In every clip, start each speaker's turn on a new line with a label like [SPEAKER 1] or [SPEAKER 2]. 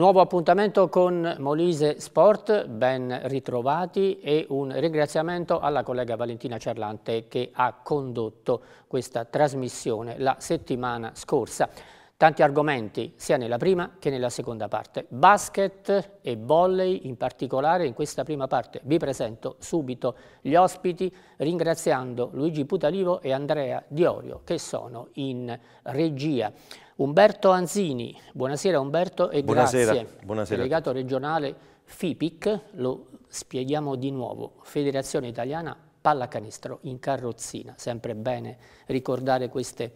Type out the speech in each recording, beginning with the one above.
[SPEAKER 1] Nuovo appuntamento con Molise Sport, ben ritrovati e un ringraziamento alla collega Valentina Cerlante che ha condotto questa trasmissione la settimana scorsa. Tanti argomenti sia nella prima che nella seconda parte. Basket e volley in particolare in questa prima parte. Vi presento subito gli ospiti ringraziando Luigi Putalivo e Andrea Diorio che sono in regia. Umberto Anzini, buonasera Umberto e buonasera, grazie. Buonasera. Delegato regionale FIPIC, lo spieghiamo di nuovo, Federazione Italiana Pallacanestro in carrozzina, sempre bene ricordare queste,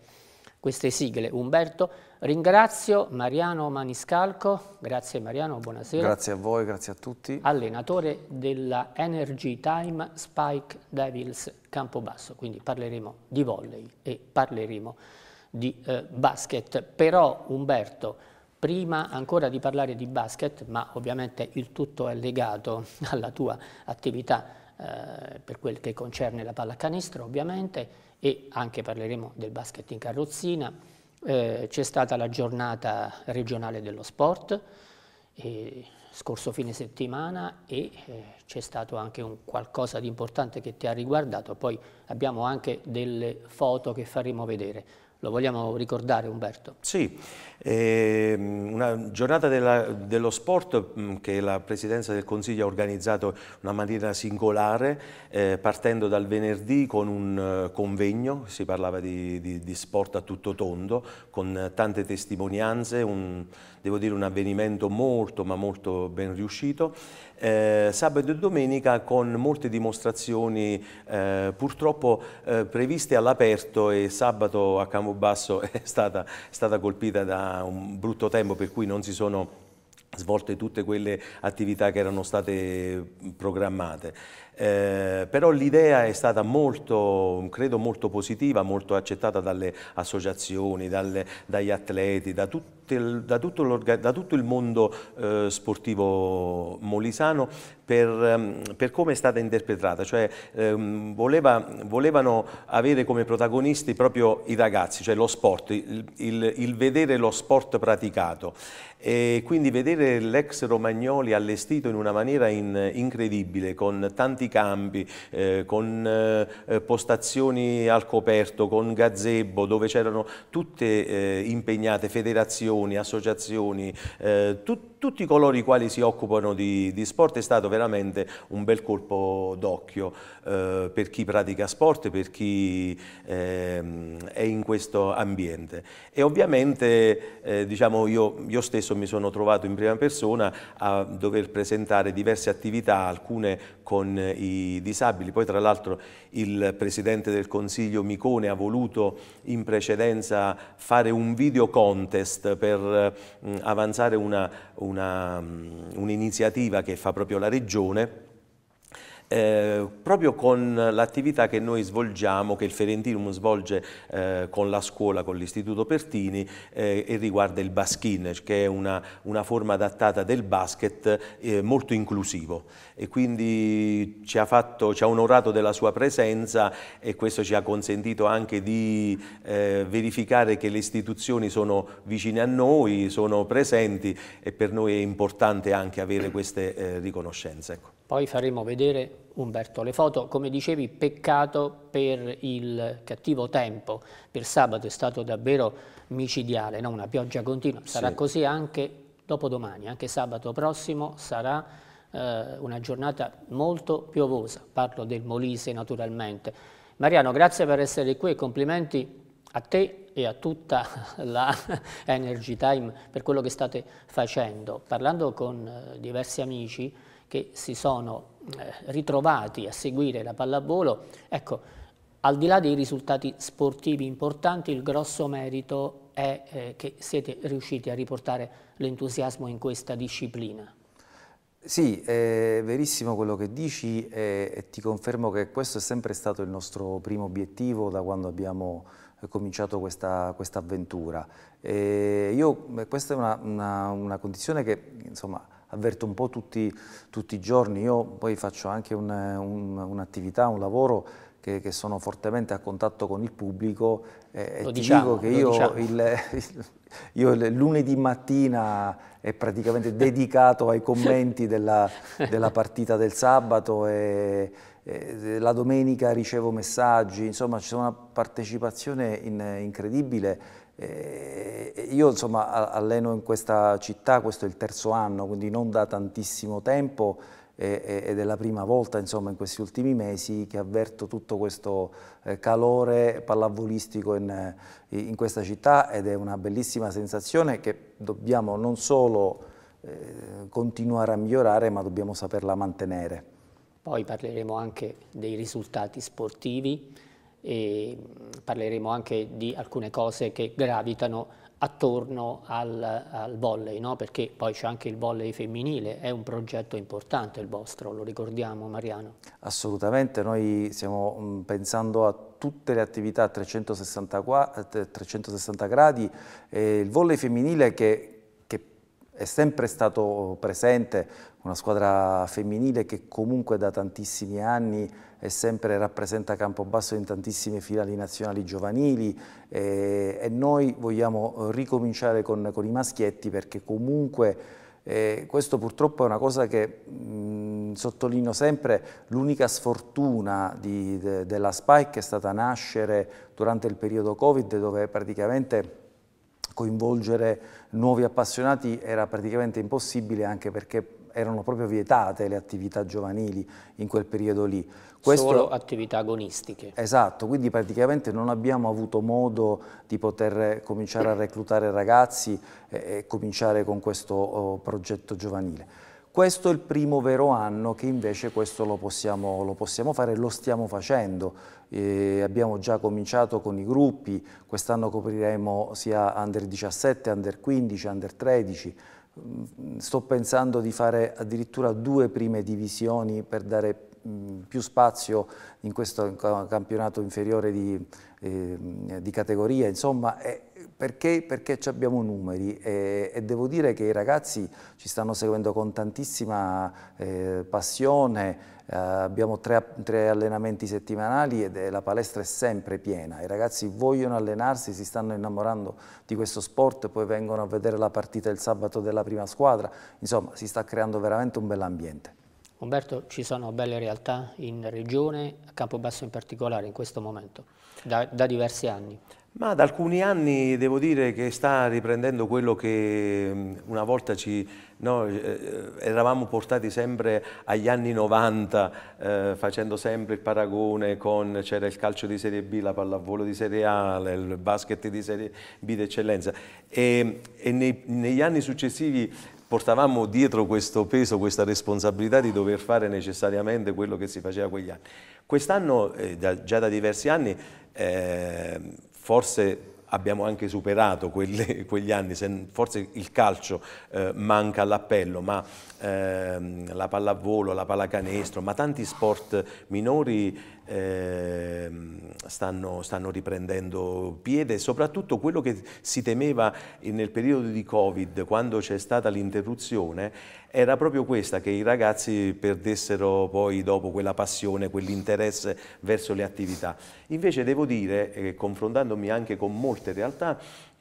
[SPEAKER 1] queste sigle. Umberto, ringrazio Mariano Maniscalco, grazie Mariano, buonasera. Grazie a
[SPEAKER 2] voi, grazie a
[SPEAKER 1] tutti. Allenatore della Energy Time Spike Devils Campobasso, quindi parleremo di volley e parleremo di di eh, basket. Però Umberto, prima ancora di parlare di basket, ma ovviamente il tutto è legato alla tua attività eh, per quel che concerne la pallacanestro ovviamente e anche parleremo del basket in carrozzina, eh, c'è stata la giornata regionale dello sport eh, scorso fine settimana e eh, c'è stato anche un qualcosa di importante che ti ha riguardato, poi abbiamo anche delle foto che faremo vedere. Lo vogliamo ricordare Umberto?
[SPEAKER 3] Sì, eh, una giornata della, dello sport mm, che la Presidenza del Consiglio ha organizzato in una maniera singolare, eh, partendo dal venerdì con un eh, convegno, si parlava di, di, di sport a tutto tondo, con tante testimonianze, un, devo dire un avvenimento molto ma molto ben riuscito, eh, sabato e domenica con molte dimostrazioni eh, purtroppo eh, previste all'aperto e sabato a Campobasso è stata, è stata colpita da un brutto tempo per cui non si sono svolte tutte quelle attività che erano state programmate. Eh, però l'idea è stata molto, credo molto positiva, molto accettata dalle associazioni, dalle, dagli atleti, da, il, da, tutto da, tutto il mondo eh, sportivo molisano per, ehm, per, come è stata interpretata, cioè ehm, voleva, volevano avere come protagonisti proprio i ragazzi, cioè lo sport, il, il, il vedere lo sport praticato e quindi vedere l'ex Romagnoli allestito in una maniera in, incredibile con tanti tanti campi, eh, con eh, postazioni al coperto, con gazebo, dove c'erano tutte eh, impegnate federazioni, associazioni, eh, tu, tutti coloro i quali si occupano di, di, sport è stato veramente un bel colpo d'occhio eh, per chi pratica sport, per chi ehm, è in questo ambiente. E ovviamente eh, diciamo, io, io stesso mi sono trovato in prima persona a dover presentare diverse attività, alcune con i disabili. Poi tra l'altro il Presidente del Consiglio Micone ha voluto in precedenza fare un video contest per avanzare un'iniziativa un che fa proprio la Regione eh, proprio con l'attività che noi svolgiamo, che il Ferentinum svolge eh, con la scuola, con l'Istituto Pertini eh, e riguarda il baskinage, che è una, una forma adattata del basket eh, molto inclusivo e quindi ci ha, fatto, ci ha, onorato della sua presenza e questo ci ha consentito anche di eh, verificare che le istituzioni sono vicine a noi, sono presenti e per noi è importante anche avere queste riconoscenze. Ecco.
[SPEAKER 1] Poi faremo vedere Umberto le foto. Come dicevi, peccato per il cattivo tempo. Per sabato è stato davvero micidiale, no? una pioggia continua. Sarà sì. così anche dopodomani, anche sabato prossimo sarà eh, una giornata molto piovosa. Parlo del Molise naturalmente. Mariano, grazie per essere qui e complimenti a te e a tutta la Energy Time per quello che state facendo. Parlando con eh, diversi amici, che si sono eh, ritrovati a seguire la pallavolo, ecco, al di là dei risultati sportivi importanti, il grosso merito è eh, che siete riusciti a riportare l'entusiasmo in questa disciplina.
[SPEAKER 2] Sì, è verissimo quello che dici e ti confermo che questo è sempre stato il nostro primo obiettivo da quando abbiamo eh, cominciato questa, questa avventura. E io, questa è una, una, una condizione che insomma, avverto un po' tutti, tutti i giorni. Io poi faccio anche un'attività, un, un, un lavoro che, che, sono fortemente a contatto con il pubblico eh, e ti diciamo, dico che io, diciamo. il, il, io il lunedì mattina è praticamente dedicato ai commenti della, della, partita del sabato e, e, la domenica ricevo messaggi, insomma c'è una partecipazione in, incredibile eh, io insomma alleno in questa città, questo è il terzo anno, quindi non da tantissimo tempo eh, eh, ed è la prima volta insomma in questi ultimi mesi che avverto tutto questo eh, calore pallavolistico in, eh, in, questa città ed è una bellissima sensazione che dobbiamo non solo eh, continuare a migliorare ma dobbiamo saperla mantenere.
[SPEAKER 1] Poi parleremo anche dei risultati sportivi, e parleremo anche di alcune cose che gravitano attorno al, al volley, no? perché poi c'è anche il volley femminile, è un progetto importante il vostro, lo ricordiamo Mariano?
[SPEAKER 2] Assolutamente, noi stiamo pensando a tutte le attività a 360, 360 gradi, eh, il volley femminile che, è sempre stato presente una squadra femminile che comunque da tantissimi anni è sempre rappresenta Campobasso in tantissime finali nazionali giovanili eh, e noi vogliamo ricominciare con, con i maschietti perché comunque eh, questo purtroppo è una cosa che mh, mm, sottolineo sempre, l'unica sfortuna di, de, della Spike è stata nascere durante il periodo Covid dove praticamente coinvolgere nuovi appassionati era praticamente impossibile anche perché erano proprio vietate le attività giovanili in quel periodo lì. Questo, Solo
[SPEAKER 1] attività agonistiche.
[SPEAKER 2] Esatto, quindi praticamente non abbiamo avuto modo di poter eh, cominciare a reclutare ragazzi e, e cominciare con questo oh, progetto giovanile. Questo è il primo vero anno che invece questo lo possiamo, lo possiamo fare, lo stiamo facendo. Eh, abbiamo già cominciato con i gruppi, quest'anno copriremo sia under 17, under 15, under 13. Mm, sto pensando di fare addirittura due prime divisioni per dare più spazio in questo campionato inferiore di, eh, di categoria, insomma, eh, perché, perché abbiamo numeri e, e, devo dire che i ragazzi ci stanno seguendo con tantissima eh, passione, eh, abbiamo tre, tre, allenamenti settimanali e la palestra è sempre piena, i ragazzi vogliono allenarsi, si stanno innamorando di questo sport, poi vengono a vedere la partita il sabato della prima squadra, insomma si sta creando veramente un bell'ambiente.
[SPEAKER 1] Umberto, ci sono belle realtà in regione, a Campobasso in particolare, in questo momento, da, da diversi anni.
[SPEAKER 3] Ma da alcuni anni devo dire che sta riprendendo quello che una volta ci, no, eh, eh, eravamo portati sempre agli anni 90 eh, facendo sempre il paragone con c'era il calcio di Serie B, la pallavolo di Serie A, il basket di Serie B d'eccellenza e, e nei, negli anni successivi portavamo dietro questo peso, questa responsabilità di dover fare necessariamente quello che si faceva quegli anni. Quest'anno, eh, già da diversi anni, eh, forse abbiamo anche superato quelli, quegli anni, forse il calcio eh, manca all'appello, ma ehm, la pallavolo, la pallacanestro, ma tanti sport minori Ehm, stanno, stanno, riprendendo piede e soprattutto quello che si temeva nel periodo di Covid, quando c'è stata l'interruzione, era proprio questa, che i ragazzi perdessero poi dopo quella passione, quell'interesse verso le attività. Invece devo dire, confrontandomi anche con molte realtà,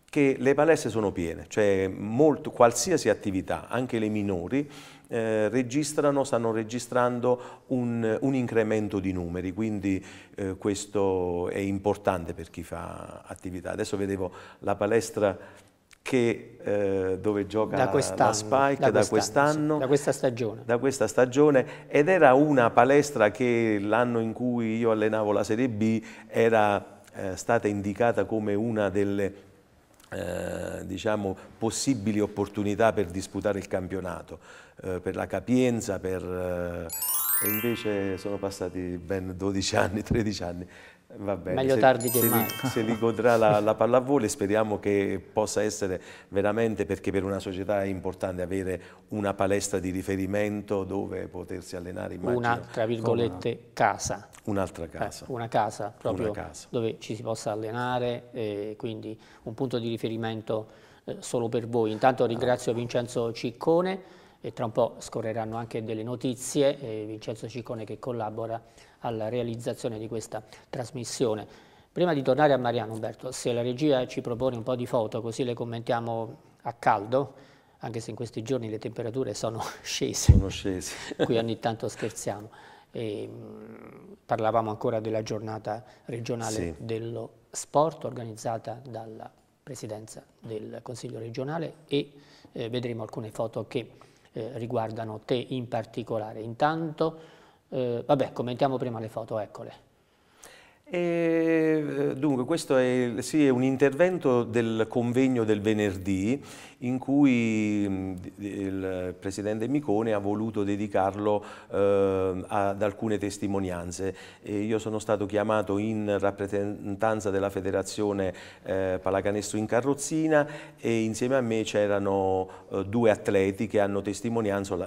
[SPEAKER 3] che le palestre sono piene, cioè molto, qualsiasi attività, anche le minori, eh, registrano, stanno registrando un, un, incremento di numeri, quindi eh, questo è importante per chi fa attività. Adesso vedevo la palestra che, eh, dove gioca la Spike da quest'anno, da, quest'anno sì, da, questa stagione. da questa stagione ed era una palestra che l'anno in cui io allenavo la Serie B era eh, stata indicata come una delle eh, diciamo, possibili opportunità per disputare il campionato, eh, per la capienza, per, eh, e invece sono passati ben 12 anni, 13 anni. Va bene, Meglio se, tardi che se mai. Li, se li godrà la, la pallavolo e speriamo che possa essere veramente, perché per una società è importante avere una palestra di riferimento dove potersi allenare, immagino. Una, virgolette, una, casa. Un'altra eh, casa.
[SPEAKER 1] Eh, una casa, proprio una casa. dove ci si possa allenare, eh, quindi un punto di riferimento eh, solo per voi. Intanto ringrazio ah. Vincenzo Ciccone, e tra un po' scorreranno anche delle notizie, eh, Vincenzo Ciccone che collabora alla realizzazione di questa trasmissione. Prima di tornare a Mariano Umberto, se la regia ci propone un po' di foto così le commentiamo a caldo, anche se in questi giorni le temperature sono scese,
[SPEAKER 3] sono scese.
[SPEAKER 1] qui ogni tanto scherziamo. E, mh, mm, parlavamo ancora della giornata regionale sì. dello sport organizzata dalla Presidenza del Consiglio regionale e eh, vedremo alcune foto che eh, riguardano te in particolare. Intanto, eh, vabbè, commentiamo prima le foto, eccole.
[SPEAKER 3] E, eh, dunque, questo è, sì, è, un intervento del convegno del venerdì in cui mm, il presidente Micone ha voluto dedicarlo eh, ad alcune testimonianze. E io sono stato chiamato in rappresentanza della federazione eh, pallacanestro in carrozzina e insieme a me c'erano eh, due atleti che hanno testimoniato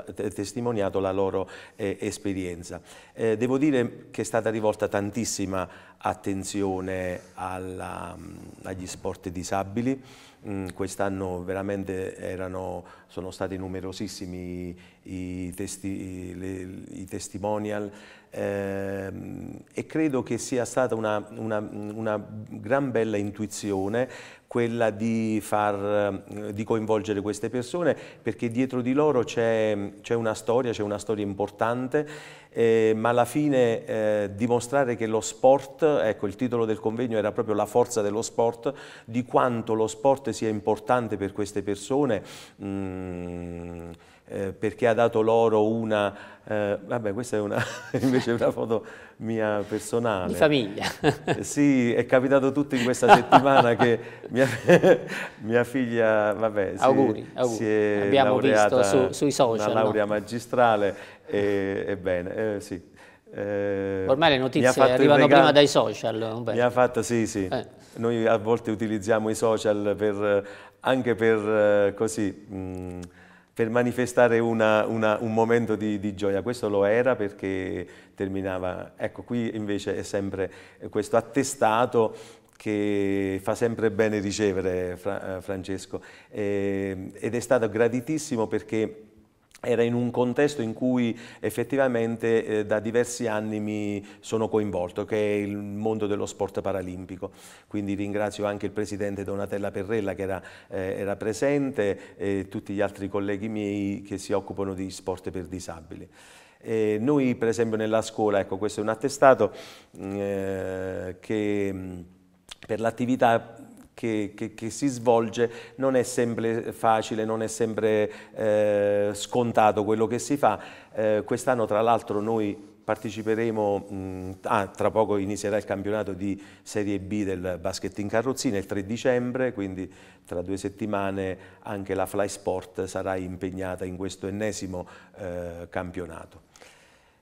[SPEAKER 3] la loro eh, esperienza. Eh, devo dire che è stata rivolta tantissima attenzione alla, mm, agli sport disabili, Mm, quest'anno veramente erano, sono stati numerosissimi i, testi, le, i testimonial ehm, e credo che sia stata una, una, una gran bella intuizione quella di, far, eh, di, coinvolgere queste persone perché dietro di loro c'è una storia, c'è una storia importante, eh, ma alla fine eh, dimostrare che lo sport, ecco il titolo del convegno era proprio la forza dello sport, di quanto lo sport sia importante per queste persone. Mh, mm, eh, perché ha dato loro una... Eh, vabbè, questa è una, invece una foto mia personale. Di famiglia. Eh, sì, è capitato tutto in questa settimana che mia, mia figlia, vabbè, auguri, si, auguri. si è Abbiamo visto su, sui social. Una laurea no? magistrale, e, ebbene, eh, sì. Eh, Ormai le notizie arrivano regalo, prima dai social. Umberto. Mi ha fatto, sì, sì. Eh. Noi a volte utilizziamo i social per, anche per così... Mh, mm, per manifestare una, una, un momento di, di, gioia. Questo lo era perché terminava. Ecco, qui invece è sempre eh, questo attestato che fa sempre bene ricevere Fra, eh, Francesco eh, ed è stato graditissimo perché era in un contesto in cui effettivamente eh, da diversi anni mi sono coinvolto, che è il mondo dello sport paralimpico. Quindi ringrazio anche il presidente Donatella Perrella che era, eh, era presente e tutti gli altri colleghi miei che si occupano di sport per disabili. E noi per esempio nella scuola, ecco questo è un attestato mm, eh, che mm, per l'attività che, che, che, si svolge non è sempre facile, non è sempre eh, scontato quello che si fa. Eh, Quest'anno tra l'altro noi parteciperemo, mh, ah, tra poco inizierà il campionato di Serie B del basket in carrozzina il 3 dicembre, quindi tra due settimane anche la Fly Sport sarà impegnata in questo ennesimo eh, campionato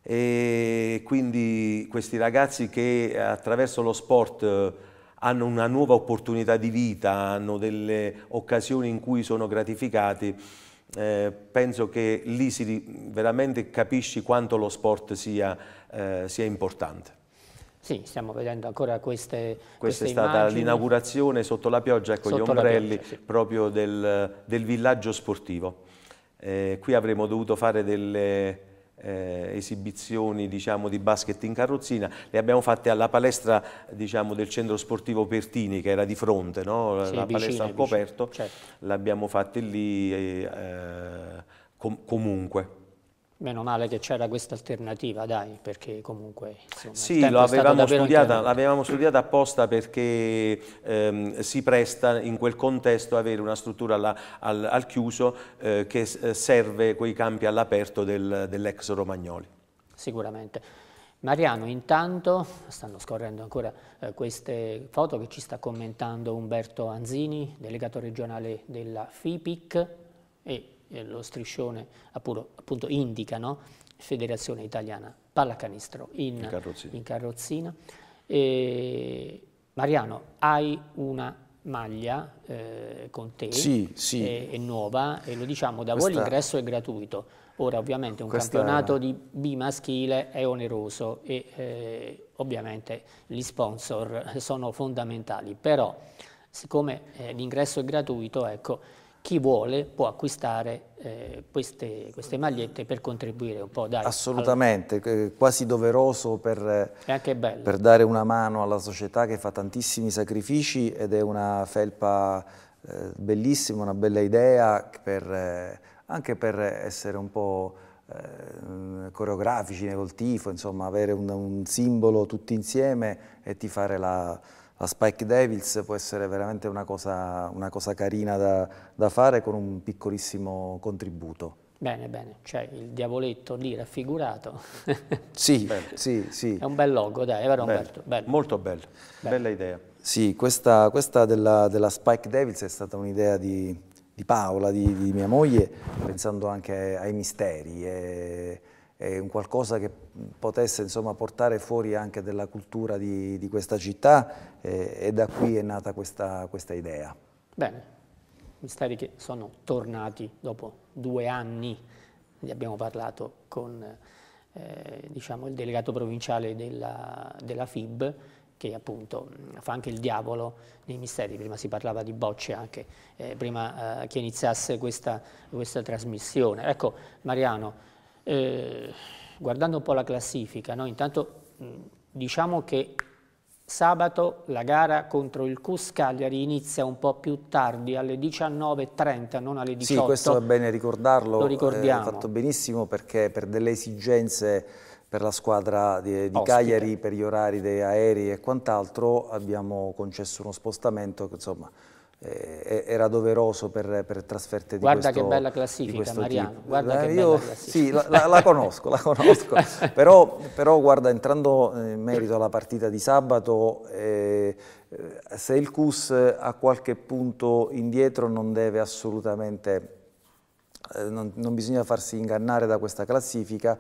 [SPEAKER 3] e quindi questi ragazzi che attraverso lo sport hanno una nuova opportunità di vita, hanno delle occasioni in cui sono gratificati, eh, penso che lì si veramente capisci quanto lo sport sia, eh, sia importante.
[SPEAKER 1] Sì, stiamo vedendo ancora queste Questa queste è stata
[SPEAKER 3] l'inaugurazione sotto la pioggia ecco sotto gli ombrelli pioggia, sì. proprio del, del, villaggio sportivo. Eh, qui avremmo dovuto fare delle eh, esibizioni diciamo, di basket in carrozzina, le abbiamo fatte alla palestra diciamo, del centro sportivo Pertini che era di fronte, no? la, sì, la vicino, palestra al coperto, certo. l'abbiamo fatte lì eh, com comunque.
[SPEAKER 1] Meno male che c'era questa alternativa, dai, perché comunque... Insomma, sì, l'avevamo studiata, studiata,
[SPEAKER 3] apposta perché ehm, si presta in quel contesto avere una struttura alla, al, al, chiuso eh, che eh, serve quei campi all'aperto del, dell'ex Romagnoli.
[SPEAKER 1] Sicuramente. Mariano, intanto stanno scorrendo ancora eh, queste foto che ci sta commentando Umberto Anzini, delegato regionale della FIPIC e eh, lo striscione appuro, appunto indica no? Federazione Italiana Pallacanistro in, in carrozzina. In carrozzina. Mariano, hai una maglia eh, con te, sì, sì. È, è, nuova e lo diciamo da Questa... voi l'ingresso è gratuito. Ora ovviamente un Questa... campionato di B maschile è oneroso e eh, ovviamente gli sponsor sono fondamentali, però siccome eh, l'ingresso è gratuito, ecco, chi vuole può acquistare eh, queste, queste, magliette per contribuire un po'. Dai, Assolutamente,
[SPEAKER 2] allora. Eh, quasi doveroso per, per, dare una mano alla società che fa tantissimi sacrifici ed è una felpa eh, bellissima, una bella idea per, eh, anche per essere un po' eh, coreografici col tifo, insomma avere un, un simbolo tutti insieme e ti fare la la Spike Devils può essere veramente una cosa, una cosa carina da, da, fare con un piccolissimo contributo.
[SPEAKER 1] Bene, bene, c'è cioè, il diavoletto lì
[SPEAKER 3] raffigurato. sì, sì, sì. È un bel logo, dai, è vero bello. Umberto? Bello. Molto bello. bello, bella idea.
[SPEAKER 2] Sì, questa, questa della, della, Spike Devils è stata un'idea di, di, Paola, di, di, mia moglie, pensando anche ai misteri. E eh, un qualcosa che potesse insomma, portare fuori anche della cultura di, di questa città eh, e da qui è nata questa, questa idea.
[SPEAKER 1] Bene, misteri che sono tornati dopo due anni, ne abbiamo parlato con eh, diciamo, il delegato provinciale della, della FIB che appunto fa anche il diavolo nei misteri, prima si parlava di bocce anche, eh, prima eh, che iniziasse questa, questa trasmissione. Ecco Mariano, eh, guardando un po' la classifica, no? intanto mh, diciamo che sabato la gara contro il Cus Cagliari inizia un po' più tardi, alle 19.30, non alle 18. Sì, questo è bene
[SPEAKER 2] ricordarlo, lo eh, ricordiamo. Eh, fatto benissimo perché per delle esigenze per la squadra di, di Cagliari, per gli orari dei aerei e quant'altro, abbiamo concesso uno spostamento che insomma eh, era doveroso per, per trasferte di Guarda questo Guarda che bella classifica Mariano, guarda eh, che io, bella classifica. Sì, la, la, la conosco, la conosco. però, però, guarda, entrando in merito alla partita di sabato, eh, se il CUS a qualche punto indietro non deve assolutamente, eh, non, non bisogna farsi ingannare da questa classifica,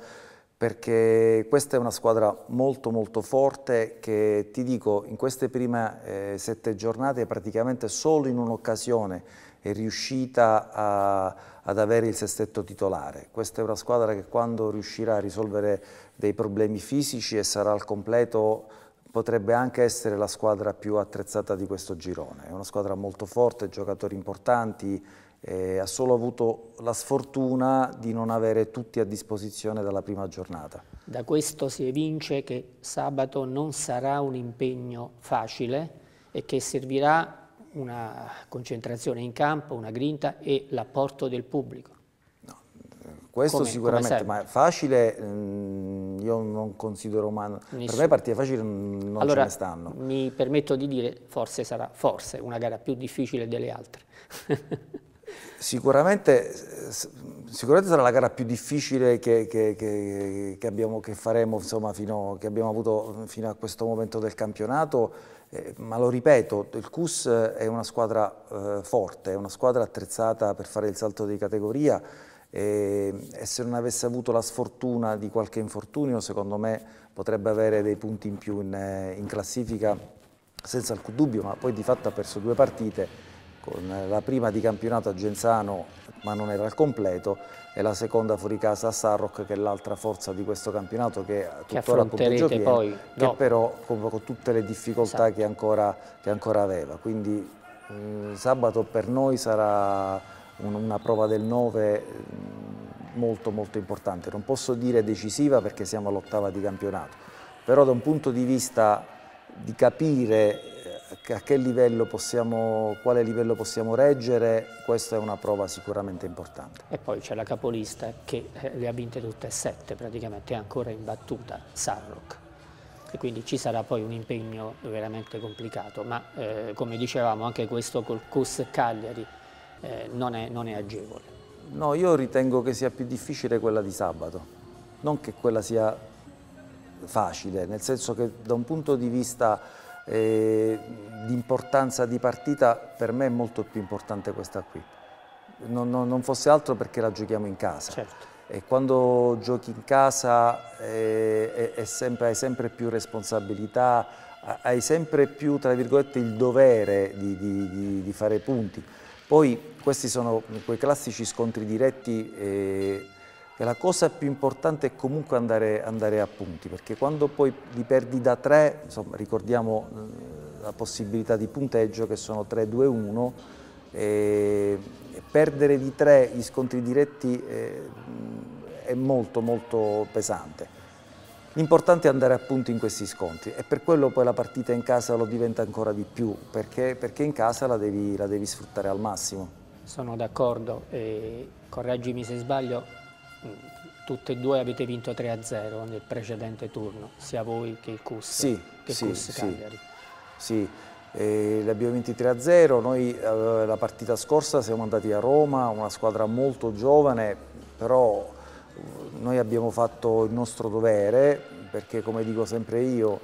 [SPEAKER 2] perché questa è una squadra molto molto forte che ti dico in queste prime eh, sette giornate praticamente solo in un'occasione è riuscita a, ad avere il sestetto titolare. Questa è una squadra che quando riuscirà a risolvere dei problemi fisici e sarà al completo potrebbe anche essere la squadra più attrezzata di questo girone. È una squadra molto forte, giocatori importanti, eh, ha solo avuto la sfortuna di non avere tutti a disposizione dalla prima giornata.
[SPEAKER 1] Da questo si evince che sabato non sarà un impegno facile e che servirà una concentrazione in campo, una grinta e l'apporto del pubblico. No, eh, questo come, sicuramente, come ma
[SPEAKER 2] facile mh, mm, io non considero umano. per me partite facili non allora, ce ne stanno.
[SPEAKER 1] mi permetto di dire, forse sarà, forse, una gara più difficile delle altre.
[SPEAKER 2] Sicuramente, sicuramente, sarà la gara più difficile che, che, che, che abbiamo, faremo, insomma, fino, che abbiamo avuto fino a questo momento del campionato, eh, ma lo ripeto, il CUS è una squadra eh, forte, è una squadra attrezzata per fare il salto di categoria e, eh, e se non avesse avuto la sfortuna di qualche infortunio, secondo me potrebbe avere dei punti in più in, eh, in classifica senza alcun dubbio, ma poi di fatto ha perso due partite con la prima di campionato a Genzano ma non era al completo e la seconda fuori casa a Sarroc che è l'altra forza di questo campionato che, che tuttora a punteggio no. che però con, con, tutte le difficoltà esatto. che, ancora, che, ancora, aveva quindi mh, mm, sabato per noi sarà un, una prova del 9 mm, molto molto importante non posso dire decisiva perché siamo all'ottava di campionato però da un punto di vista di capire a che livello possiamo, quale livello possiamo reggere, questa è una prova sicuramente importante.
[SPEAKER 1] E poi c'è la capolista che eh, le ha vinte tutte e sette, praticamente è ancora imbattuta, Sarroc. E quindi ci sarà poi un impegno veramente complicato, ma eh, come dicevamo anche questo col CUS Cagliari eh, non, è, non è agevole.
[SPEAKER 2] No, io ritengo che sia più difficile quella di sabato, non che quella sia facile, nel senso che da un punto di vista eh, l'importanza di partita per me è molto più importante questa qui. Non, non, non fosse altro perché la giochiamo in casa. Certo. E quando giochi in casa eh, è, è sempre, hai sempre più responsabilità, hai sempre più, tra virgolette, il dovere di, di, di, di fare punti. Poi questi sono quei classici scontri diretti eh, e la cosa più importante è comunque andare, andare a punti, perché quando poi li perdi da tre, insomma, ricordiamo eh, la possibilità di punteggio che sono 3-2-1, e perdere di tre gli scontri diretti eh, è molto molto pesante. L'importante è andare a punti in questi scontri e per quello poi la partita in casa lo diventa ancora di più, perché, perché in casa la devi, la devi, sfruttare al massimo.
[SPEAKER 1] Sono d'accordo, correggimi se sbaglio, Mm, tutte e due avete vinto 3-0 nel precedente turno, sia voi che il CUS, sì, che sì, CUS Cagliari.
[SPEAKER 2] Sì, sì. l'abbiamo vinti 3-0, noi eh, la partita scorsa siamo andati a Roma, una squadra molto giovane, però eh, noi abbiamo fatto il nostro dovere, perché come dico sempre io,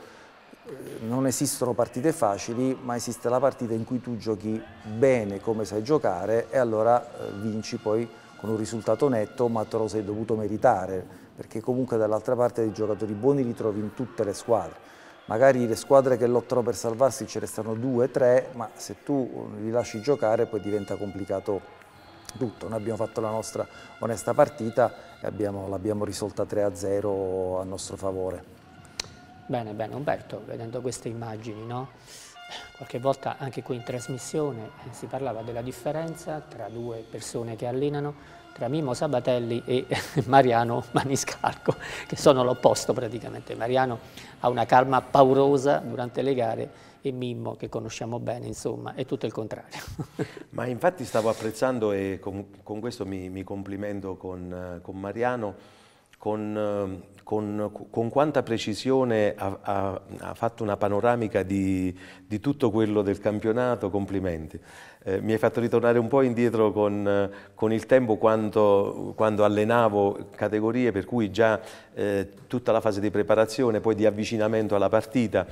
[SPEAKER 2] eh, non esistono partite facili, ma esiste la partita in cui tu giochi bene come sai giocare e allora eh, vinci poi con un risultato netto, ma te lo sei dovuto meritare, perché comunque dall'altra parte dei giocatori buoni li trovi in tutte le squadre. Magari le squadre che lottano per salvarsi ce ne stanno due, tre, ma se tu li lasci giocare poi diventa complicato tutto. Noi abbiamo fatto la nostra onesta partita e l'abbiamo risolta 3-0 a nostro favore.
[SPEAKER 1] Bene, bene, Umberto, vedendo queste immagini, no? Qualche volta anche qui in trasmissione eh, si parlava della differenza tra due persone che allenano, tra Mimo Sabatelli e Mariano Maniscalco, che sono l'opposto praticamente. Mariano ha una calma paurosa durante le gare e Mimmo, che conosciamo bene, insomma, è tutto il contrario.
[SPEAKER 3] Ma infatti stavo apprezzando e con, con questo mi, mi, complimento con, eh, con Mariano, con ehm, con, con quanta precisione ha, ha, ha, fatto una panoramica di, di, tutto quello del campionato, complimenti. Eh, mi hai fatto ritornare un po' indietro con, con il tempo quando, quando, allenavo categorie per cui già eh, tutta la fase di preparazione, poi di avvicinamento alla partita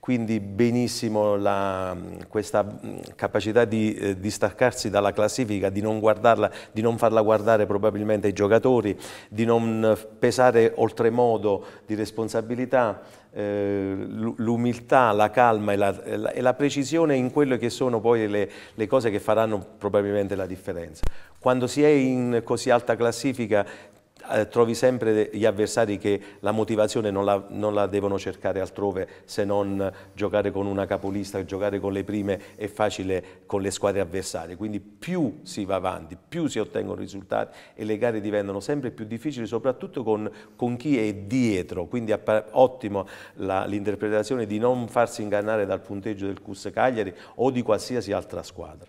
[SPEAKER 3] quindi benissimo la, questa capacità di eh, distaccarsi dalla classifica, di non, guardarla, di non farla guardare probabilmente ai giocatori, di non pesare oltremodo di responsabilità, eh, l'umiltà, la calma e la, e, la, precisione in quelle che sono poi le, le cose che faranno probabilmente la differenza. Quando si è in così alta classifica eh, trovi sempre gli avversari che la motivazione non la, non la, devono cercare altrove se non giocare con una capolista, giocare con le prime è facile con le squadre avversarie, quindi più si va avanti, più si ottengono risultati e le gare diventano sempre più difficili soprattutto con, con chi è dietro, quindi ottimo l'interpretazione di non farsi ingannare dal punteggio del CUS Cagliari o di qualsiasi altra squadra.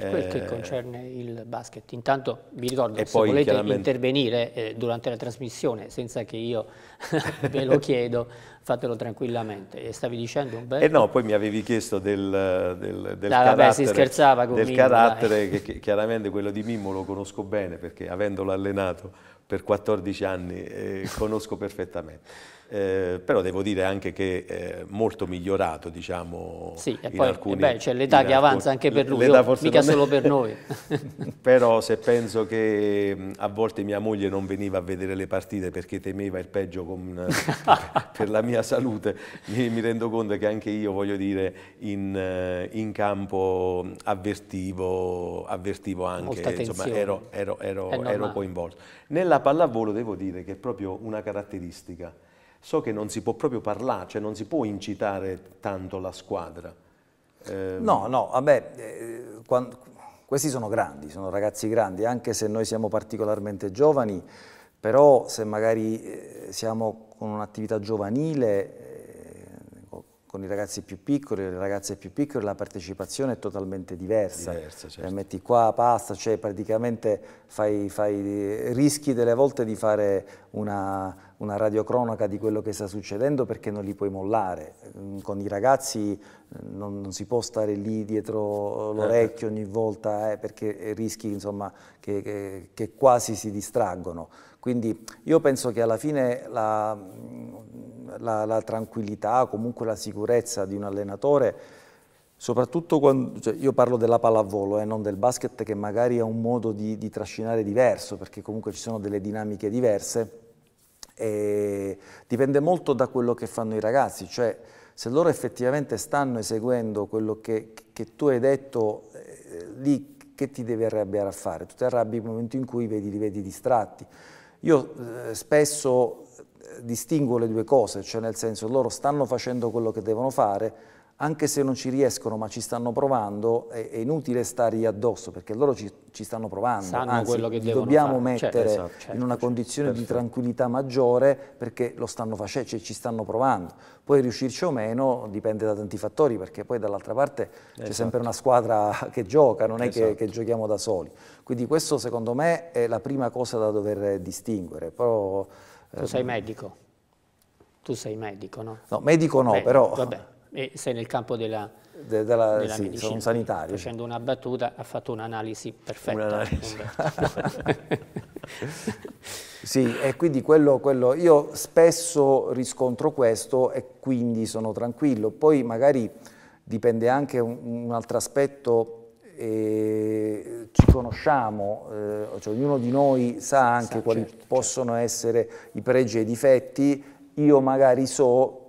[SPEAKER 3] Per quel che eh,
[SPEAKER 1] concerne il basket, intanto vi ricordo, se volete intervenire eh, durante la trasmissione senza che io ve lo chiedo, fatelo tranquillamente. E stavi dicendo un bel... Eh no, poi
[SPEAKER 3] mi avevi chiesto del, del, del da, ah, carattere, vabbè, del Mimmo, carattere che, che, chiaramente quello di Mimmo lo conosco bene perché avendolo allenato per 14 anni eh, conosco perfettamente eh, però devo dire anche che è eh, molto migliorato, diciamo, sì, e poi, alcuni... Eh beh, c'è l'età che avanza anche per lui, io, oh, mica solo per noi. però se penso che mm, a volte mia moglie non veniva a vedere le partite perché temeva il peggio con... per la mia salute, mi, mi, rendo conto che anche io, voglio dire, in, eh, in campo avvertivo, avvertivo anche, insomma, ero, ero, ero, ero coinvolto. Nella pallavolo devo dire che è proprio una caratteristica so che non si può proprio parlare, cioè non si può incitare tanto la squadra. Eh... No, no, vabbè, eh, quando, questi sono grandi, sono
[SPEAKER 2] ragazzi grandi, anche se noi siamo particolarmente giovani, però se magari eh, siamo con un'attività giovanile con i ragazzi più piccoli, e le ragazze più piccole la partecipazione è totalmente diversa. diversa cioè, certo. metti qua pasta, cioè praticamente fai, fai, rischi delle volte di fare una, una radiocronaca di quello che sta succedendo perché non li puoi mollare. Mm, con i ragazzi mm, non, non si può stare lì dietro l'orecchio eh. ogni volta eh, perché rischi insomma, che, che, che quasi si distraggono. Quindi io penso che alla fine la, la, la tranquillità, comunque la sicurezza di un allenatore, soprattutto quando, cioè io parlo della pallavolo e eh, non del basket che magari ha un modo di, di trascinare diverso, perché comunque ci sono delle dinamiche diverse, e dipende molto da quello che fanno i ragazzi, cioè se loro effettivamente stanno eseguendo quello che, che tu hai detto eh, lì che ti devi arrabbiare a fare? Tu ti arrabbi nel momento in cui vedi, li vedi distratti. Io eh, spesso eh, distingo le due cose, cioè nel senso loro stanno facendo quello che devono fare, anche se non ci riescono ma ci stanno provando, è, è inutile stargli addosso perché loro ci, ci stanno provando, Sanno anzi li dobbiamo fare. Certo, mettere certo, esatto, certo, in una certo, condizione certo. di tranquillità maggiore perché lo stanno facendo, cioè ci stanno provando. Poi riuscirci o meno dipende da tanti fattori perché poi dall'altra parte esatto. c'è sempre una squadra che gioca, non è che, esatto. che giochiamo da soli. Quindi questo secondo me è la prima cosa da dover distinguere. Però, tu ehm... sei
[SPEAKER 1] medico? Tu sei medico, no? No, medico no, Beh, però... Vabbè e sei nel campo della, De, della, della sì, medicina. Sono sanitario. Facendo una battuta ha fatto un'analisi perfetta.
[SPEAKER 3] Un'analisi.
[SPEAKER 2] sì, e quindi quello, quello, io spesso riscontro questo e quindi sono tranquillo. Poi magari dipende anche un, un altro aspetto eh, ci conosciamo, eh, cioè ognuno di noi sa anche sa, quali certo, possono certo. essere i pregi e i difetti, io magari so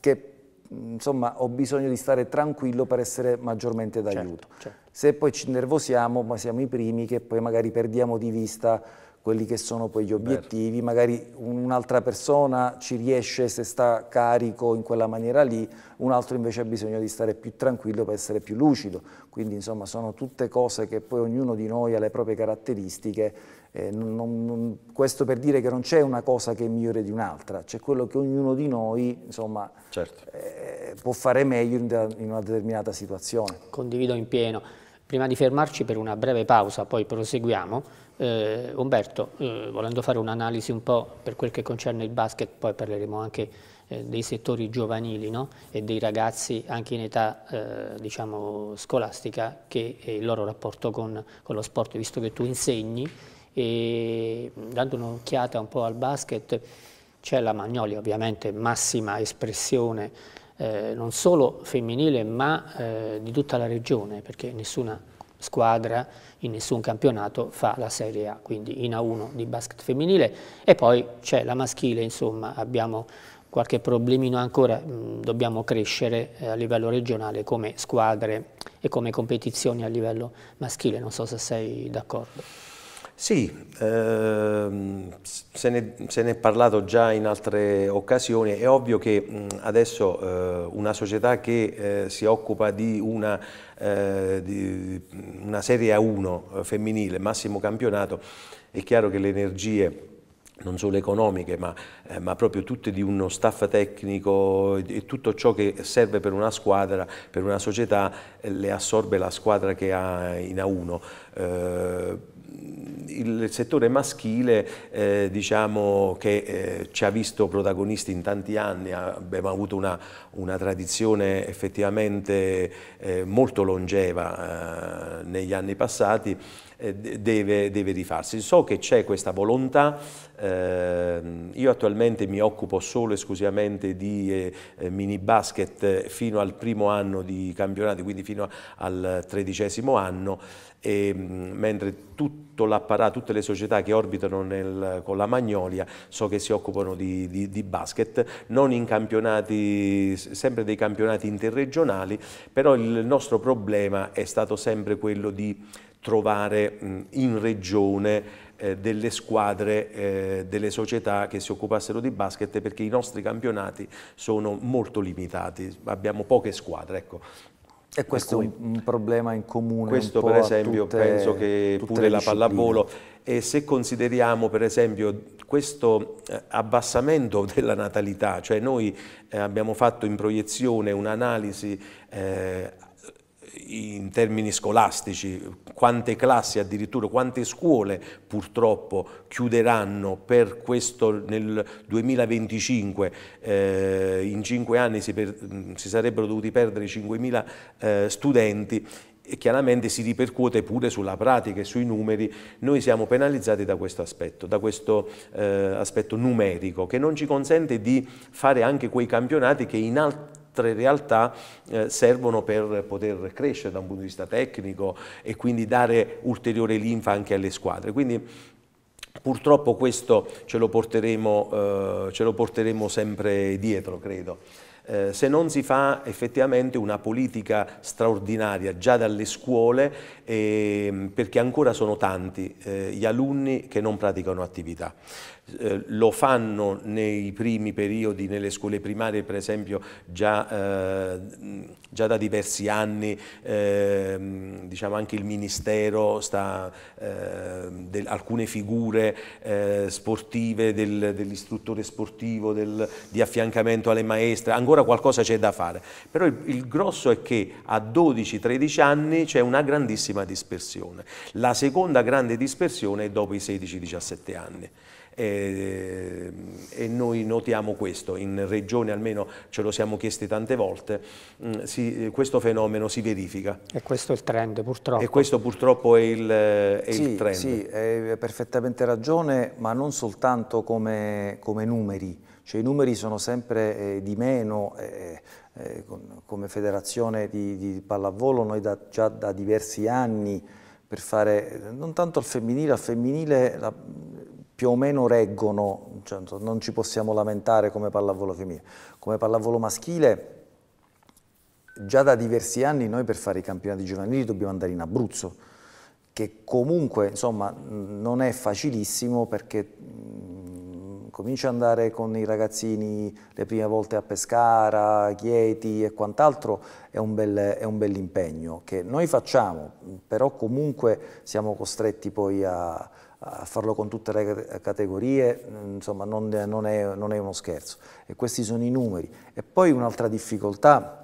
[SPEAKER 2] che insomma ho bisogno di stare tranquillo per essere maggiormente certo, d'aiuto. Certo, certo. Se poi ci innervosiamo, ma siamo i primi che poi magari perdiamo di vista quelli che sono poi gli obiettivi, Vero. magari un'altra persona ci riesce se sta carico in quella maniera lì, un altro invece ha bisogno di stare più tranquillo per essere più lucido, quindi insomma sono tutte cose che poi ognuno di noi ha le proprie caratteristiche eh, non, non, questo per dire che non c'è una cosa che è migliore di un'altra, c'è quello che ognuno di noi insomma,
[SPEAKER 3] certo. eh,
[SPEAKER 2] può fare meglio in, in una determinata situazione.
[SPEAKER 1] Condivido in pieno. Prima di fermarci per una breve pausa, poi proseguiamo, eh, Umberto, eh, volendo fare un'analisi un po' per quel che concerne il basket, poi parleremo anche eh, dei settori giovanili no? e dei ragazzi anche in età eh, diciamo, scolastica che è eh, il loro rapporto con, con lo sport, visto che tu insegni e dando un'occhiata un po' al basket c'è la Magnolia ovviamente massima espressione eh, non solo femminile ma eh, di tutta la regione perché nessuna squadra in nessun campionato fa la Serie A, quindi in A1 di basket femminile e poi c'è la maschile, insomma abbiamo qualche problemino ancora, mh, dobbiamo crescere eh, a livello regionale come squadre e come competizioni a livello maschile, non so se sei d'accordo.
[SPEAKER 3] Sì, ehm, se, ne, se, ne, è parlato già in altre occasioni, è ovvio che adesso eh, una società che eh, si occupa di una, eh, di una Serie A1 eh, femminile, massimo campionato, è chiaro che le energie non solo economiche, ma, eh, ma, proprio tutte di uno staff tecnico e tutto ciò che serve per una squadra, per una società, eh, le assorbe la squadra che ha in A1. Eh, il settore maschile eh, diciamo che eh, ci ha visto protagonisti in tanti anni, abbiamo avuto una, una tradizione effettivamente eh, molto longeva eh, negli anni passati, eh, deve, deve, rifarsi. So che c'è questa volontà, ehm, io attualmente mi occupo solo e esclusivamente di eh, mini basket fino al primo anno di campionato, quindi fino al tredicesimo anno, e, ehm, mentre tutto l'apparato, tutte le società che orbitano nel, con la Magnolia so che si occupano di, di, di, basket, non in campionati, sempre dei campionati interregionali, però il nostro problema è stato sempre quello di trovare in regione eh, delle squadre, eh, delle società che si occupassero di basket perché i nostri campionati sono molto limitati, abbiamo poche squadre, ecco.
[SPEAKER 2] E questo cui, è un, problema in comune. Questo per esempio tutte, penso che pure la pallavolo
[SPEAKER 3] e se consideriamo per esempio questo eh, abbassamento della natalità, cioè noi eh, abbiamo fatto in proiezione un'analisi eh, in termini scolastici quante classi addirittura, quante scuole purtroppo chiuderanno per questo nel 2025, eh, in cinque anni si, per, si, sarebbero dovuti perdere 5.000 eh, studenti e chiaramente si ripercuote pure sulla pratica e sui numeri, noi siamo penalizzati da questo aspetto, da questo eh, aspetto numerico che non ci consente di fare anche quei campionati che in alto altre realtà eh, servono per poter crescere da un punto di vista tecnico e quindi dare ulteriore linfa anche alle squadre. Quindi, Purtroppo questo ce lo porteremo, eh, ce lo porteremo sempre dietro, credo. Eh, se non si fa effettivamente una politica straordinaria già dalle scuole, eh, perché ancora sono tanti eh, gli alunni che non praticano attività. Eh, lo fanno nei primi periodi nelle scuole primarie per esempio già, eh, già da diversi anni eh, diciamo anche il ministero sta ehm, del, alcune figure eh, sportive del, dell'istruttore sportivo del, di affiancamento alle maestre ancora qualcosa c'è da fare però il, il grosso è che a 12-13 anni c'è una grandissima dispersione la seconda grande dispersione è dopo i 16-17 anni e, ehm, e noi notiamo questo, in regione almeno ce lo siamo chiesti tante volte, mm, si, eh, questo fenomeno si verifica.
[SPEAKER 2] E questo è il trend purtroppo.
[SPEAKER 1] E
[SPEAKER 3] questo purtroppo è il, è
[SPEAKER 2] sì, il trend. Sì, hai perfettamente ragione, ma non soltanto come, come numeri, cioè i numeri sono sempre eh, di meno, eh, eh, con, come federazione di, di pallavolo noi da, già da diversi anni per fare, non tanto al femminile, al femminile la, più o meno reggono, cioè non ci possiamo lamentare come pallavolo femminile. Come pallavolo maschile, già da diversi anni noi per fare i campionati giovanili dobbiamo andare in Abruzzo, che comunque insomma, non è facilissimo perché mh, mm, comincio ad andare con i ragazzini le prime volte a Pescara, Chieti e quant'altro, è è un bel impegno che noi facciamo, però comunque siamo costretti poi a, a farlo con tutte le categorie, mm, insomma non, non, è, non è uno scherzo. E questi sono i numeri. E poi un'altra difficoltà,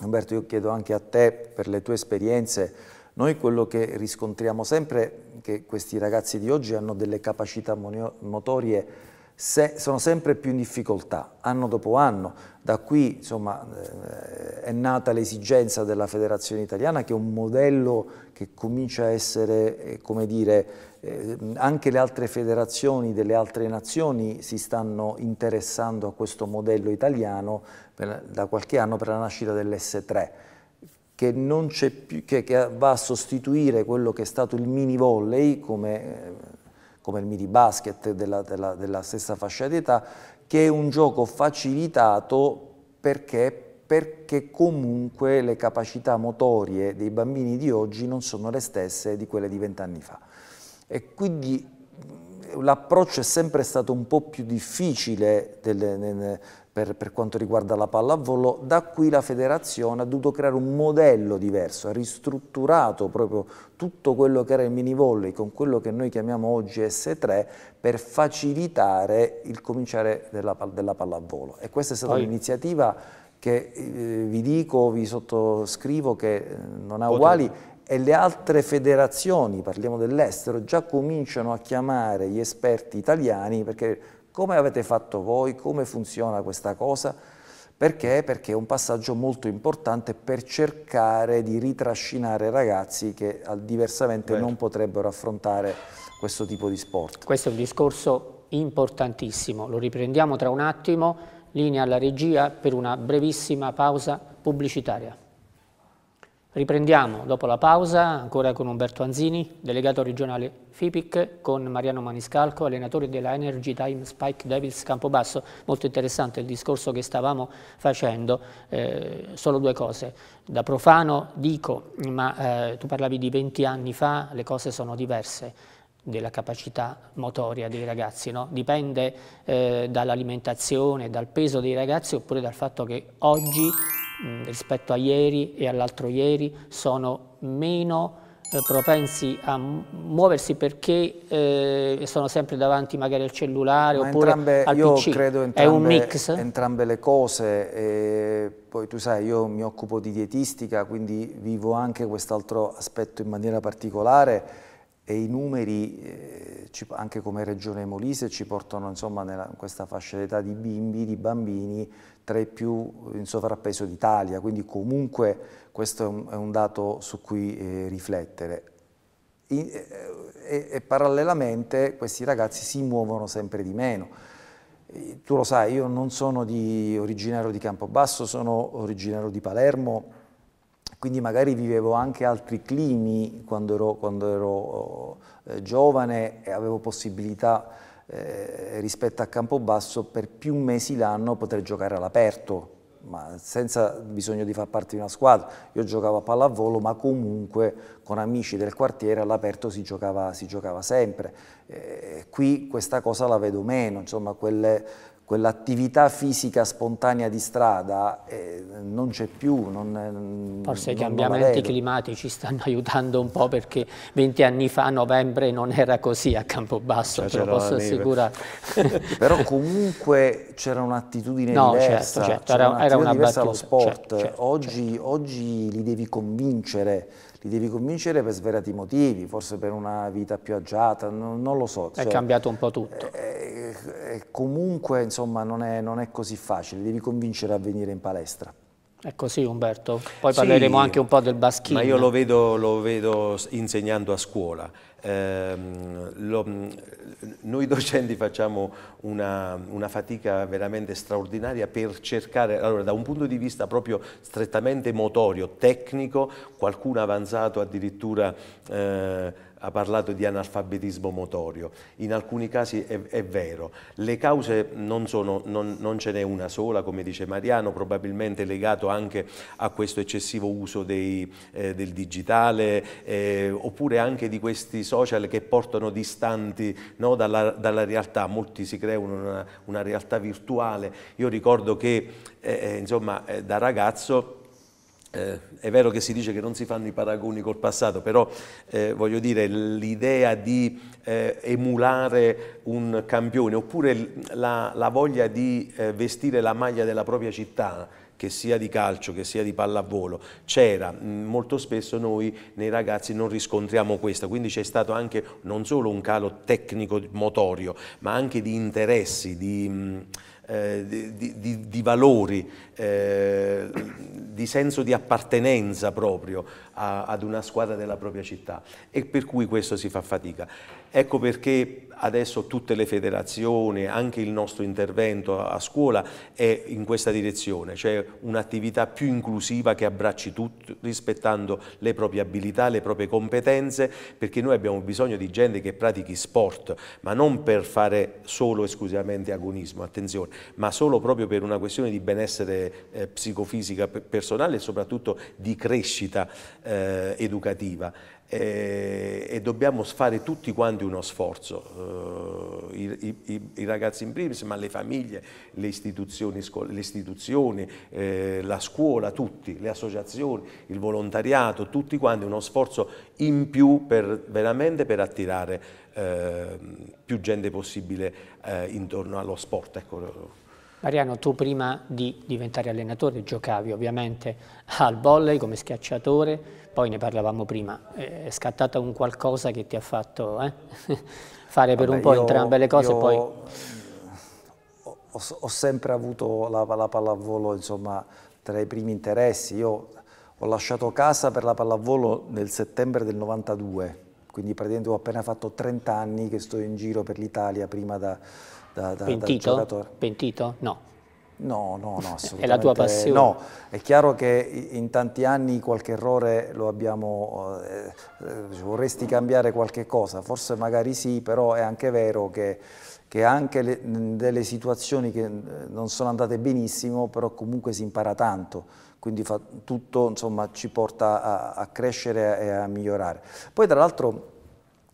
[SPEAKER 2] Umberto io chiedo anche a te per le tue esperienze, noi quello che riscontriamo sempre è che questi ragazzi di oggi hanno delle capacità motorie, se, sono sempre più in difficoltà, anno dopo anno. Da qui insomma, eh, è nata l'esigenza della Federazione Italiana che è un modello che comincia a essere, eh, come dire, eh, anche le altre federazioni delle altre nazioni si stanno interessando a questo modello italiano per, da qualche anno per la nascita dell'S3, che, più, che, che, va a sostituire quello che è stato il mini volley come, eh, come il mini basket della, della, della stessa fascia di età, che è un gioco facilitato perché perché comunque le capacità motorie dei bambini di oggi non sono le stesse di quelle di vent'anni fa e quindi l'approccio è sempre stato un po' più difficile delle, nelle, per, per, quanto riguarda la pallavolo, da qui la federazione ha dovuto creare un modello diverso, ha ristrutturato proprio tutto quello che era il mini volley con quello che noi chiamiamo oggi S3 per facilitare il cominciare della, della pallavolo e questa è stata un'iniziativa che eh, vi dico, vi sottoscrivo che eh, non ha uguali e le altre federazioni, parliamo dell'estero, già cominciano a chiamare gli esperti italiani perché come avete fatto voi, come funziona questa cosa, perché? Perché è un passaggio molto importante per cercare di ritrascinare ragazzi che diversamente Beh. Certo. non potrebbero affrontare questo tipo di sport.
[SPEAKER 1] Questo è un discorso importantissimo, lo riprendiamo tra un attimo, linea alla regia per una brevissima pausa pubblicitaria. Riprendiamo dopo la pausa ancora con Umberto Anzini, delegato regionale FIPIC, con Mariano Maniscalco, allenatore della Energy Time Spike Devils Campobasso. Molto interessante il discorso che stavamo facendo. Eh, solo due cose. Da profano dico, ma eh, tu parlavi di 20 anni fa, le cose sono diverse della capacità motoria dei ragazzi, no? dipende eh, dall'alimentazione, dal peso dei ragazzi oppure dal fatto che oggi Mm, rispetto a ieri e all'altro ieri sono meno eh, propensi a muoversi perché eh, sono sempre davanti magari al cellulare Ma oppure entrambe, al io PC. credo entrambe, È un mix?
[SPEAKER 2] Entrambe le cose. E poi tu sai, io mi occupo di dietistica, quindi vivo anche quest'altro aspetto in maniera particolare e i numeri eh, anche come regione Molise ci portano insomma, nella, in questa fascia d'età di bimbi, di bambini tra i più in sovrappeso d'Italia, quindi comunque questo è un, è un dato su cui eh, riflettere. In, eh, eh, e, e parallelamente questi ragazzi si muovono sempre di meno. Eh, tu lo sai, io non sono di, originario di Campobasso, sono originario di Palermo, quindi magari vivevo anche altri climi quando ero, quando ero eh, giovane e avevo possibilità eh, rispetto a Campobasso per più mesi l'anno poter giocare all'aperto, ma senza bisogno di far parte di una squadra. Io giocavo a pallavolo, ma comunque con amici del quartiere all'aperto si, si giocava, sempre. Eh, qui questa cosa la vedo meno, insomma, quelle, quell'attività fisica spontanea di strada eh, non c'è più. Non, mm, Forse i cambiamenti
[SPEAKER 1] climatici stanno aiutando un po' perché 20 anni fa a novembre non era così a Campobasso, cioè, te lo posso assicurare. Però
[SPEAKER 2] comunque c'era un'attitudine no, diversa, certo, certo. c'era era, una diversa battuta, allo sport. Certo, certo, oggi, certo. oggi li devi convincere li devi convincere per sverati motivi, forse per una vita più agiata, non, non lo so. Cioè, è cambiato
[SPEAKER 1] un po' tutto. Eh,
[SPEAKER 2] eh, eh, comunque, insomma, non è, non è così facile, devi convincere a venire in palestra. È così Umberto,
[SPEAKER 1] poi parleremo anche un po' del baschino. Ma io lo
[SPEAKER 3] vedo, lo vedo, insegnando a scuola, ehm, lo, noi docenti facciamo una, una, fatica veramente straordinaria per cercare, allora da un punto di vista proprio strettamente motorio, tecnico, qualcuno ha avanzato addirittura... Eh, ha parlato di analfabetismo motorio, in alcuni casi è, è vero, le cause non, sono, non, non ce n'è una sola, come dice Mariano, probabilmente legato anche a questo eccessivo uso dei, eh, del digitale, eh, oppure anche di questi social che portano distanti no, dalla, dalla, realtà, molti si creano una, una realtà virtuale, io ricordo che eh, eh insomma, eh, da ragazzo eh, è vero che si dice che non si fanno i paragoni col passato, però eh, voglio dire l'idea di eh, emulare un campione oppure la, la voglia di eh, vestire la maglia della propria città che sia di calcio, che sia di pallavolo, c'era. Mm, molto spesso noi nei ragazzi non riscontriamo questo, quindi c'è stato anche non solo un calo tecnico motorio, ma anche di interessi, di mm, eh, di, di, di, valori, eh, di senso di appartenenza proprio a, ad una squadra della propria città e per cui questo si fa fatica. Ecco perché adesso tutte le federazioni, anche il nostro intervento a scuola è in questa direzione, cioè un'attività più inclusiva che abbracci tutti rispettando le proprie abilità, le proprie competenze, perché noi abbiamo bisogno di gente che pratichi sport, ma non per fare solo esclusivamente agonismo, attenzione, ma solo proprio per una questione di benessere eh, psicofisica personale e soprattutto di crescita eh, educativa e, e dobbiamo fare tutti quanti uno sforzo, uh, i, i, i, ragazzi in primis, ma le famiglie, le istituzioni, le istituzioni eh, la scuola, tutti, le associazioni, il volontariato, tutti quanti uno sforzo in più per, veramente per attirare eh, più gente possibile eh, intorno allo sport. Ecco.
[SPEAKER 1] Mariano, tu prima di diventare allenatore giocavi ovviamente al volley come schiacciatore, poi ne parlavamo prima, è scattata un qualcosa che ti ha fatto eh? fare per Vabbè, un po' io, entrambe le cose poi...
[SPEAKER 2] Ho, ho, sempre avuto la, la pallavolo insomma, tra i primi interessi, io ho lasciato casa per la pallavolo nel settembre del 92, quindi praticamente ho appena fatto 30 anni che sto in giro per l'Italia prima da da, da, Pentito? dal giocatore. Pentito? No. No, no, no, assolutamente. È la tua passione? No, è chiaro che in tanti anni qualche errore lo abbiamo, eh, eh, vorresti cambiare qualche cosa, forse magari sì, però è anche vero che, che anche le, delle situazioni che eh, non sono andate benissimo, però comunque si impara tanto quindi tutto insomma, ci porta a, a, crescere e a migliorare. Poi tra l'altro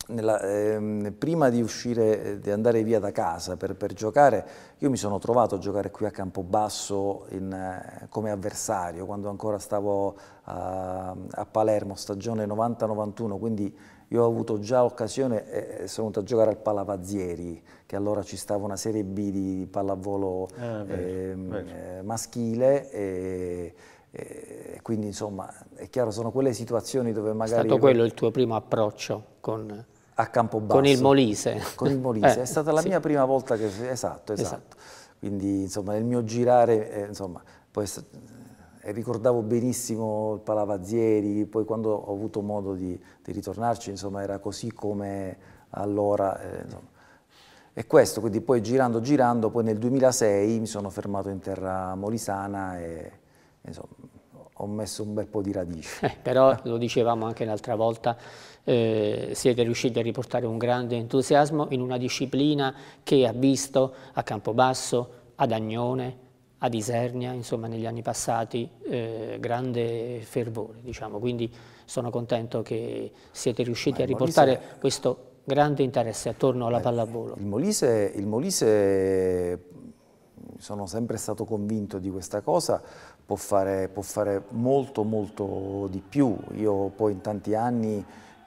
[SPEAKER 2] nella, eh, prima di uscire, eh, di andare via da casa per, per, giocare, io mi sono trovato a giocare qui a Campobasso in, eh, come avversario, quando ancora stavo eh, a Palermo, stagione 90-91, quindi io ho avuto già occasione, eh, sono venuto a giocare al Palavazzieri, che allora ci stava una Serie B di pallavolo ah, bello, ehm, eh, maschile, e, e quindi insomma è chiaro sono quelle situazioni dove magari... È stato quello
[SPEAKER 1] il tuo primo approccio con
[SPEAKER 2] a Campobasso. Con il Molise. Con il Molise, eh, è stata la sì. mia prima volta che... Esatto, esatto. esatto. Quindi insomma nel mio girare, eh, insomma, poi, eh, ricordavo benissimo il Palavazzieri, poi quando ho avuto modo di, di ritornarci, insomma era così come allora. Eh, insomma. E questo, quindi poi girando, girando, poi nel 2006 mi sono fermato in terra molisana e insomma, ho messo un bel po' di radici. Eh,
[SPEAKER 1] però eh. lo dicevamo anche l'altra volta, eh, siete riusciti a riportare un grande entusiasmo in una disciplina che ha visto a Campobasso, ad Agnone, ad Isernia, insomma negli anni passati, eh, grande fervore. Diciamo. Quindi sono contento che siete riusciti a riportare Molise, questo grande interesse attorno alla eh, pallavolo.
[SPEAKER 2] Il Molise, il Molise, sono sempre stato convinto di questa cosa, può fare, può fare molto molto di più. Io poi in tanti anni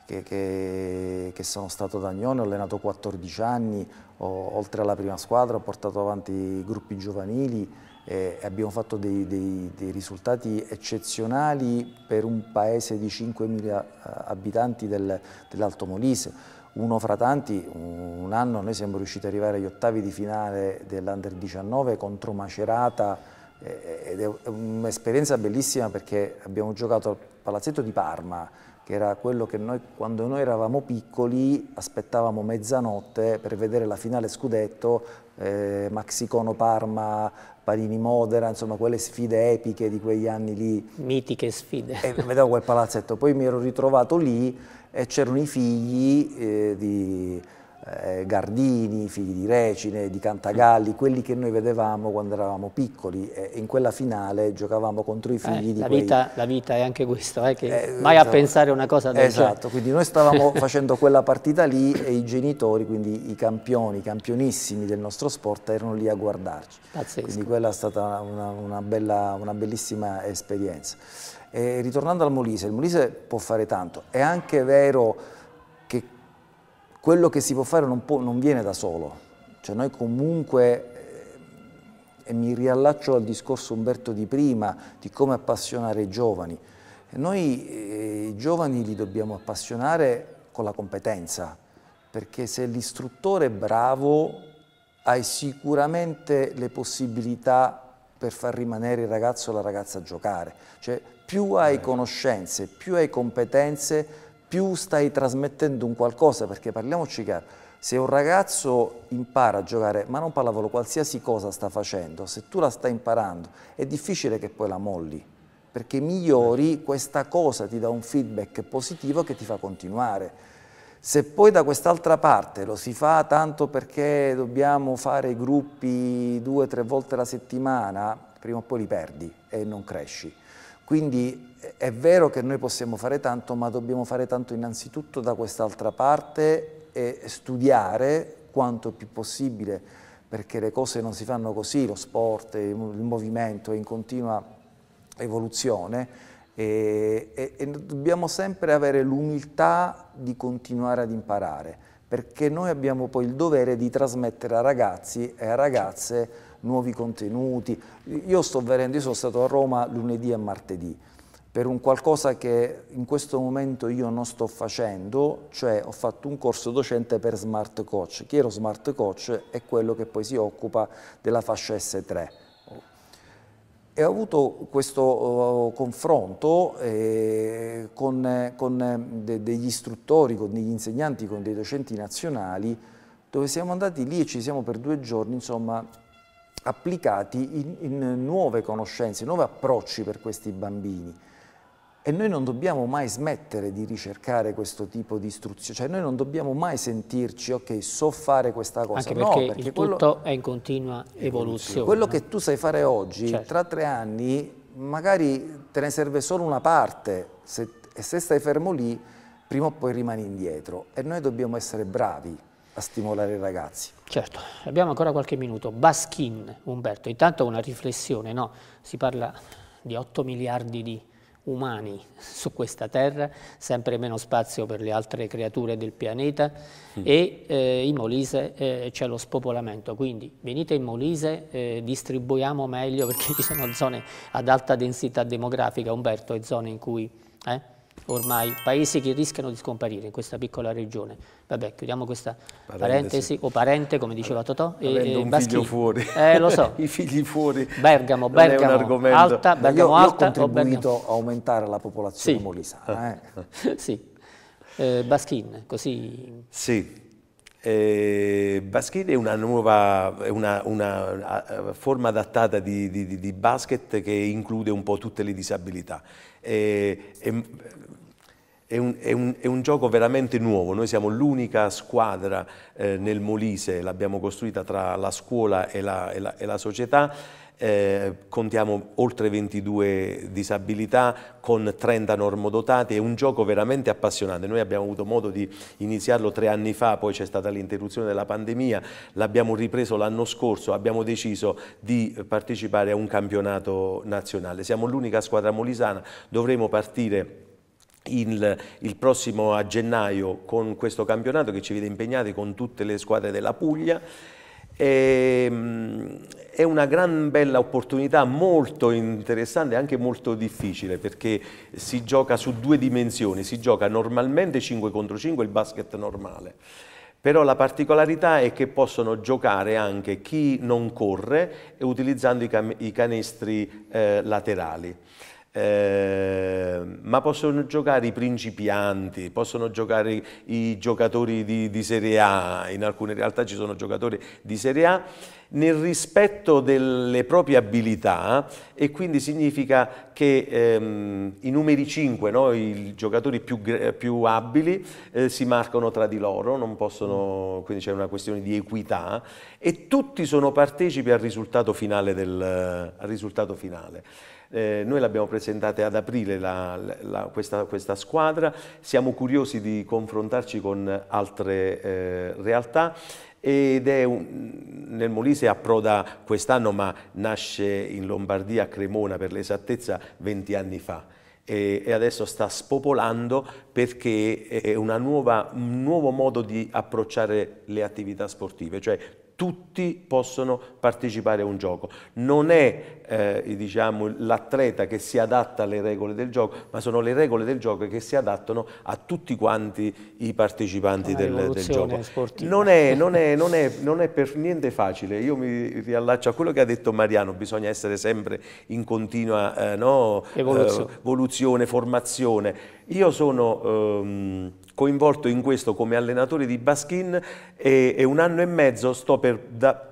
[SPEAKER 2] che, che, che sono stato ad Agnone, ho allenato 14 anni, ho, oltre alla prima squadra ho portato avanti i gruppi giovanili e abbiamo fatto dei, dei, dei risultati eccezionali per un paese di 5.000 eh, abitanti del, dell'Alto Molise uno fra tanti, un anno noi siamo riusciti ad arrivare agli ottavi di finale dell'Under 19 contro Macerata eh, ed è un'esperienza bellissima perché abbiamo giocato al Palazzetto di Parma che era quello che noi quando noi eravamo piccoli aspettavamo mezzanotte per vedere la finale scudetto eh, Maxicono Parma, Parini Modera, insomma quelle sfide epiche di quegli anni lì. Mitiche sfide. E eh, vedevo quel palazzetto, poi mi ero ritrovato lì e c'erano i figli eh, di eh, Gardini, figli di Recine, di Cantagalli, quelli che noi vedevamo quando eravamo piccoli e in quella finale giocavamo contro i figli eh, di la quei... Vita,
[SPEAKER 1] la vita è anche questo, eh, che mai eh, a esatto. pensare una cosa del esatto, Esatto, quindi noi stavamo
[SPEAKER 2] facendo quella partita lì e i genitori, quindi i campioni, i campionissimi del nostro sport erano lì a guardarci. Pazzesco. Quindi quella è stata una, una, bella, una bellissima esperienza. E ritornando al Molise, il Molise può fare tanto, è anche vero quello che si può fare non, può, non viene da solo. Cioè noi comunque eh, e mi riallaccio al discorso Umberto di prima, di come appassionare i giovani. Noi eh, i giovani li dobbiamo appassionare con la competenza, perché se l'istruttore è bravo hai sicuramente le possibilità per far rimanere il ragazzo o la ragazza a giocare. Cioè più hai certo. conoscenze, più hai competenze, più stai trasmettendo un qualcosa, perché parliamoci chiaro, se un ragazzo impara a giocare, ma non pallavolo, qualsiasi cosa sta facendo, se tu la stai imparando, è difficile che poi la molli, perché migliori certo. questa cosa, ti dà un feedback positivo che ti fa continuare. Se poi da quest'altra parte lo si fa tanto perché dobbiamo fare gruppi due o tre volte alla settimana, prima o poi li perdi e non cresci. Quindi eh, è vero che noi possiamo fare tanto, ma dobbiamo fare tanto innanzitutto da quest'altra parte e studiare quanto più possibile, perché le cose non si fanno così, lo sport, il movimento è in continua evoluzione e, e, e dobbiamo sempre avere l'umiltà di continuare ad imparare, perché noi abbiamo poi il dovere di trasmettere a ragazzi e a ragazze nuovi contenuti. Io sto venendo, io sono stato a Roma lunedì e martedì, per un qualcosa che in questo momento io non sto facendo, cioè ho fatto un corso docente per Smart Coach. Chi ero Smart Coach è quello che poi si occupa della fascia S3. E ho avuto questo uh, confronto eh, con, con eh, de degli istruttori, con degli insegnanti, con dei docenti nazionali, dove siamo andati lì e ci siamo per due giorni, insomma, applicati in, in nuove conoscenze, nuovi approcci per questi bambini. E noi non dobbiamo mai smettere di ricercare questo tipo di istruzione, cioè noi non dobbiamo mai sentirci, ok, so fare questa cosa. Anche perché, no, perché il tutto è in continua evoluzione. Quello che tu sai fare oggi, certo. tra tre anni, magari te ne serve solo una parte se, e se stai fermo lì, prima o poi rimani indietro. E noi dobbiamo essere bravi a stimolare i ragazzi.
[SPEAKER 1] Certo, abbiamo ancora qualche minuto. Baskin, Umberto, intanto una riflessione, no? si parla di 8 miliardi di umani su questa terra, sempre meno spazio per le altre creature del pianeta mm. e eh, in Molise eh, c'è lo spopolamento, quindi venite in Molise, eh, distribuiamo meglio perché ci sono zone ad alta densità demografica, Umberto, e zone in cui... Eh, ormai paesi che rischiano di scomparire in questa piccola regione. Vabbè, chiudiamo questa parentesi, parentesi o parente, come diceva Totò. Avendo e, un Baschi. figlio fuori. Eh, lo so. I figli fuori. Bergamo, Bergamo alta, Bergamo io, alta. Io ho contribuito
[SPEAKER 2] Bergamo... a aumentare
[SPEAKER 1] la popolazione sì. molisana. Eh. sì. Eh, Baskin, così...
[SPEAKER 3] Sì. Eh, basket è una nuova una, una forma adattata di, di, di, basket che include un po' tutte le disabilità. Eh, eh, è un, è, un, è un, gioco veramente nuovo, noi siamo l'unica squadra eh, nel Molise, l'abbiamo costruita tra la scuola e la, e la, e la società, eh, contiamo oltre 22 disabilità con 30 normodotati, è un gioco veramente appassionante, noi abbiamo avuto modo di iniziarlo tre anni fa, poi c'è stata l'interruzione della pandemia, l'abbiamo ripreso l'anno scorso, abbiamo deciso di partecipare a un campionato nazionale, siamo l'unica squadra molisana, dovremo partire il, il, prossimo a gennaio con questo campionato che ci vede impegnati con tutte le squadre della Puglia. E, ehm, è una gran bella opportunità, molto interessante e anche molto difficile perché si gioca su due dimensioni, si gioca normalmente 5 contro 5 il basket normale però la particolarità è che possono giocare anche chi non corre utilizzando i, canestri eh, laterali. Eh, ma possono giocare i principianti, possono giocare i, giocatori di, di, Serie A, in alcune realtà ci sono giocatori di Serie A, nel rispetto delle proprie abilità e quindi significa che ehm, i numeri 5, no, i giocatori più, più abili, eh, si marcano tra di loro, possono, quindi c'è una questione di equità e tutti sono partecipi al risultato finale. Del, al risultato finale. Eh, noi l'abbiamo presentata ad aprile la, la, questa, questa, squadra, siamo curiosi di confrontarci con altre eh, realtà ed è un, nel Molise approda quest'anno ma nasce in Lombardia, a Cremona per l'esattezza 20 anni fa e, adesso sta spopolando perché è nuova, un nuovo modo di approcciare le attività sportive, cioè tutti possono partecipare a un gioco. Non è eh, diciamo, l'atleta che si adatta alle regole del gioco, ma sono le regole del gioco che si adattano a tutti quanti i partecipanti del, del, gioco. Non è, non, è, non, è, non è, per niente facile, io mi riallaccio a quello che ha detto Mariano, bisogna essere sempre in continua eh, no, eh, evoluzione. Eh, evoluzione. formazione. Io sono... Ehm, coinvolto in questo come allenatore di Baskin e, e un anno e mezzo sto per... Da,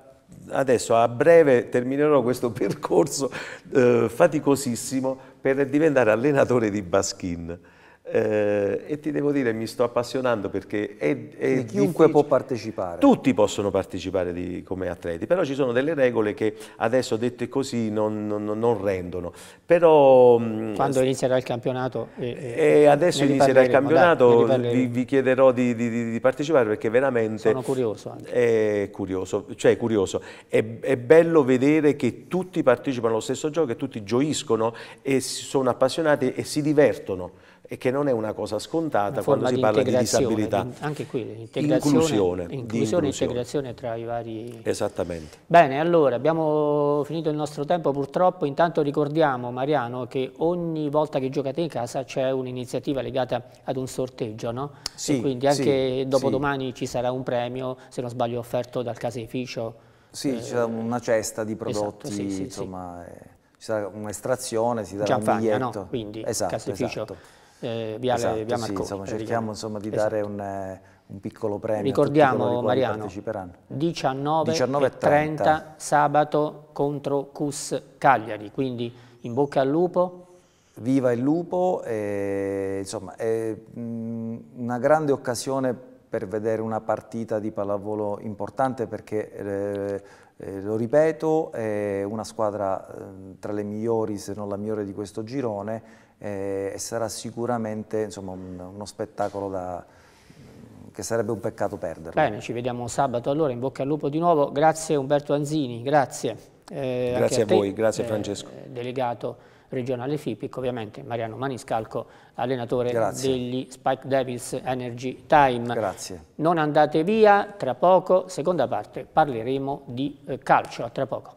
[SPEAKER 3] adesso a breve terminerò questo percorso eh, faticosissimo per diventare allenatore di Baskin. Eh, e ti devo dire mi sto appassionando perché è, è chiunque difficile. può partecipare tutti possono partecipare di, come atleti però ci sono delle regole che adesso dette così non, non, non rendono però mm, quando
[SPEAKER 1] inizierà il campionato eh, eh, eh, e, e adesso inizierà il campionato dai, vi,
[SPEAKER 3] vi, chiederò di, di, di, partecipare perché veramente sono curioso anche. è curioso cioè curioso è, è bello vedere che tutti partecipano allo stesso gioco che tutti gioiscono e sono appassionati e si divertono e che non è una cosa scontata una quando si parla di disabilità. anche qui, l'integrazione, inclusione, inclusione, integrazione
[SPEAKER 1] tra i vari...
[SPEAKER 3] Esattamente.
[SPEAKER 1] Bene, allora abbiamo finito il nostro tempo purtroppo, intanto ricordiamo Mariano che ogni volta che giocate in casa c'è un'iniziativa legata ad un sorteggio, no? Sì, e quindi anche sì, dopodomani sì. ci sarà un premio, se non sbaglio offerto dal caseificio. Sì, eh, c'è
[SPEAKER 2] una cesta di esatto, prodotti, esatto, sì, insomma... Eh, ci sarà un'estrazione, si darà Gianfagna, un biglietto. No? Quindi, esatto, caseificio. Esatto eh, Viale, esatto, via Marconi. Sì, insomma, eh, cerchiamo insomma, di esatto. dare un, eh, un, piccolo premio Ricordiamo, Mariano,
[SPEAKER 1] 19, 19 e 30. 30 sabato contro Cus
[SPEAKER 2] Cagliari, quindi in bocca al lupo, Viva il lupo, eh, insomma è mh, mm, una grande occasione per vedere una partita di pallavolo importante perché eh, eh, lo ripeto è una squadra eh, tra le migliori se non la migliore di questo girone eh, e sarà sicuramente insomma, un, uno spettacolo da, che sarebbe un peccato perderlo. Bene,
[SPEAKER 1] ci vediamo sabato allora, in bocca al lupo di nuovo. Grazie Umberto Anzini, grazie. Eh, grazie a, te, voi, grazie eh, Francesco. Delegato regionale FIPIC, ovviamente Mariano Maniscalco, allenatore grazie. degli Spike Devils Energy Time. Grazie. Non andate via, tra poco, seconda parte, parleremo di eh, calcio, a tra poco.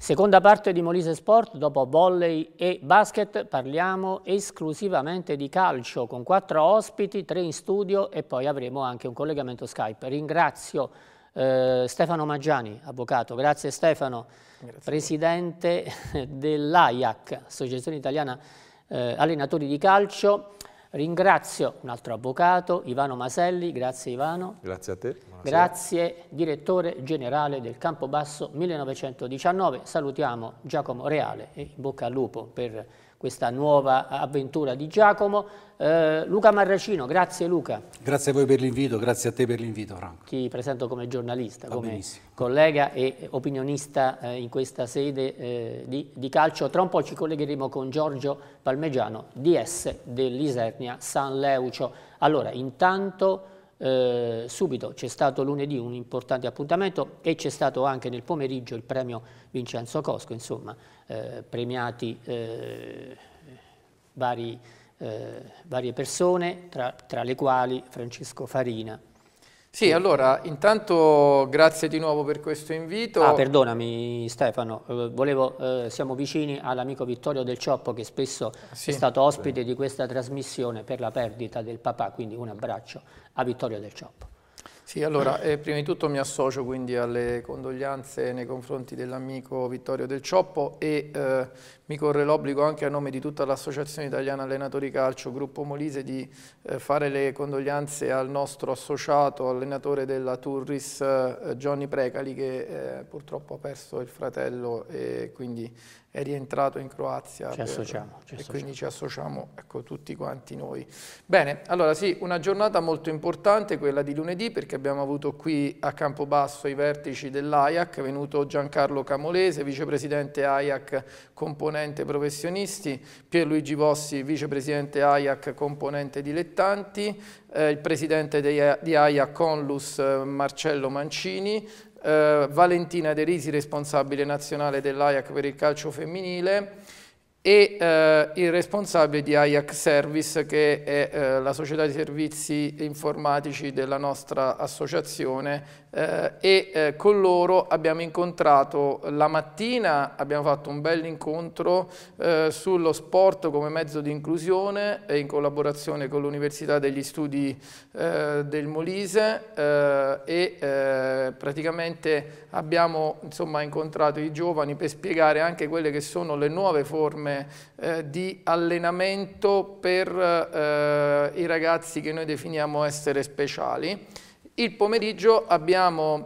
[SPEAKER 1] Seconda parte di Molise Sport, dopo volley e basket parliamo esclusivamente di calcio con quattro ospiti, tre in studio e poi avremo anche un collegamento Skype. Ringrazio eh, Stefano Maggiani, avvocato, grazie Stefano, grazie. presidente dell'AIAC, Associazione Italiana eh, Allenatori di Calcio. Ringrazio un altro avvocato, Ivano Maselli, grazie Ivano.
[SPEAKER 4] Grazie a te. Buonasera.
[SPEAKER 1] Grazie direttore generale del Campobasso 1919. Salutiamo Giacomo Reale e in bocca al lupo per questa nuova avventura di Giacomo. Eh, Luca Marracino, grazie Luca.
[SPEAKER 5] Grazie a voi per l'invito, grazie a te per l'invito Franco.
[SPEAKER 1] Ti presento come giornalista, Va come benissimo. collega e opinionista eh, in questa sede eh, di, di, calcio. Tra un po' ci collegheremo con Giorgio Palmegiano, DS dell'Isernia San Leucio. Allora, intanto eh, subito c'è stato lunedì un importante appuntamento e c'è stato anche nel pomeriggio il premio Vincenzo Cosco, insomma, eh, premiati eh, vari, eh, varie persone, tra, tra le quali Francesco Farina. Sì, allora, intanto grazie di nuovo per questo invito. Ah, perdonami Stefano, eh, volevo, eh, siamo vicini all'amico Vittorio Del Cioppo che spesso sì. è stato ospite di questa trasmissione per la perdita del papà, quindi un abbraccio a Vittorio Del Cioppo.
[SPEAKER 6] Sì, allora, eh, prima di tutto mi associo quindi alle condoglianze nei confronti dell'amico Vittorio Del Cioppo e eh, mi corre l'obbligo anche a nome di tutta l'Associazione Italiana Allenatori Calcio, Gruppo Molise, di eh, fare le condoglianze al nostro associato, allenatore della Turris, eh, Johnny Precali, che eh, purtroppo ha perso il fratello e quindi è rientrato in Croazia. Ci per, associamo. e quindi ci associamo ecco, tutti quanti noi. Bene, allora sì, una giornata molto importante quella di lunedì perché abbiamo avuto qui a Campobasso i vertici dell'AIAC, è venuto Giancarlo Camolese, vicepresidente AIAC, componente professionisti, Pierluigi Vossi, vicepresidente AIAC, componente dilettanti, eh, il presidente di, di AIAC Conlus eh, Marcello Mancini, eh, Valentina De Risi, responsabile nazionale dell'AIAC per il calcio femminile, e eh, il responsabile di IAC Service che è eh, la società di servizi informatici della nostra associazione eh, e eh, con loro abbiamo incontrato la mattina, abbiamo fatto un bel incontro eh, sullo sport come mezzo di inclusione in collaborazione con l'Università degli Studi eh, del Molise eh, e eh, praticamente abbiamo insomma, incontrato i giovani per spiegare anche quelle che sono le nuove forme di allenamento per i ragazzi che noi definiamo essere speciali. Il pomeriggio abbiamo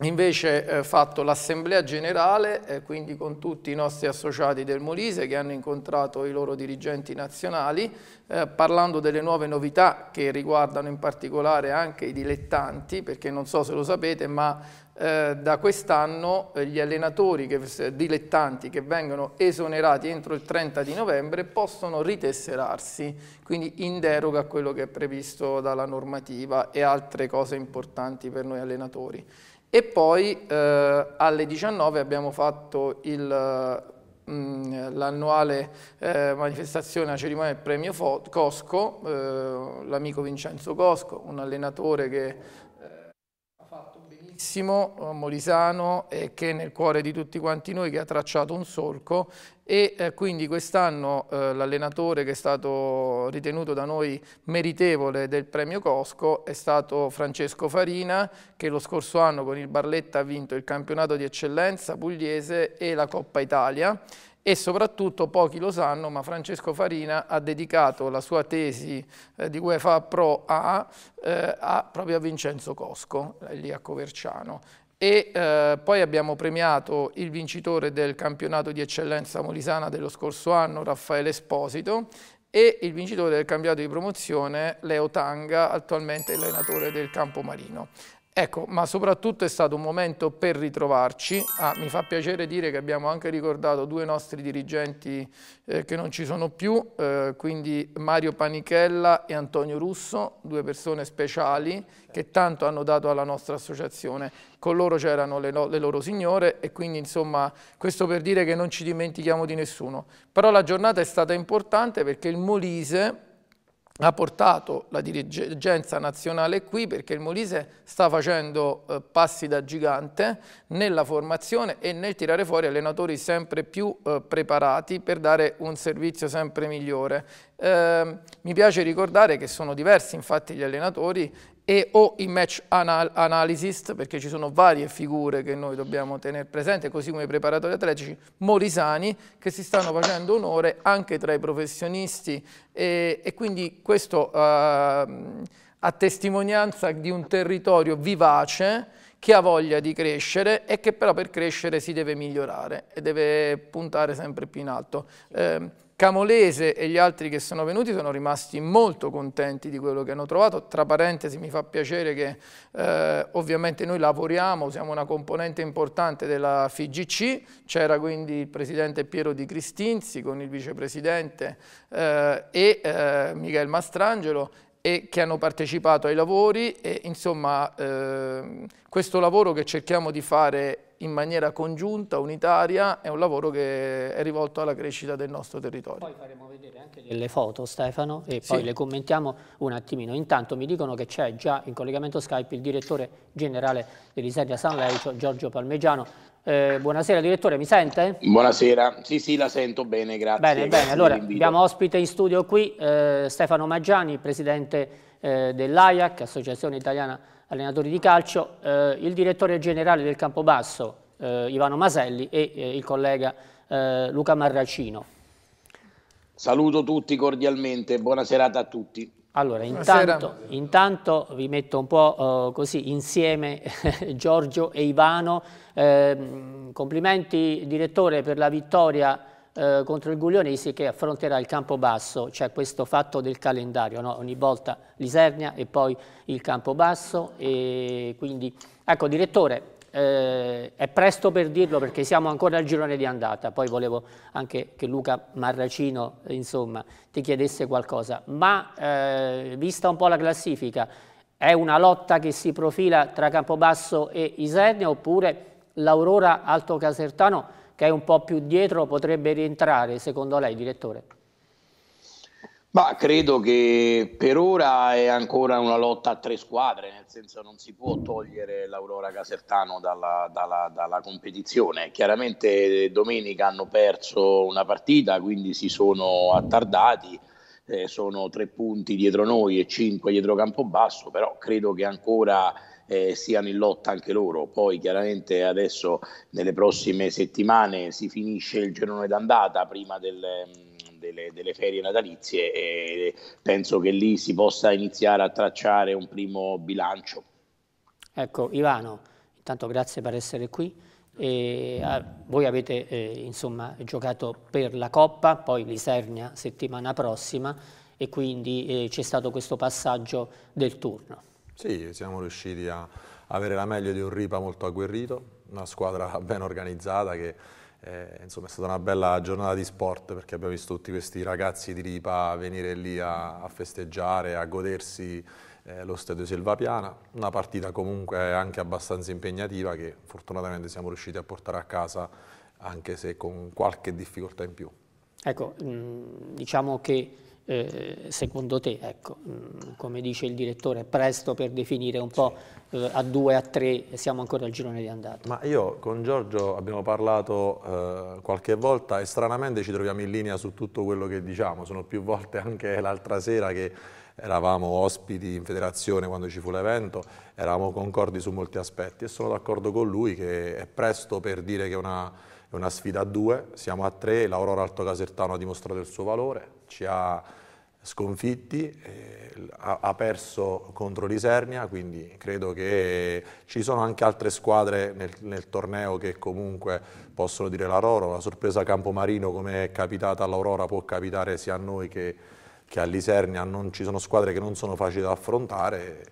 [SPEAKER 6] invece eh, fatto l'assemblea generale, eh, quindi con tutti i nostri associati del Molise che hanno incontrato i loro dirigenti nazionali, eh, parlando delle nuove novità che riguardano in particolare anche i dilettanti, perché non so se lo sapete, ma eh, da quest'anno eh, gli allenatori che, dilettanti che vengono esonerati entro il 30 di novembre possono ritesserarsi, quindi in deroga a quello che è previsto dalla normativa e altre cose importanti per noi allenatori. E poi eh, alle 19 abbiamo fatto mm, l'annuale eh, manifestazione a cerimonia del premio Fo Cosco, l'amico Vincenzo Cosco, un allenatore che eh, molisano eh, che è nel cuore di tutti quanti noi, che ha tracciato un solco e eh, quindi quest'anno eh, l'allenatore che è stato ritenuto da noi meritevole del premio Cosco è stato Francesco Farina che lo scorso anno con il Barletta ha vinto il campionato di eccellenza pugliese e la Coppa Italia e soprattutto pochi lo sanno ma Francesco Farina ha dedicato la sua tesi eh, di UEFA Pro A, eh, a proprio a Vincenzo Cosco eh, lì a Coverciano e eh, poi abbiamo premiato il vincitore del campionato di eccellenza molisana dello scorso anno Raffaele Esposito e il vincitore del campionato di promozione Leo Tanga, attualmente allenatore del campo marino. Ecco, ma soprattutto è stato un momento per ritrovarci. Ah, mi fa piacere dire che abbiamo anche ricordato due nostri dirigenti eh, che non ci sono più, eh, quindi Mario Panichella e Antonio Russo, due persone speciali che tanto hanno dato alla nostra associazione. Con loro c'erano le, le loro signore e quindi insomma questo per dire che non ci dimentichiamo di nessuno. Però la giornata è stata importante perché il Molise ha portato la dirigenza nazionale qui perché il Molise sta facendo eh, passi da gigante nella formazione e nel tirare fuori allenatori sempre più eh, preparati per dare un servizio sempre migliore. Ehm, mi piace ricordare che sono diversi infatti gli allenatori e o i match anal analysis, perché ci sono varie figure che noi dobbiamo tenere presente, così come i preparatori atletici morisani, che si stanno facendo onore anche tra i professionisti e, e quindi questo uh, a testimonianza di un territorio vivace che ha voglia di crescere e che però per crescere si deve migliorare e deve puntare sempre più in alto. Eh, Camolese e gli altri che sono venuti sono rimasti molto contenti di quello che hanno trovato, tra parentesi mi fa piacere che eh, ovviamente noi lavoriamo, siamo una componente importante della FIGC, c'era quindi il presidente Piero Di Cristinzi con il vicepresidente eh, e eh, Michele Mastrangelo e che hanno partecipato ai lavori e insomma ehm, questo lavoro che cerchiamo di fare in maniera congiunta, unitaria, è un lavoro che è rivolto alla crescita del nostro territorio. Poi faremo
[SPEAKER 1] vedere anche delle foto Stefano e poi sì. le commentiamo un attimino. Intanto mi dicono che c'è già in collegamento Skype il direttore generale dell'Iseria San Leucio, Giorgio Palmegiano. Eh, buonasera direttore, mi sente?
[SPEAKER 7] Buonasera, sì sì la sento bene, grazie. Bene, grazie bene, allora abbiamo
[SPEAKER 1] ospite in studio qui eh, Stefano Maggiani, presidente eh, dell'AIAC, Associazione Italiana allenatori di calcio, eh, il direttore generale del Campobasso, eh, Ivano Maselli, e eh, il collega eh, Luca Marracino.
[SPEAKER 7] Saluto tutti cordialmente, buona serata a tutti. Allora, intanto,
[SPEAKER 1] intanto vi metto un po' eh, così insieme Giorgio e Ivano. Ehm, complimenti direttore per la vittoria eh, contro il Guglionesi che affronterà il campo basso, c'è questo fatto del calendario, no? ogni volta l'Isernia e poi il campo basso. E quindi, ecco, direttore, eh, è presto per dirlo perché siamo ancora al girone di andata, poi volevo anche che Luca Marracino insomma, ti chiedesse qualcosa, ma eh, vista un po' la classifica, è una lotta che si profila tra Campobasso e Isernia oppure l'Aurora Alto Casertano che è un po' più dietro potrebbe rientrare, secondo lei, direttore?
[SPEAKER 7] Ma credo che per ora è ancora una lotta a tre squadre, nel senso non si può togliere l'Aurora Casertano dalla, dalla, dalla, competizione. Chiaramente domenica hanno perso una partita, quindi si sono attardati, eh, sono tre punti dietro noi e cinque dietro Campobasso, però credo che ancora eh, siano in lotta anche loro. Poi chiaramente adesso nelle prossime settimane si finisce il girone d'andata prima del... Mm, delle, delle, ferie natalizie e penso che lì si possa iniziare a tracciare un primo bilancio.
[SPEAKER 1] Ecco Ivano, intanto grazie per essere qui. E, a, eh, voi avete eh, insomma, giocato per la Coppa, poi Lisernia settimana prossima e quindi eh, c'è stato questo passaggio del turno.
[SPEAKER 4] Sì, siamo riusciti a avere la meglio di un Ripa molto agguerrito, una squadra ben organizzata che eh, insomma, è stata una bella giornata di sport perché abbiamo visto tutti questi ragazzi di Ripa venire lì a, a festeggiare, a godersi eh, lo stadio Selvapiana, una partita comunque anche abbastanza impegnativa che fortunatamente siamo riusciti a portare a casa anche se con qualche difficoltà in più.
[SPEAKER 1] Ecco, mm, diciamo che eh, secondo te, ecco, mm, come dice il direttore, è presto per definire un po' eh, a due, a 3, siamo ancora al girone di andata.
[SPEAKER 4] Ma io con Giorgio abbiamo parlato eh, qualche volta e stranamente ci troviamo in linea su tutto quello che diciamo, sono più volte anche l'altra sera che eravamo ospiti in federazione quando ci fu l'evento, eravamo concordi su molti aspetti e sono d'accordo con lui che è presto per dire che una è una sfida a due, siamo a tre, l'Aurora Alto Casertano ha dimostrato il suo valore, ci ha sconfitti, eh, ha perso contro l'Isernia, quindi credo che ci sono anche altre squadre nel, nel torneo che comunque possono dire la loro, la sorpresa Campomarino come è capitata all'Aurora può capitare sia a noi che, che all'Isernia, ci sono squadre che non sono facili da affrontare,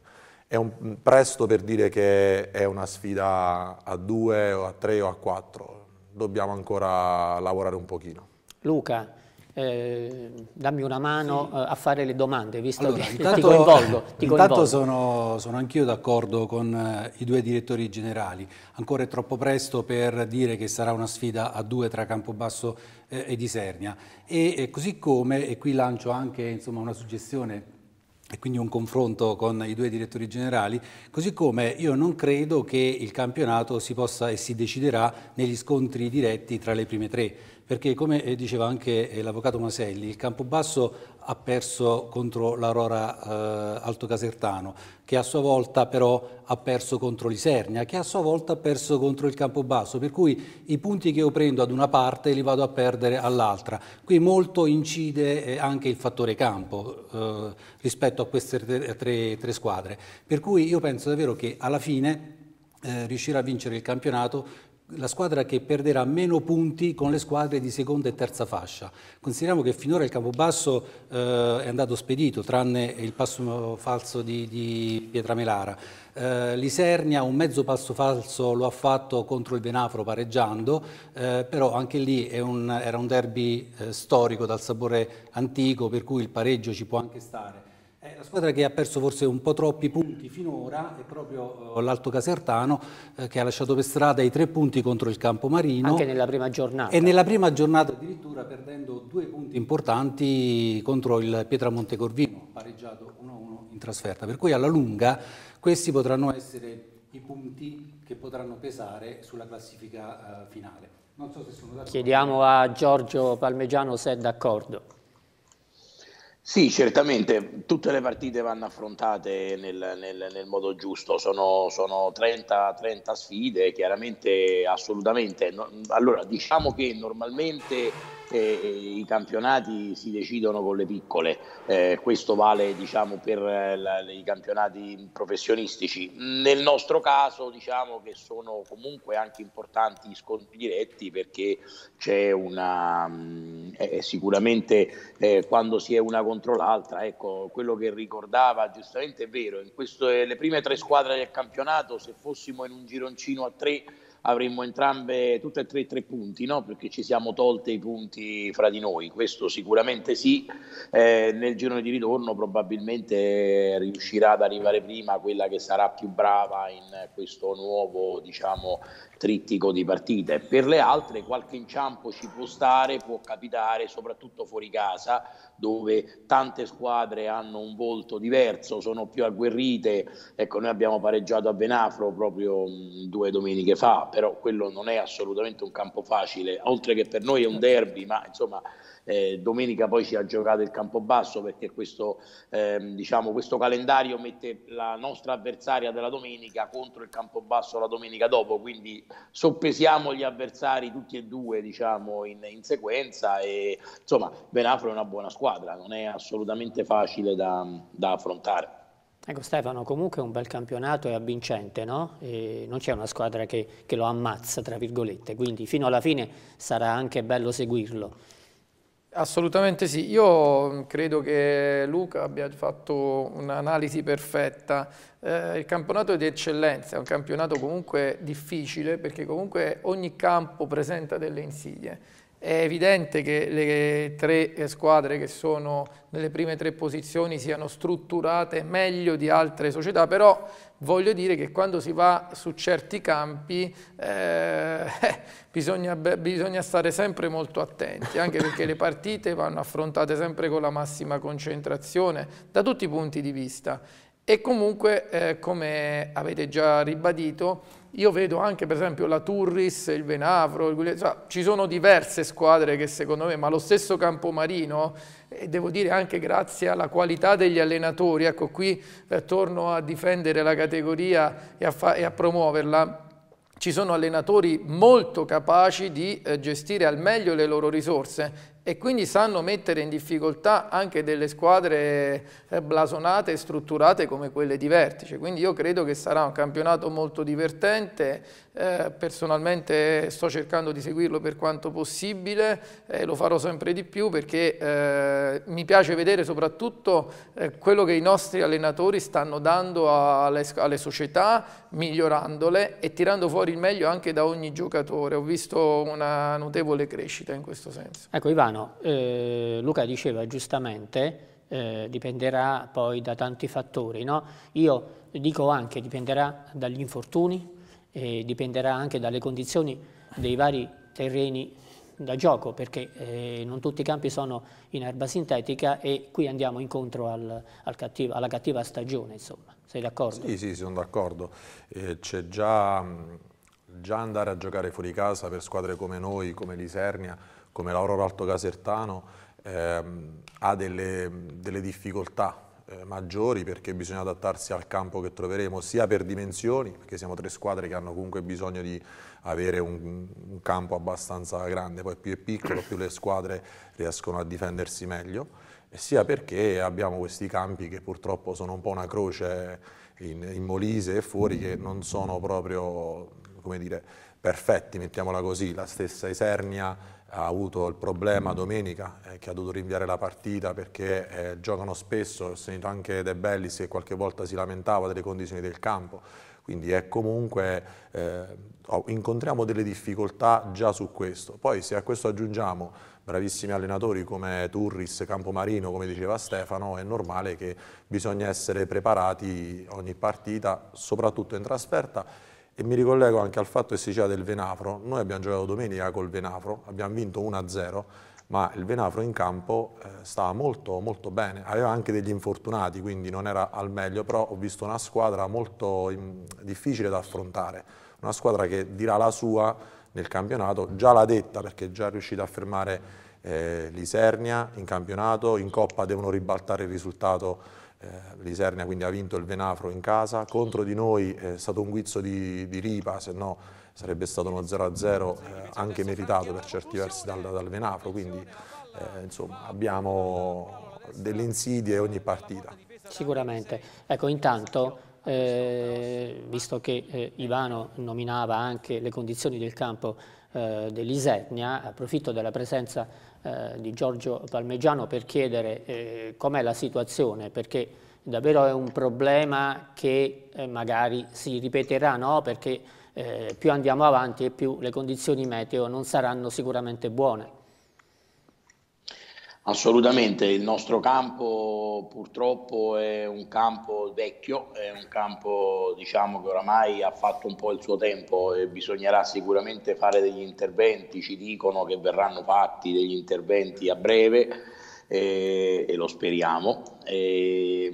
[SPEAKER 4] è un, presto per dire che è una sfida a due o a tre o a quattro, dobbiamo ancora lavorare un pochino.
[SPEAKER 1] Luca, eh, dammi una mano sì. Eh, a fare le domande, visto allora, che intanto, ti coinvolgo. Ti intanto coinvolgo.
[SPEAKER 5] sono, sono anch'io d'accordo con eh, i due direttori generali. Ancora è troppo presto per dire che sarà una sfida a due tra Campobasso eh, e Disernia. E, e così come, e qui lancio anche insomma, una suggestione e quindi un confronto con i due direttori generali, così come io non credo che il campionato si possa e si deciderà negli scontri diretti tra le prime tre, perché come eh, diceva anche eh, l'avvocato Maselli, il Campobasso ha perso contro l'Aurora eh, Alto Casertano, che a sua volta però ha perso contro l'Isernia, che a sua volta ha perso contro il Campobasso, per cui i punti che io prendo ad una parte li vado a perdere all'altra. Qui molto incide eh, anche il fattore campo eh, rispetto a queste tre, tre, tre squadre, per cui io penso davvero che alla fine eh, riuscirà a vincere il campionato la squadra che perderà meno punti con le squadre di seconda e terza fascia. Consideriamo che finora il Campobasso eh, è andato spedito, tranne il passo falso di, di Melara. Eh, Lisernia un mezzo passo falso lo ha fatto contro il Benafro pareggiando, eh, però anche lì un, era un derby eh, storico dal sapore antico, per cui il pareggio ci può anche stare la squadra che ha perso forse un po' troppi punti finora è proprio eh, l'Alto Casertano eh, che ha lasciato per strada i tre punti contro il Campo Marino. Anche nella prima giornata. E nella prima giornata addirittura perdendo due punti importanti contro il Pietramonte Corvino, pareggiato 1-1 in trasferta. Per cui alla lunga questi potranno essere i punti che potranno pesare sulla classifica eh, finale.
[SPEAKER 7] So
[SPEAKER 1] Chiediamo a Giorgio Palmegiano se è d'accordo.
[SPEAKER 7] Sì, certamente, tutte le partite vanno affrontate nel, nel, nel modo giusto, sono, sono 30, 30, sfide, chiaramente assolutamente. No, allora, diciamo che normalmente eh, i campionati si decidono con le piccole, eh, questo vale diciamo, per eh, la, i campionati professionistici. Nel nostro caso diciamo che sono comunque anche importanti gli scontri diretti perché c'è una mm, eh, sicuramente eh, quando si è una contro l'altra, ecco quello che ricordava giustamente è vero, in queste, eh, le prime tre squadre del campionato se fossimo in un gironcino a tre avremmo entrambe tutte e tre tre punti, no? perché ci siamo tolte i punti fra di noi, questo sicuramente sì, eh, nel girone di ritorno probabilmente riuscirà ad arrivare prima quella che sarà più brava in questo nuovo diciamo, trittico di partite. Per le altre qualche inciampo ci può stare, può capitare, soprattutto fuori casa, dove tante squadre hanno un volto diverso, sono più agguerrite. Ecco, noi abbiamo pareggiato a Benafro proprio mm, due domeniche fa, però quello non è assolutamente un campo facile, oltre che per noi è un certo. derby, ma insomma eh, domenica poi si è giocato il campo basso perché questo, ehm, diciamo, questo calendario mette la nostra avversaria della domenica contro il campo basso la domenica dopo, quindi soppesiamo gli avversari tutti e due diciamo, in, in sequenza e insomma Benafro è una buona squadra, non è assolutamente facile da, da affrontare.
[SPEAKER 1] Ecco Stefano, comunque è un bel campionato e avvincente, no? E non c'è una squadra che, che, lo ammazza, tra virgolette, quindi fino alla fine sarà anche bello seguirlo.
[SPEAKER 6] Assolutamente sì, io mm, credo che Luca abbia fatto un'analisi perfetta. Eh, il campionato è di eccellenza è un campionato comunque difficile perché comunque ogni campo presenta delle insidie. È evidente che le tre squadre che sono nelle prime tre posizioni siano strutturate meglio di altre società, però Voglio dire che quando si va su certi campi eh, bisogna, bisogna, stare sempre molto attenti, anche perché le partite vanno affrontate sempre con la massima concentrazione da tutti i punti di vista. E comunque, eh, come avete già ribadito, io vedo anche per esempio la Turris, il Venavro, il Gugliel... cioè, ci sono diverse squadre che secondo me, ma lo stesso Campomarino, e devo dire anche grazie alla qualità degli allenatori, ecco qui eh, torno a difendere la categoria e a, e a promuoverla, ci sono allenatori molto capaci di eh, gestire al meglio le loro risorse e quindi sanno mettere in difficoltà anche delle squadre eh, blasonate e strutturate come quelle di vertice. Quindi io credo che sarà un campionato molto divertente, eh, personalmente sto cercando di seguirlo per quanto possibile e eh, lo farò sempre di più perché eh, mi piace vedere soprattutto eh, quello che i nostri allenatori stanno dando alle, alle, società, migliorandole e tirando fuori il meglio anche da ogni giocatore. Ho visto una notevole crescita in questo senso.
[SPEAKER 1] Ecco Ivano, eh, Luca diceva giustamente eh, dipenderà poi da tanti fattori. No? Io dico anche dipenderà dagli infortuni, eh, dipenderà anche dalle condizioni dei vari terreni da gioco perché eh, non tutti i campi sono in erba sintetica e qui andiamo incontro al, al cattiva, alla cattiva stagione insomma, sei d'accordo? Sì,
[SPEAKER 4] sì, sono d'accordo, eh, c'è già, già, andare a giocare fuori casa per squadre come noi, come l'Isernia, come l'Aurora Alto Casertano ehm, ha delle, delle difficoltà eh, maggiori perché bisogna adattarsi al campo che troveremo, sia per dimensioni, perché siamo tre squadre che hanno comunque bisogno di avere un, un campo abbastanza grande, poi più è piccolo, più le squadre riescono a difendersi meglio e sia perché abbiamo questi campi che purtroppo sono un po' una croce in, in Molise e fuori che non sono proprio, come dire, perfetti, mettiamola così, la stessa Esernia ha avuto il problema domenica eh, che ha dovuto rinviare la partita perché eh, giocano spesso, ho sentito anche De Bellis che qualche volta si lamentava delle condizioni del campo, quindi è comunque, eh, oh, incontriamo delle difficoltà già su questo. Poi se a questo aggiungiamo bravissimi allenatori come Turris, Campomarino, come diceva Stefano, è normale che bisogna essere preparati ogni partita, soprattutto in trasferta, e mi ricollego anche al fatto che si diceva del Venafro. Noi abbiamo giocato domenica col Venafro, abbiamo vinto 1-0, ma il Venafro in campo eh, stava molto, molto bene. Aveva anche degli infortunati, quindi non era al meglio, però ho visto una squadra molto in, mm, difficile da affrontare. Una squadra che dirà la sua nel campionato, già l'ha detta perché è già riuscita a fermare eh, l'Isernia in campionato, in Coppa devono ribaltare il risultato eh, Lisernia quindi ha vinto il Venafro in casa, contro di noi è stato un guizzo di, di ripa, se no sarebbe stato uno 0-0 eh, anche meritato per certi versi dal, dal Venafro, quindi eh, insomma abbiamo delle insidie ogni partita.
[SPEAKER 1] Sicuramente, ecco intanto eh, visto che eh, Ivano nominava anche le condizioni del campo eh, dell'Isernia, approfitto della presenza eh, di Giorgio Palmegiano per chiedere eh, com'è la situazione, perché davvero è un problema che eh, magari si ripeterà, no? perché eh, più andiamo avanti e più le condizioni meteo non saranno sicuramente buone.
[SPEAKER 7] Assolutamente, il nostro campo purtroppo è un campo vecchio, è un campo diciamo, che oramai ha fatto un po' il suo tempo e bisognerà sicuramente fare degli interventi, ci dicono che verranno fatti degli interventi a breve eh, e lo speriamo. Eh,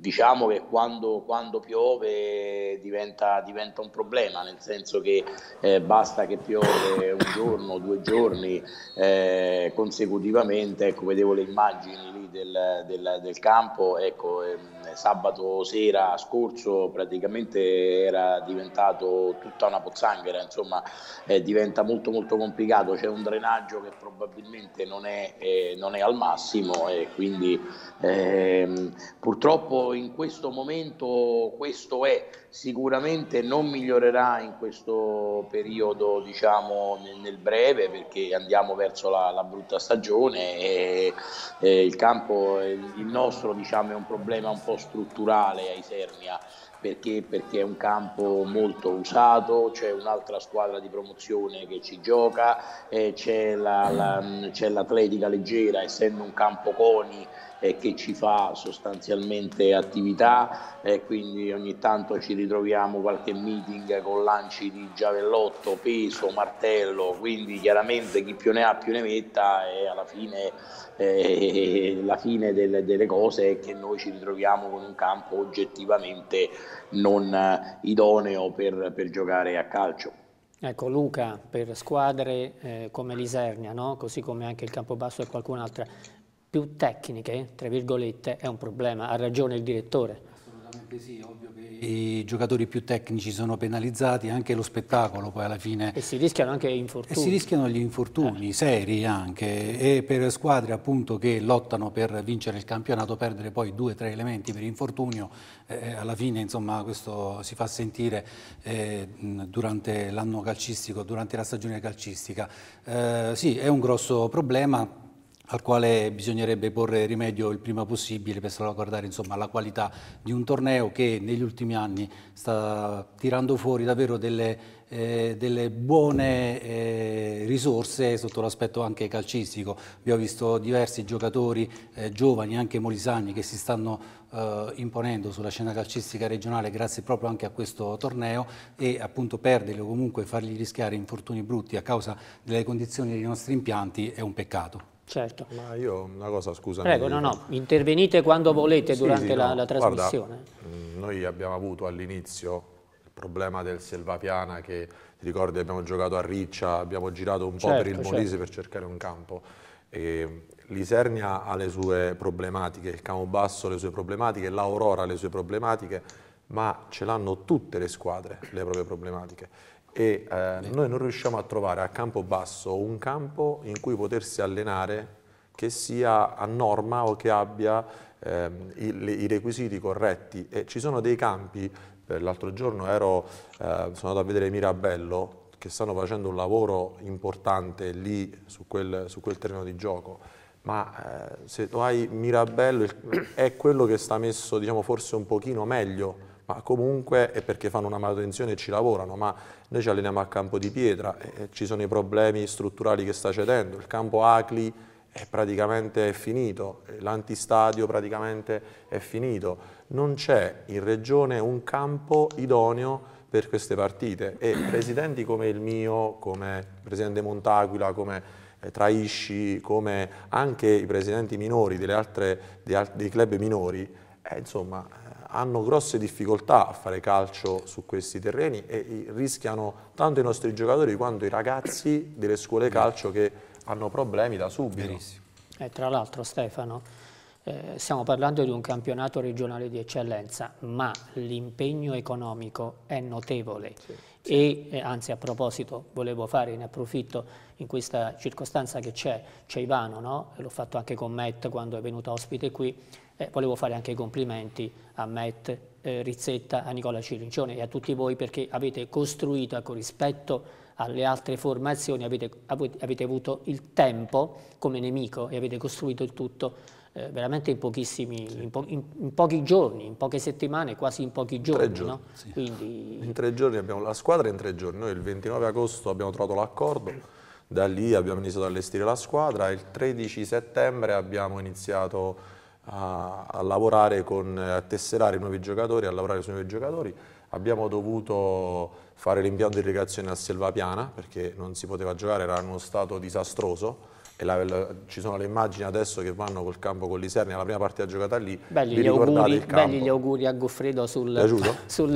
[SPEAKER 7] diciamo che quando, quando piove diventa, diventa, un problema, nel senso che eh, basta che piove un giorno, due giorni eh, consecutivamente, ecco, vedevo le immagini lì del, del, del campo, ecco, eh, eh, sabato sera scorso praticamente era diventato tutta una pozzanghera, insomma eh, diventa molto molto complicato, c'è un drenaggio che probabilmente non è, eh, non è al massimo e quindi ehm, purtroppo in questo momento questo è, sicuramente non migliorerà in questo periodo diciamo nel, nel breve perché andiamo verso la, la brutta stagione e, e eh, il campo il nostro diciamo è un problema un po' strutturale ai Sernia perché? perché? è un campo molto usato, c'è un'altra squadra di promozione che ci gioca, eh, c'è, la, la, c'è l'atletica leggera, essendo un campo coni eh, che ci fa sostanzialmente attività, eh, quindi ogni tanto ci ritroviamo qualche meeting con lanci di giavellotto, peso, martello, quindi chiaramente chi più ne ha più ne metta e alla fine eh, la fine delle, delle, cose è che noi ci ritroviamo con un campo oggettivamente non idoneo per, per giocare a calcio.
[SPEAKER 1] Ecco Luca, per squadre eh, come l'Isernia, no? così come anche il Campobasso e qualcun'altra, più tecniche, tra virgolette, è un problema. Ha ragione il direttore.
[SPEAKER 5] Assolutamente sì, ovvio che i giocatori più tecnici sono penalizzati, anche lo spettacolo poi alla fine... E si rischiano anche infortuni. E si rischiano gli infortuni, eh. seri anche, e per squadre appunto che lottano per vincere il campionato, perdere poi due o tre elementi per infortunio, eh, alla fine insomma questo si fa sentire eh, durante l'anno calcistico, durante la stagione calcistica. Eh, sì, è un grosso problema al quale bisognerebbe porre rimedio il prima possibile per salvaguardare insomma, la qualità di un torneo che negli ultimi anni sta tirando fuori davvero delle, eh, delle buone eh, risorse sotto l'aspetto anche calcistico. Abbiamo visto diversi giocatori eh, giovani, anche molisani, che si stanno eh, imponendo sulla scena calcistica regionale grazie proprio anche a questo torneo e appunto perderli o comunque fargli rischiare infortuni brutti a causa delle condizioni dei nostri impianti è un peccato.
[SPEAKER 4] Certo. Ma io una cosa, scusa. Prego, no, no,
[SPEAKER 1] intervenite quando volete sì, durante sì, la, no. la, trasmissione.
[SPEAKER 4] Guarda, mm, noi abbiamo avuto all'inizio il problema del Selvapiana che, ti ricordi, abbiamo giocato a Riccia, abbiamo girato un certo, po' per il certo, Molise certo. per cercare un campo. E L'Isernia ha le sue problematiche, il Camobasso le sue problematiche, l'Aurora ha le sue problematiche, ma ce l'hanno tutte le squadre le proprie problematiche e eh, noi non riusciamo a trovare a campo basso un campo in cui potersi allenare che sia a norma o che abbia ehm, i, i, requisiti corretti. E ci sono dei campi, eh, l'altro giorno ero, eh, sono andato a vedere Mirabello, che stanno facendo un lavoro importante lì su quel, su quel terreno di gioco, ma eh, se tu hai Mirabello è quello che sta messo diciamo, forse un pochino meglio ma comunque è perché fanno una manutenzione e ci lavorano, ma noi ci alleniamo a campo di pietra, eh, ci sono i problemi strutturali che sta cedendo, il campo Acli è praticamente finito, eh, l'antistadio praticamente è finito, non c'è in regione un campo idoneo per queste partite e presidenti come il mio, come il presidente Montaquila, come eh, Traisci, come anche i presidenti minori delle altre, dei, club minori, eh, insomma hanno grosse difficoltà a fare calcio su questi terreni e rischiano tanto i nostri giocatori quanto i ragazzi delle scuole calcio che hanno problemi da subito. E
[SPEAKER 1] eh, tra l'altro Stefano, eh, stiamo parlando di un campionato regionale di eccellenza, ma l'impegno economico è notevole. Sì e eh, anzi a proposito volevo fare, in approfitto in questa circostanza che c'è, c'è Ivano, no? l'ho fatto anche con Matt quando è venuto ospite qui, eh, volevo fare anche i complimenti a Matt eh, Rizzetta, a Nicola Cirincione e a tutti voi perché avete costruito, ecco, rispetto alle altre formazioni, avete, avete, avuto il tempo come nemico e avete costruito il tutto eh, veramente in,
[SPEAKER 4] pochissimi, sì. in, po in, in, pochi giorni, in poche settimane, quasi in pochi giorni. Tre giorni no? sì. Quindi... In tre giorni abbiamo la squadra in tre giorni. Noi il 29 agosto abbiamo trovato l'accordo, da lì abbiamo iniziato ad allestire la squadra, il 13 settembre abbiamo iniziato a, a lavorare con, a tesserare nuovi giocatori, a lavorare sui nuovi giocatori. Abbiamo dovuto fare l'impianto di irrigazione a Selva Piana perché non si poteva giocare, era in uno stato disastroso la, la, ci sono le immagini adesso che vanno col campo con l'Isernia, la prima partita giocata lì, belli vi gli auguri, il campo. Belli gli
[SPEAKER 1] auguri a Goffredo sul, sul,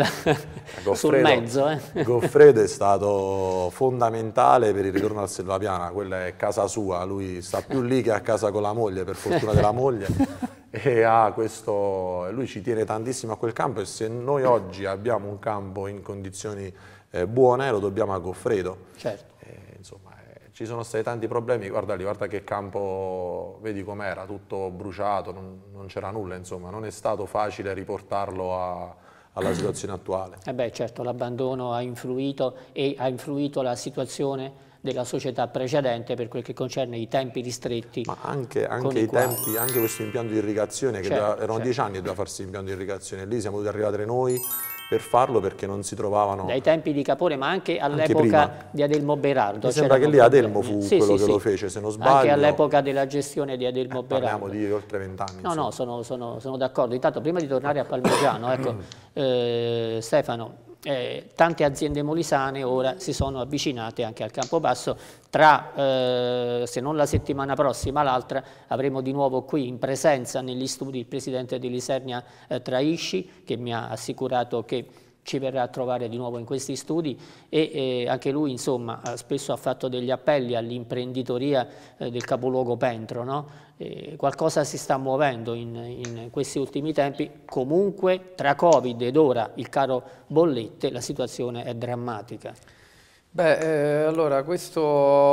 [SPEAKER 3] Goffredo, sul mezzo.
[SPEAKER 4] Eh. Goffredo è stato fondamentale per il ritorno al Selvapiana, quella è casa sua, lui sta più lì che a casa con la moglie, per fortuna della moglie. E questo, lui ci tiene tantissimo a quel campo e se noi oggi abbiamo un campo in condizioni eh, buone lo dobbiamo a Goffredo. Certo. E, eh, insomma, ci sono stati tanti problemi, guarda lì, guarda che campo, vedi com'era, tutto bruciato, non, non c'era nulla, insomma, non è stato facile riportarlo a, alla situazione attuale. Eh
[SPEAKER 1] beh, certo, l'abbandono ha influito e ha influito la situazione della società precedente per quel che concerne i tempi ristretti. Ma anche,
[SPEAKER 4] anche i quali... tempi, anche questo impianto di irrigazione, che certo, erano certo. dieci anni da farsi l'impianto di irrigazione, lì siamo dovuti arrivare noi per farlo perché non si trovavano... Dai
[SPEAKER 1] tempi di Capone, ma anche all'epoca di Adelmo Berardo. Mi sembra che lì Adelmo fu sì, quello sì, che sì. lo fece, se non sbaglio. Anche all'epoca della gestione di Adelmo eh, Berardo. Parliamo di
[SPEAKER 4] oltre vent'anni. No,
[SPEAKER 1] no, sono, sono, sono d'accordo. Intanto, prima di tornare a Palmigiano, ecco, eh, Stefano, eh, tante aziende molisane ora si sono avvicinate anche al Campobasso, tra eh, se non la settimana prossima l'altra avremo di nuovo qui in presenza negli studi il presidente di Lisernia eh, Traisci che mi ha assicurato che ci verrà a trovare di nuovo in questi studi e eh, anche lui insomma spesso ha fatto degli appelli all'imprenditoria eh, del capoluogo Pentro, no? eh, qualcosa si sta muovendo in, in, questi ultimi tempi, comunque tra Covid ed ora il caro bollette la situazione è drammatica.
[SPEAKER 6] Beh, eh, allora questo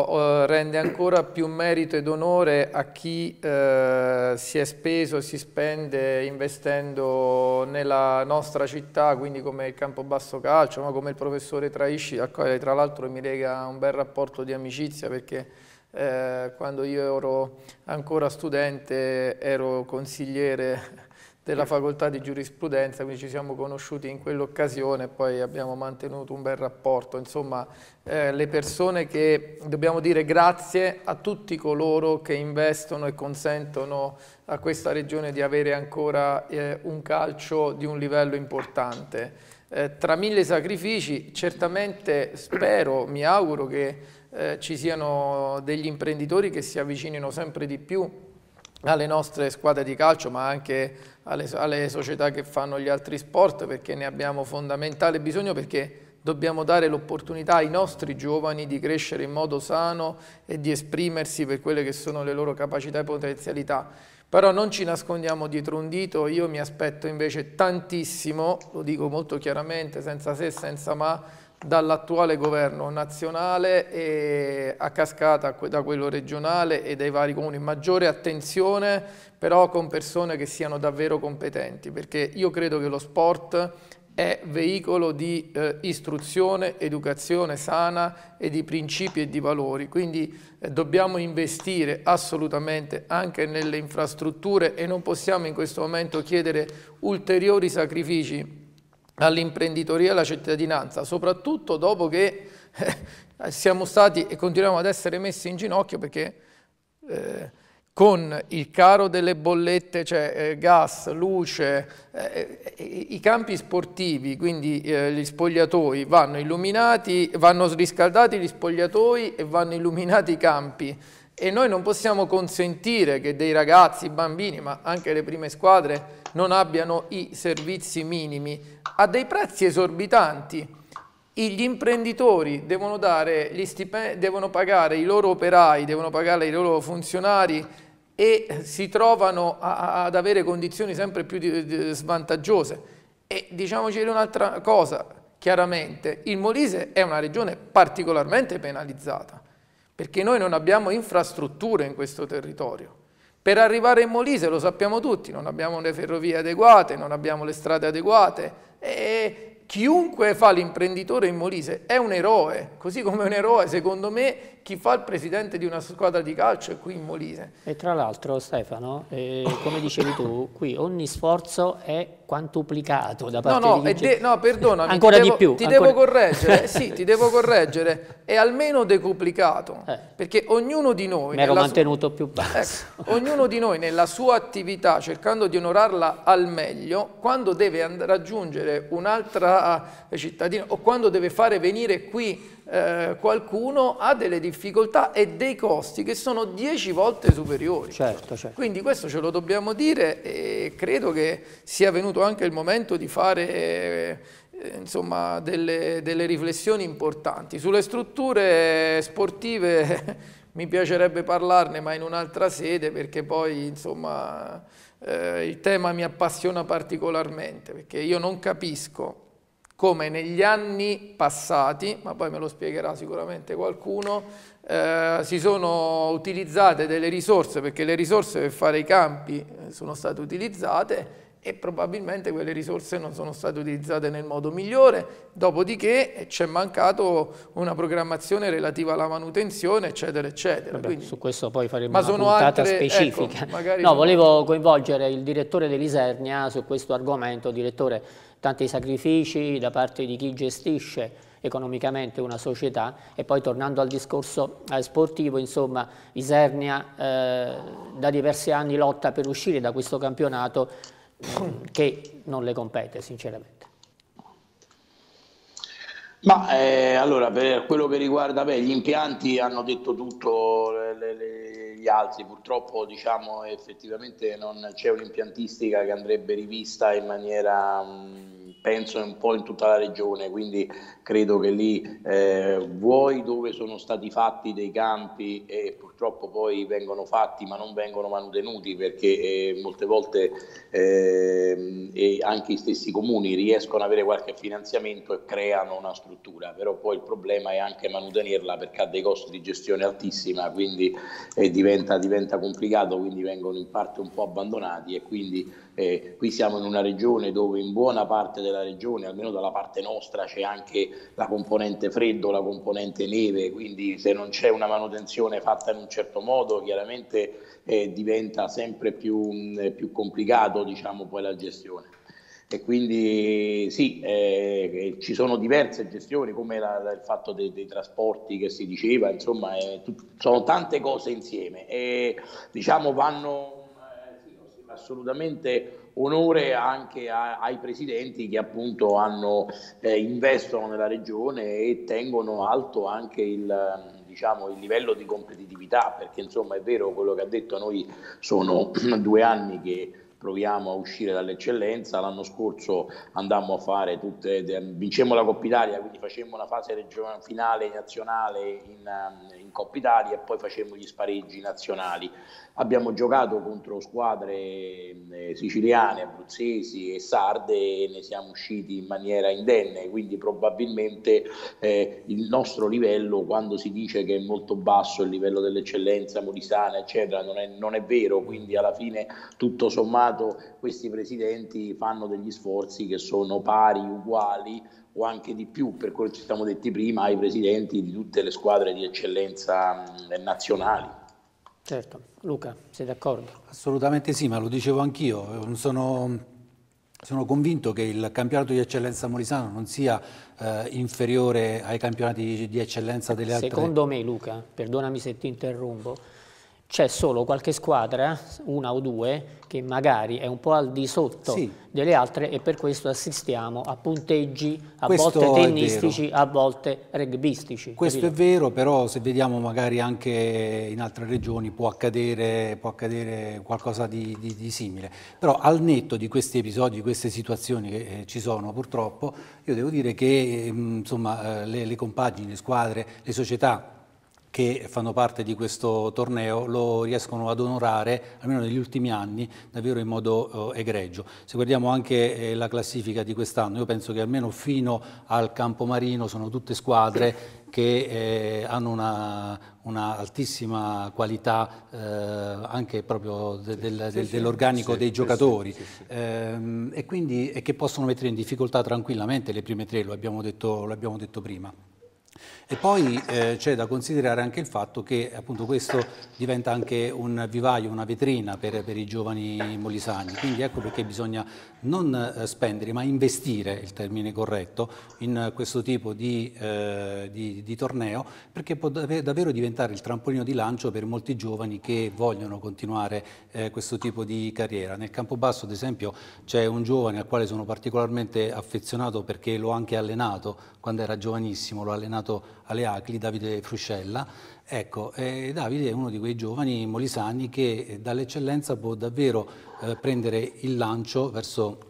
[SPEAKER 6] eh, rende ancora più merito ed onore a chi eh, si è speso e si spende investendo nella nostra città, quindi come il Campobasso Calcio, ma come il professore Traisci, a quale tra l'altro mi lega un bel rapporto di amicizia perché eh, quando io ero ancora studente ero consigliere della facoltà di giurisprudenza, quindi ci siamo conosciuti in quell'occasione e poi abbiamo mantenuto un bel rapporto. Insomma, eh, le persone che dobbiamo dire grazie a tutti coloro che investono e consentono a questa regione di avere ancora eh, un calcio di un livello importante. Eh, tra mille sacrifici, certamente spero, mi auguro che eh, ci siano degli imprenditori che si avvicinino sempre di più alle nostre squadre di calcio, ma anche alle, alle società che fanno gli altri sport perché ne abbiamo fondamentale bisogno perché dobbiamo dare l'opportunità ai nostri giovani di crescere in modo sano e di esprimersi per quelle che sono le loro capacità e potenzialità. Però non ci nascondiamo dietro un dito, io mi aspetto invece tantissimo, lo dico molto chiaramente, senza se, e senza ma, dall'attuale governo nazionale e a cascata da quello regionale e dai vari comuni. Maggiore attenzione però con persone che siano davvero competenti, perché io credo che lo sport è veicolo di eh, istruzione, educazione sana e di principi e di valori, quindi eh, dobbiamo investire assolutamente anche nelle infrastrutture e non possiamo in questo momento chiedere ulteriori sacrifici all'imprenditoria e alla cittadinanza, soprattutto dopo che eh, siamo stati e continuiamo ad essere messi in ginocchio perché eh, con il caro delle bollette, cioè eh, gas, luce, eh, eh i campi sportivi, quindi eh, gli spogliatoi, vanno illuminati, vanno riscaldati gli spogliatoi e vanno illuminati i campi. E noi non possiamo consentire che dei ragazzi, bambini, ma anche le prime squadre, non abbiano i servizi minimi a dei prezzi esorbitanti gli imprenditori devono, devono pagare i loro operai, devono pagare i loro funzionari e si trovano a, ad avere condizioni sempre più di, di, svantaggiose. E diciamoci un'altra cosa, chiaramente, il Molise è una regione particolarmente penalizzata, perché noi non abbiamo infrastrutture in questo territorio. Per arrivare in Molise, lo sappiamo tutti, non abbiamo le ferrovie adeguate, non abbiamo le strade adeguate, e, Chiunque fa l'imprenditore in Molise è un eroe, così come un eroe secondo me chi fa il presidente di una squadra di calcio è qui in Molise.
[SPEAKER 1] E tra l'altro Stefano, eh, come dicevi tu, qui ogni sforzo è quantuplicato da parte no, no, di de- No, perdonami, ancora devo, di più. Ti ancora... devo correggere, eh, sì, ti devo
[SPEAKER 6] correggere, è almeno decuplicato, eh. perché ognuno di noi... Mi ero mantenuto
[SPEAKER 1] su... più ecco, basso.
[SPEAKER 6] Ecco, ognuno di noi nella sua attività, cercando di onorarla al meglio, quando deve and- raggiungere un'altra cittadina o quando deve fare venire qui eh, qualcuno ha delle difficoltà e dei costi che sono dieci volte superiori. Certo, certo. Quindi questo ce lo dobbiamo dire e credo che sia venuto anche il momento di fare... Eh, insomma, delle, delle, riflessioni importanti. Sulle strutture sportive mi piacerebbe parlarne, ma in un'altra sede, perché poi insomma, eh, il tema mi appassiona particolarmente, perché io non capisco come negli anni passati, ma poi me lo spiegherà sicuramente qualcuno, eh, si sono utilizzate delle risorse, perché le risorse per fare i campi eh, sono state utilizzate e probabilmente quelle risorse non sono state utilizzate nel modo migliore, dopodiché eh, c'è mancato una programmazione relativa alla manutenzione, eccetera, eccetera.
[SPEAKER 1] Vabbè, Quindi, su questo poi faremo una puntata altre, ecco, specifica. Ecco, no, volevo altre. coinvolgere il direttore dell'Isernia su questo argomento. Direttore, tanti sacrifici da parte di chi gestisce economicamente una società e poi tornando al discorso eh, sportivo, insomma, Isernia eh, da diversi anni lotta per uscire da questo campionato eh, che non le compete sinceramente.
[SPEAKER 7] Ma eh, allora per quello che riguarda beh, gli impianti hanno detto tutto le, le, gli altri, purtroppo diciamo effettivamente non c'è un'impiantistica che andrebbe rivista in maniera mh, mm, penso un po' in tutta la regione, quindi credo che lì eh, vuoi dove sono stati fatti dei campi e purtroppo poi vengono fatti ma non vengono mantenuti perché eh, molte volte eh, anche i stessi comuni riescono ad avere qualche finanziamento e creano una struttura, però poi il problema è anche manutenerla perché ha dei costi di gestione altissima, quindi eh, diventa, diventa complicato, quindi vengono in parte un po' abbandonati e quindi eh, qui siamo in una regione dove in buona parte della regione, almeno dalla parte nostra, c'è anche la componente freddo, la componente neve, quindi se non c'è una manutenzione fatta in un certo modo, chiaramente eh, diventa sempre più, mh, più complicato diciamo, poi la gestione. E quindi sì, eh, eh ci sono diverse gestioni, come la, la, il fatto dei, dei, trasporti che si diceva, insomma, eh, tut- sono tante cose insieme e diciamo vanno eh, sì, assolutamente onore anche a, ai presidenti che appunto hanno, eh, investono nella regione e tengono alto anche il diciamo, il livello di competitività, perché insomma è vero quello che ha detto, noi sono due anni che proviamo a uscire dall'eccellenza. L'anno scorso andammo a fare tutte, vincemmo la Coppa Italia, quindi facemmo una fase finale nazionale in, in Coppa Italia e poi facemmo gli spareggi nazionali. Abbiamo giocato contro squadre eh, siciliane, abruzzesi e sarde e ne siamo usciti in maniera indenne, quindi probabilmente eh, il nostro livello, quando si dice che è molto basso il livello dell'eccellenza molisana, eccetera, non è, non è vero, quindi alla fine tutto sommato passato questi presidenti fanno degli sforzi che sono pari, uguali o anche di più, per quello che ci siamo detti prima, ai presidenti di tutte le squadre di eccellenza nazionali.
[SPEAKER 5] Certo, Luca, sei d'accordo? Assolutamente sì, ma lo dicevo anch'io, sono, sono, convinto che il campionato di eccellenza molisano non sia eh, inferiore ai campionati di, di eccellenza delle altre. Secondo
[SPEAKER 1] me, Luca, perdonami se ti interrompo, c'è solo qualche squadra, una o due, che magari è un po' al di sotto sì. delle altre e per questo assistiamo a punteggi a questo volte tennistici, a volte rugbyistici. Questo capito?
[SPEAKER 5] è vero, però se vediamo magari anche in altre regioni può accadere, può accadere qualcosa di, di, di, simile. Però al netto di questi episodi, di queste situazioni che eh, ci sono purtroppo, io devo dire che eh, insomma, eh, le, le compagini, le squadre, le società che fanno parte di questo torneo lo riescono ad onorare, almeno negli ultimi anni, davvero in modo eh, egregio. Se guardiamo anche eh, la classifica di quest'anno, io penso che almeno fino al Campomarino sono tutte squadre che eh, hanno una, una, altissima qualità eh, anche proprio de, del, sì, del, sì, dell'organico sì, dei giocatori ehm, e quindi e che possono mettere in difficoltà tranquillamente le prime tre, lo abbiamo detto, lo abbiamo detto prima. E poi eh, c'è da considerare anche il fatto che appunto, questo diventa anche un vivaio, una vetrina per, per i giovani molisani, quindi ecco perché bisogna non eh, spendere ma investire, il termine corretto, in questo tipo di, eh, di, di torneo perché può davvero diventare il trampolino di lancio per molti giovani che vogliono continuare eh, questo tipo di carriera. Nel campo basso ad esempio c'è un giovane al quale sono particolarmente affezionato perché l'ho anche allenato quando era giovanissimo, l'ho allenato alle Acli, Davide Fruscella. Ecco, eh, Davide è uno di quei giovani molisani che eh, dall'eccellenza può davvero eh, prendere il lancio verso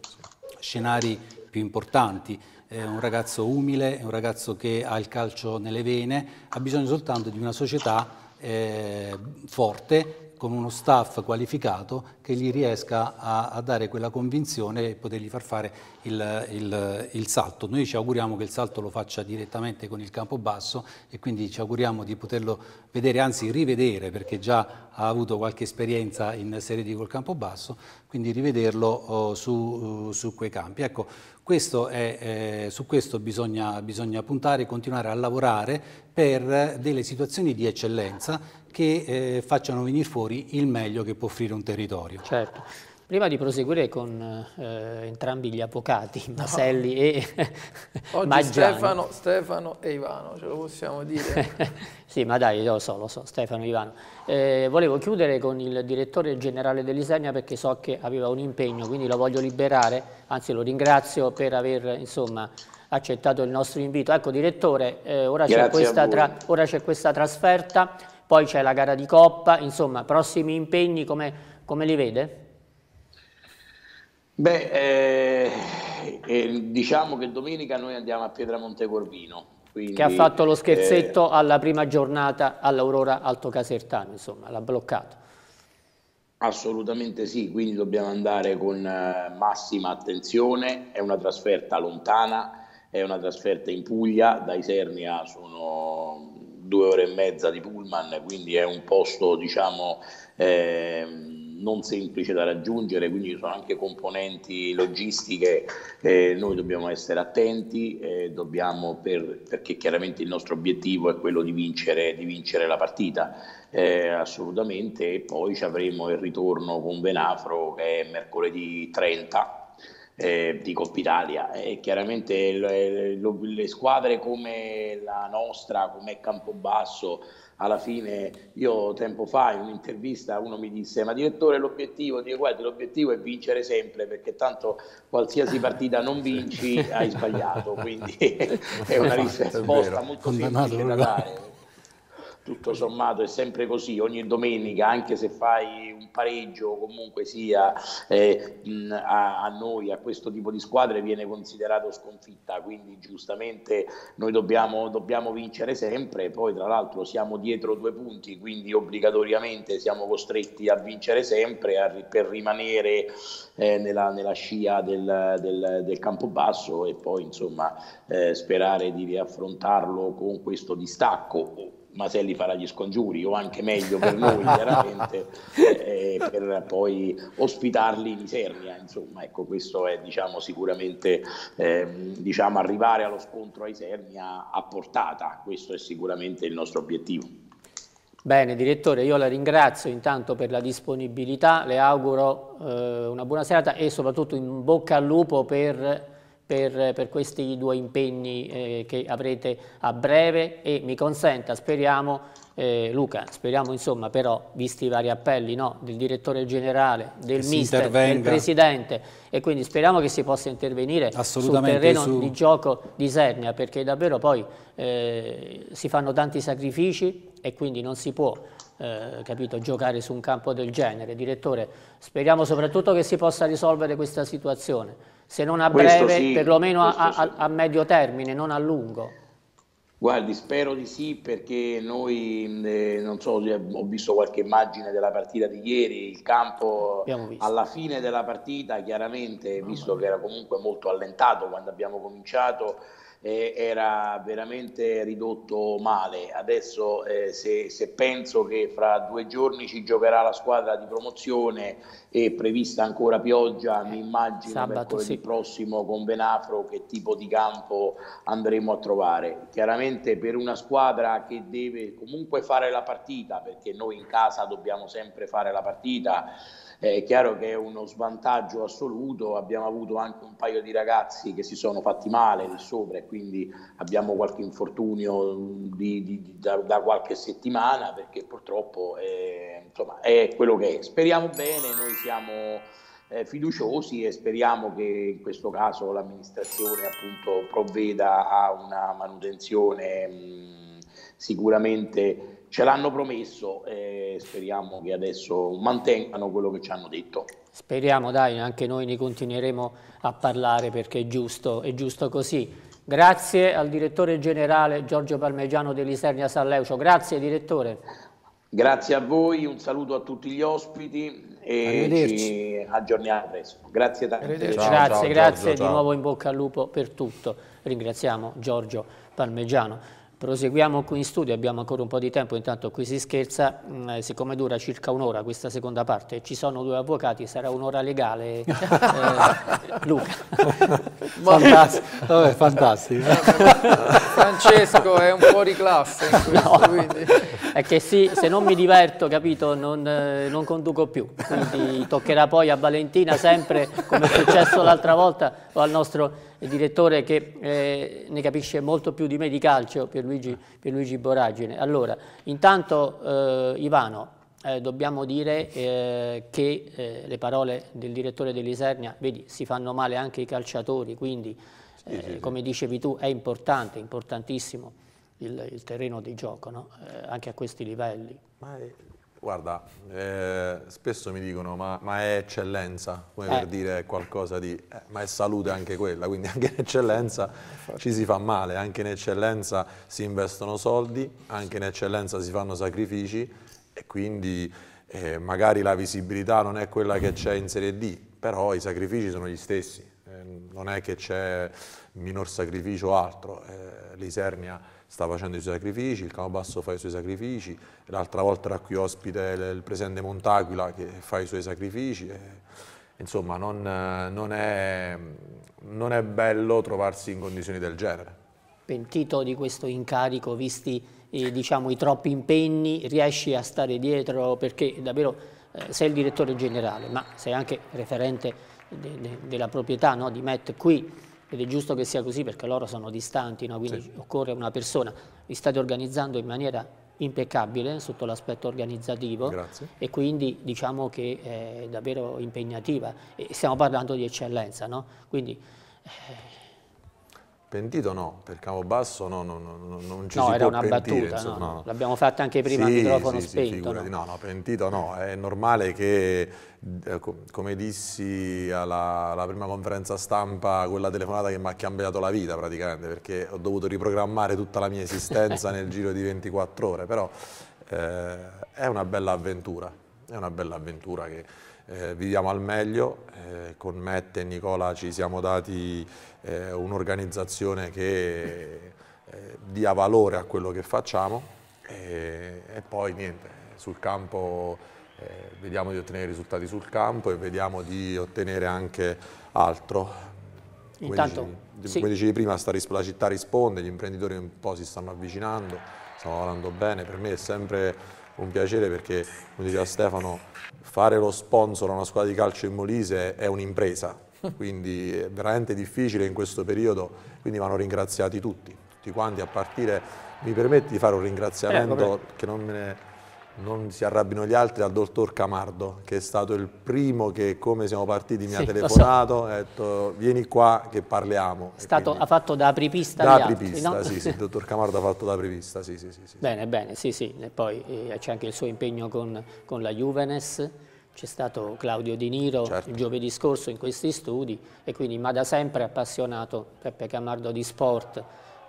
[SPEAKER 5] scenari più importanti. È un ragazzo umile, è un ragazzo che ha il calcio nelle vene, ha bisogno soltanto di una società eh, forte, con uno staff qualificato che gli riesca a, a, dare quella convinzione e potergli far fare il, il, il, salto. Noi ci auguriamo che il salto lo faccia direttamente con il campo basso e quindi ci auguriamo di poterlo vedere, anzi rivedere, perché già ha avuto qualche esperienza in Serie D col campo basso, quindi rivederlo oh, su, uh, su, quei campi. Ecco, questo è, eh, su questo bisogna, bisogna puntare e continuare a lavorare per delle situazioni di eccellenza che eh, facciano venire fuori il meglio che può offrire un territorio. Certo. Prima di
[SPEAKER 1] proseguire con eh, entrambi gli avvocati, Maselli no. e Oggi Maggiani. Stefano,
[SPEAKER 6] Stefano, e Ivano, ce lo possiamo dire.
[SPEAKER 1] sì, ma dai, lo so, lo so, Stefano e Ivano. Eh, volevo chiudere con il direttore generale dell'Isernia perché so che aveva un impegno, quindi lo voglio liberare, anzi lo ringrazio per aver, insomma, accettato il nostro invito. Ecco direttore, eh, ora c'è questa, tra questa trasferta, poi c'è la gara di Coppa, insomma, prossimi impegni come, come li vede?
[SPEAKER 7] Beh, eh, eh, diciamo che domenica noi andiamo a Pietramonte Corvino. Quindi, che ha fatto lo scherzetto
[SPEAKER 1] eh, alla prima giornata all'Aurora Alto Casertano, insomma, l'ha bloccato.
[SPEAKER 7] Assolutamente sì, quindi dobbiamo andare con eh, massima attenzione, è una trasferta lontana, è una trasferta in Puglia, da Isernia sono due ore e mezza di pullman, quindi è un posto, diciamo, eh, non semplice da raggiungere, quindi ci sono anche componenti logistiche, eh, noi dobbiamo essere attenti, eh, dobbiamo per, perché chiaramente il nostro obiettivo è quello di vincere, di vincere la partita. Eh, assolutamente, e poi ci avremo il ritorno con Venafro che è mercoledì 30 eh, di Coppa Italia. E chiaramente le, le, le, squadre come la nostra, come Campobasso, alla fine io tempo fa in un'intervista uno mi disse ma direttore l'obiettivo, dico guardi l'obiettivo è vincere sempre perché tanto qualsiasi partita non vinci hai sbagliato, quindi è una esatto, risposta molto semplice da dare tutto sommato è sempre così, ogni domenica anche se fai un pareggio comunque sia eh, a, a, noi, a questo tipo di squadre viene considerato sconfitta, quindi giustamente noi dobbiamo, dobbiamo vincere sempre, poi tra l'altro siamo dietro due punti, quindi obbligatoriamente siamo costretti a vincere sempre a, per rimanere eh, nella, nella, scia del, del, del Campobasso e poi insomma eh, sperare di riaffrontarlo con questo distacco Maselli farà gli scongiuri o anche meglio per noi chiaramente eh, per poi ospitarli in Isernia insomma ecco questo è diciamo sicuramente eh, diciamo arrivare allo scontro a Isernia a portata questo è sicuramente il nostro obiettivo
[SPEAKER 1] Bene direttore io la ringrazio intanto per la disponibilità le auguro eh, una buona serata e soprattutto in bocca al lupo per per, per questi due impegni eh, che avrete a breve e mi consenta, speriamo, eh, Luca, speriamo insomma però, visti i vari appelli no, del direttore generale, del mister, del presidente e quindi speriamo che si possa intervenire sul terreno su... di gioco di Sernia perché davvero poi eh, si fanno tanti sacrifici e quindi non si può eh, capito, giocare su un campo del genere. Direttore, speriamo soprattutto che si possa risolvere questa situazione se non a Questo breve, sì. perlomeno a, a, a medio termine, non a lungo.
[SPEAKER 7] Guardi, spero di sì perché noi, eh, non so, eh, ho visto qualche immagine della partita di ieri, il campo alla fine della partita, chiaramente, visto che era comunque molto allentato quando abbiamo cominciato, eh, era veramente ridotto male. Adesso eh, se, se, penso che fra due giorni ci giocherà la squadra di promozione e prevista ancora pioggia, mi immagino Sabato, sì. prossimo con Benafro che tipo di campo andremo a trovare. Chiaramente per una squadra che deve comunque fare la partita, perché noi in casa dobbiamo sempre fare la partita, è chiaro che è uno svantaggio assoluto, abbiamo avuto anche un paio di ragazzi che si sono fatti male lì sopra e quindi abbiamo qualche infortunio di, di, da, da, qualche settimana perché purtroppo è, insomma, è quello che è. Speriamo bene, noi siamo eh, fiduciosi e speriamo che in questo caso l'amministrazione appunto provveda a una manutenzione mh, sicuramente ce l'hanno promesso e speriamo che adesso mantengano quello che ci hanno detto.
[SPEAKER 1] Speriamo, dai, anche noi ne continueremo a parlare perché è giusto, è giusto così. Grazie al direttore generale Giorgio Parmegiano dell'Isernia Salleucio. Grazie direttore.
[SPEAKER 7] Grazie a voi, un saluto a tutti gli ospiti e ci aggiorniamo presto. Grazie tante. Grazie, ciao, grazie, ciao, grazie Giorgio, di ciao. nuovo
[SPEAKER 1] in bocca al lupo per tutto. Ringraziamo Giorgio Parmegiano. Proseguiamo qui in studio, abbiamo ancora un po' di tempo, intanto qui si scherza, mh, mm, eh, siccome dura circa un'ora questa seconda parte, ci sono due avvocati, sarà un'ora legale, eh, Luca. Fantastico, Vabbè, fantastico. Francesco è un po' di classe questo, no. È che sì, se non mi diverto, capito, non, eh, non conduco più, quindi toccherà poi a Valentina sempre, come è successo l'altra volta, o al nostro il direttore che eh, ne capisce molto più di me di calcio, Pierluigi, Pierluigi Boragine. Allora, intanto eh, Ivano, eh, dobbiamo dire eh, che eh, le parole del direttore dell'Isernia, vedi, si fanno male anche i calciatori, quindi sì, sì, eh, sì. come dicevi tu è importante, importantissimo il, il terreno di gioco, no? Eh, anche a questi livelli. Ma
[SPEAKER 4] Guarda, eh, spesso mi dicono ma, ma è eccellenza, come eh. per dire qualcosa di... Eh, ma è salute anche quella, quindi anche in eccellenza ci si fa male, anche in eccellenza si investono soldi, anche in eccellenza si fanno sacrifici e quindi eh, magari la visibilità non è quella che c'è in Serie D, però i sacrifici sono gli stessi, eh, non è che c'è minor sacrificio o altro. Eh, L'Isernia sta facendo i suoi sacrifici, il Canobasso fa i suoi sacrifici, l'altra volta era qui ospite il presidente Montaquila che fa i suoi sacrifici. E, insomma, non, non, è, non, è, bello trovarsi in condizioni del genere.
[SPEAKER 1] Pentito di questo incarico, visti eh, diciamo, i troppi impegni, riesci a stare dietro perché davvero eh, sei il direttore generale, ma sei anche referente de de della proprietà no, di Met qui ed è giusto che sia così perché loro sono distanti, no? quindi sì. occorre una persona. Vi state organizzando in maniera impeccabile sotto l'aspetto organizzativo Grazie. e quindi diciamo che è davvero impegnativa e stiamo parlando di eccellenza, no? quindi eh,
[SPEAKER 4] Pentito no, per Camobasso no, no, no, non ci no, si era può una pentire, battuta, insomma, no, no. l'abbiamo fatta anche prima sì, microfono sì, spento. Sì, no? no, pentito no, è normale che, eh, come dissi alla, alla, prima conferenza stampa, quella telefonata che mi ha cambiato la vita praticamente, perché ho dovuto riprogrammare tutta la mia esistenza nel giro di 24 ore, però eh, è una bella avventura, è una bella avventura che eh, viviamo al meglio, eh, con Mette e Nicola ci siamo dati eh, un'organizzazione che eh, dia valore a quello che facciamo e, eh, e poi niente, sul campo eh, vediamo di ottenere risultati sul campo e vediamo di ottenere anche altro. Intanto, come, dicevi, sì. come dicevi prima, la città risponde, gli imprenditori un po' si stanno avvicinando, stanno lavorando bene, per me è sempre un piacere perché, come diceva Stefano, fare lo sponsor a una squadra di calcio in Molise è un'impresa, quindi è veramente difficile in questo periodo, quindi vanno ringraziati tutti, tutti quanti, a partire, mi permetti di fare un ringraziamento eh, che non me ne non si arrabbino gli altri, al dottor Camardo, che è stato il primo che, come siamo partiti, mi sì, ha telefonato, so. ha detto vieni qua che parliamo. Stato,
[SPEAKER 1] ha fatto da apripista Da apripista, altri, no? sì, sì, il
[SPEAKER 4] dottor Camardo ha fatto da apripista, sì, sì, sì, sì.
[SPEAKER 1] Bene, bene, sì, sì, e poi eh, c'è anche il suo impegno con, con la Juvenes, c'è stato Claudio Di Niro certo. il giovedì scorso in questi studi e quindi ma da sempre appassionato Peppe Camardo di sport,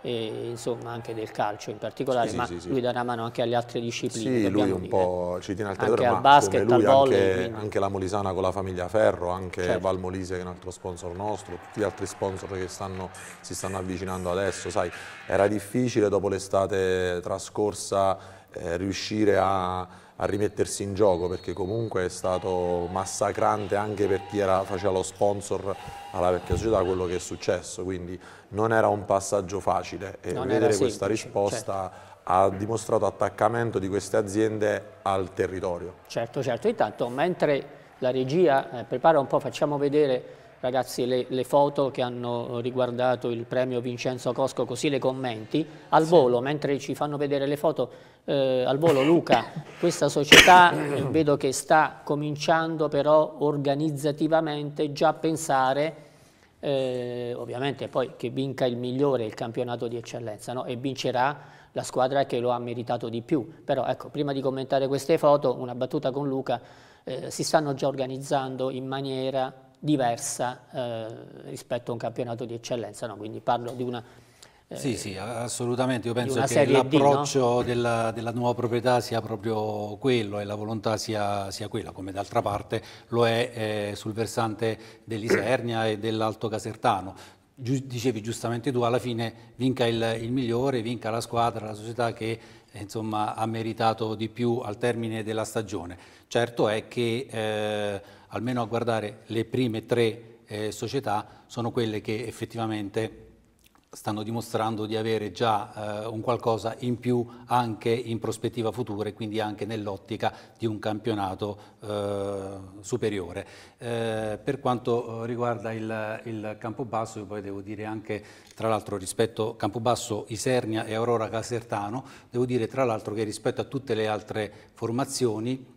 [SPEAKER 1] e insomma anche del calcio in particolare, sì, ma sì, sì, lui dà una mano anche alle altre discipline. Sì, lui un dire.
[SPEAKER 4] po' ci tiene al terreno, anche al basket, lui, al volley, anche, anche, la Molisana con la famiglia Ferro, anche certo. Valmolise che è un altro sponsor nostro, tutti gli altri sponsor che stanno, si stanno avvicinando adesso, sai, era difficile dopo l'estate trascorsa eh, riuscire a a rimettersi in gioco perché comunque è stato massacrante anche per chi era, faceva lo sponsor alla vecchia società quello che è successo, quindi non era un passaggio facile e non vedere semplice, questa risposta certo. ha dimostrato attaccamento di queste aziende al territorio.
[SPEAKER 1] Certo, certo, intanto mentre la regia eh, prepara un po', facciamo vedere ragazzi le, le, foto che hanno riguardato il premio Vincenzo Cosco, così le commenti, al sì. volo, mentre ci fanno vedere le foto, eh, al volo Luca, questa società eh, vedo che sta cominciando però organizzativamente già a pensare, eh, ovviamente poi che vinca il migliore il campionato di eccellenza no? e vincerà la squadra che lo ha meritato di più, però ecco, prima di commentare queste foto, una battuta con Luca, eh, si stanno già organizzando in maniera diversa eh, rispetto a un campionato di eccellenza, no? quindi parlo di una... Eh, sì, sì, assolutamente, io penso che
[SPEAKER 5] l'approccio no? della, della, nuova proprietà sia proprio quello e la volontà sia, sia quella, come d'altra parte lo è eh, sul versante dell'Isernia e dell'Alto Casertano dicevi giustamente tu, alla fine vinca il, il, migliore, vinca la squadra, la società che eh, insomma, ha meritato di più al termine della stagione. Certo è che eh, almeno a guardare le prime tre eh, società, sono quelle che effettivamente stanno dimostrando di avere già eh, un qualcosa in più anche in prospettiva futura e quindi anche nell'ottica di un campionato eh, superiore. Eh, per quanto riguarda il, il Campobasso, poi devo dire anche, tra l'altro rispetto a Campobasso, Isernia e Aurora Casertano, devo dire tra l'altro che rispetto a tutte le altre formazioni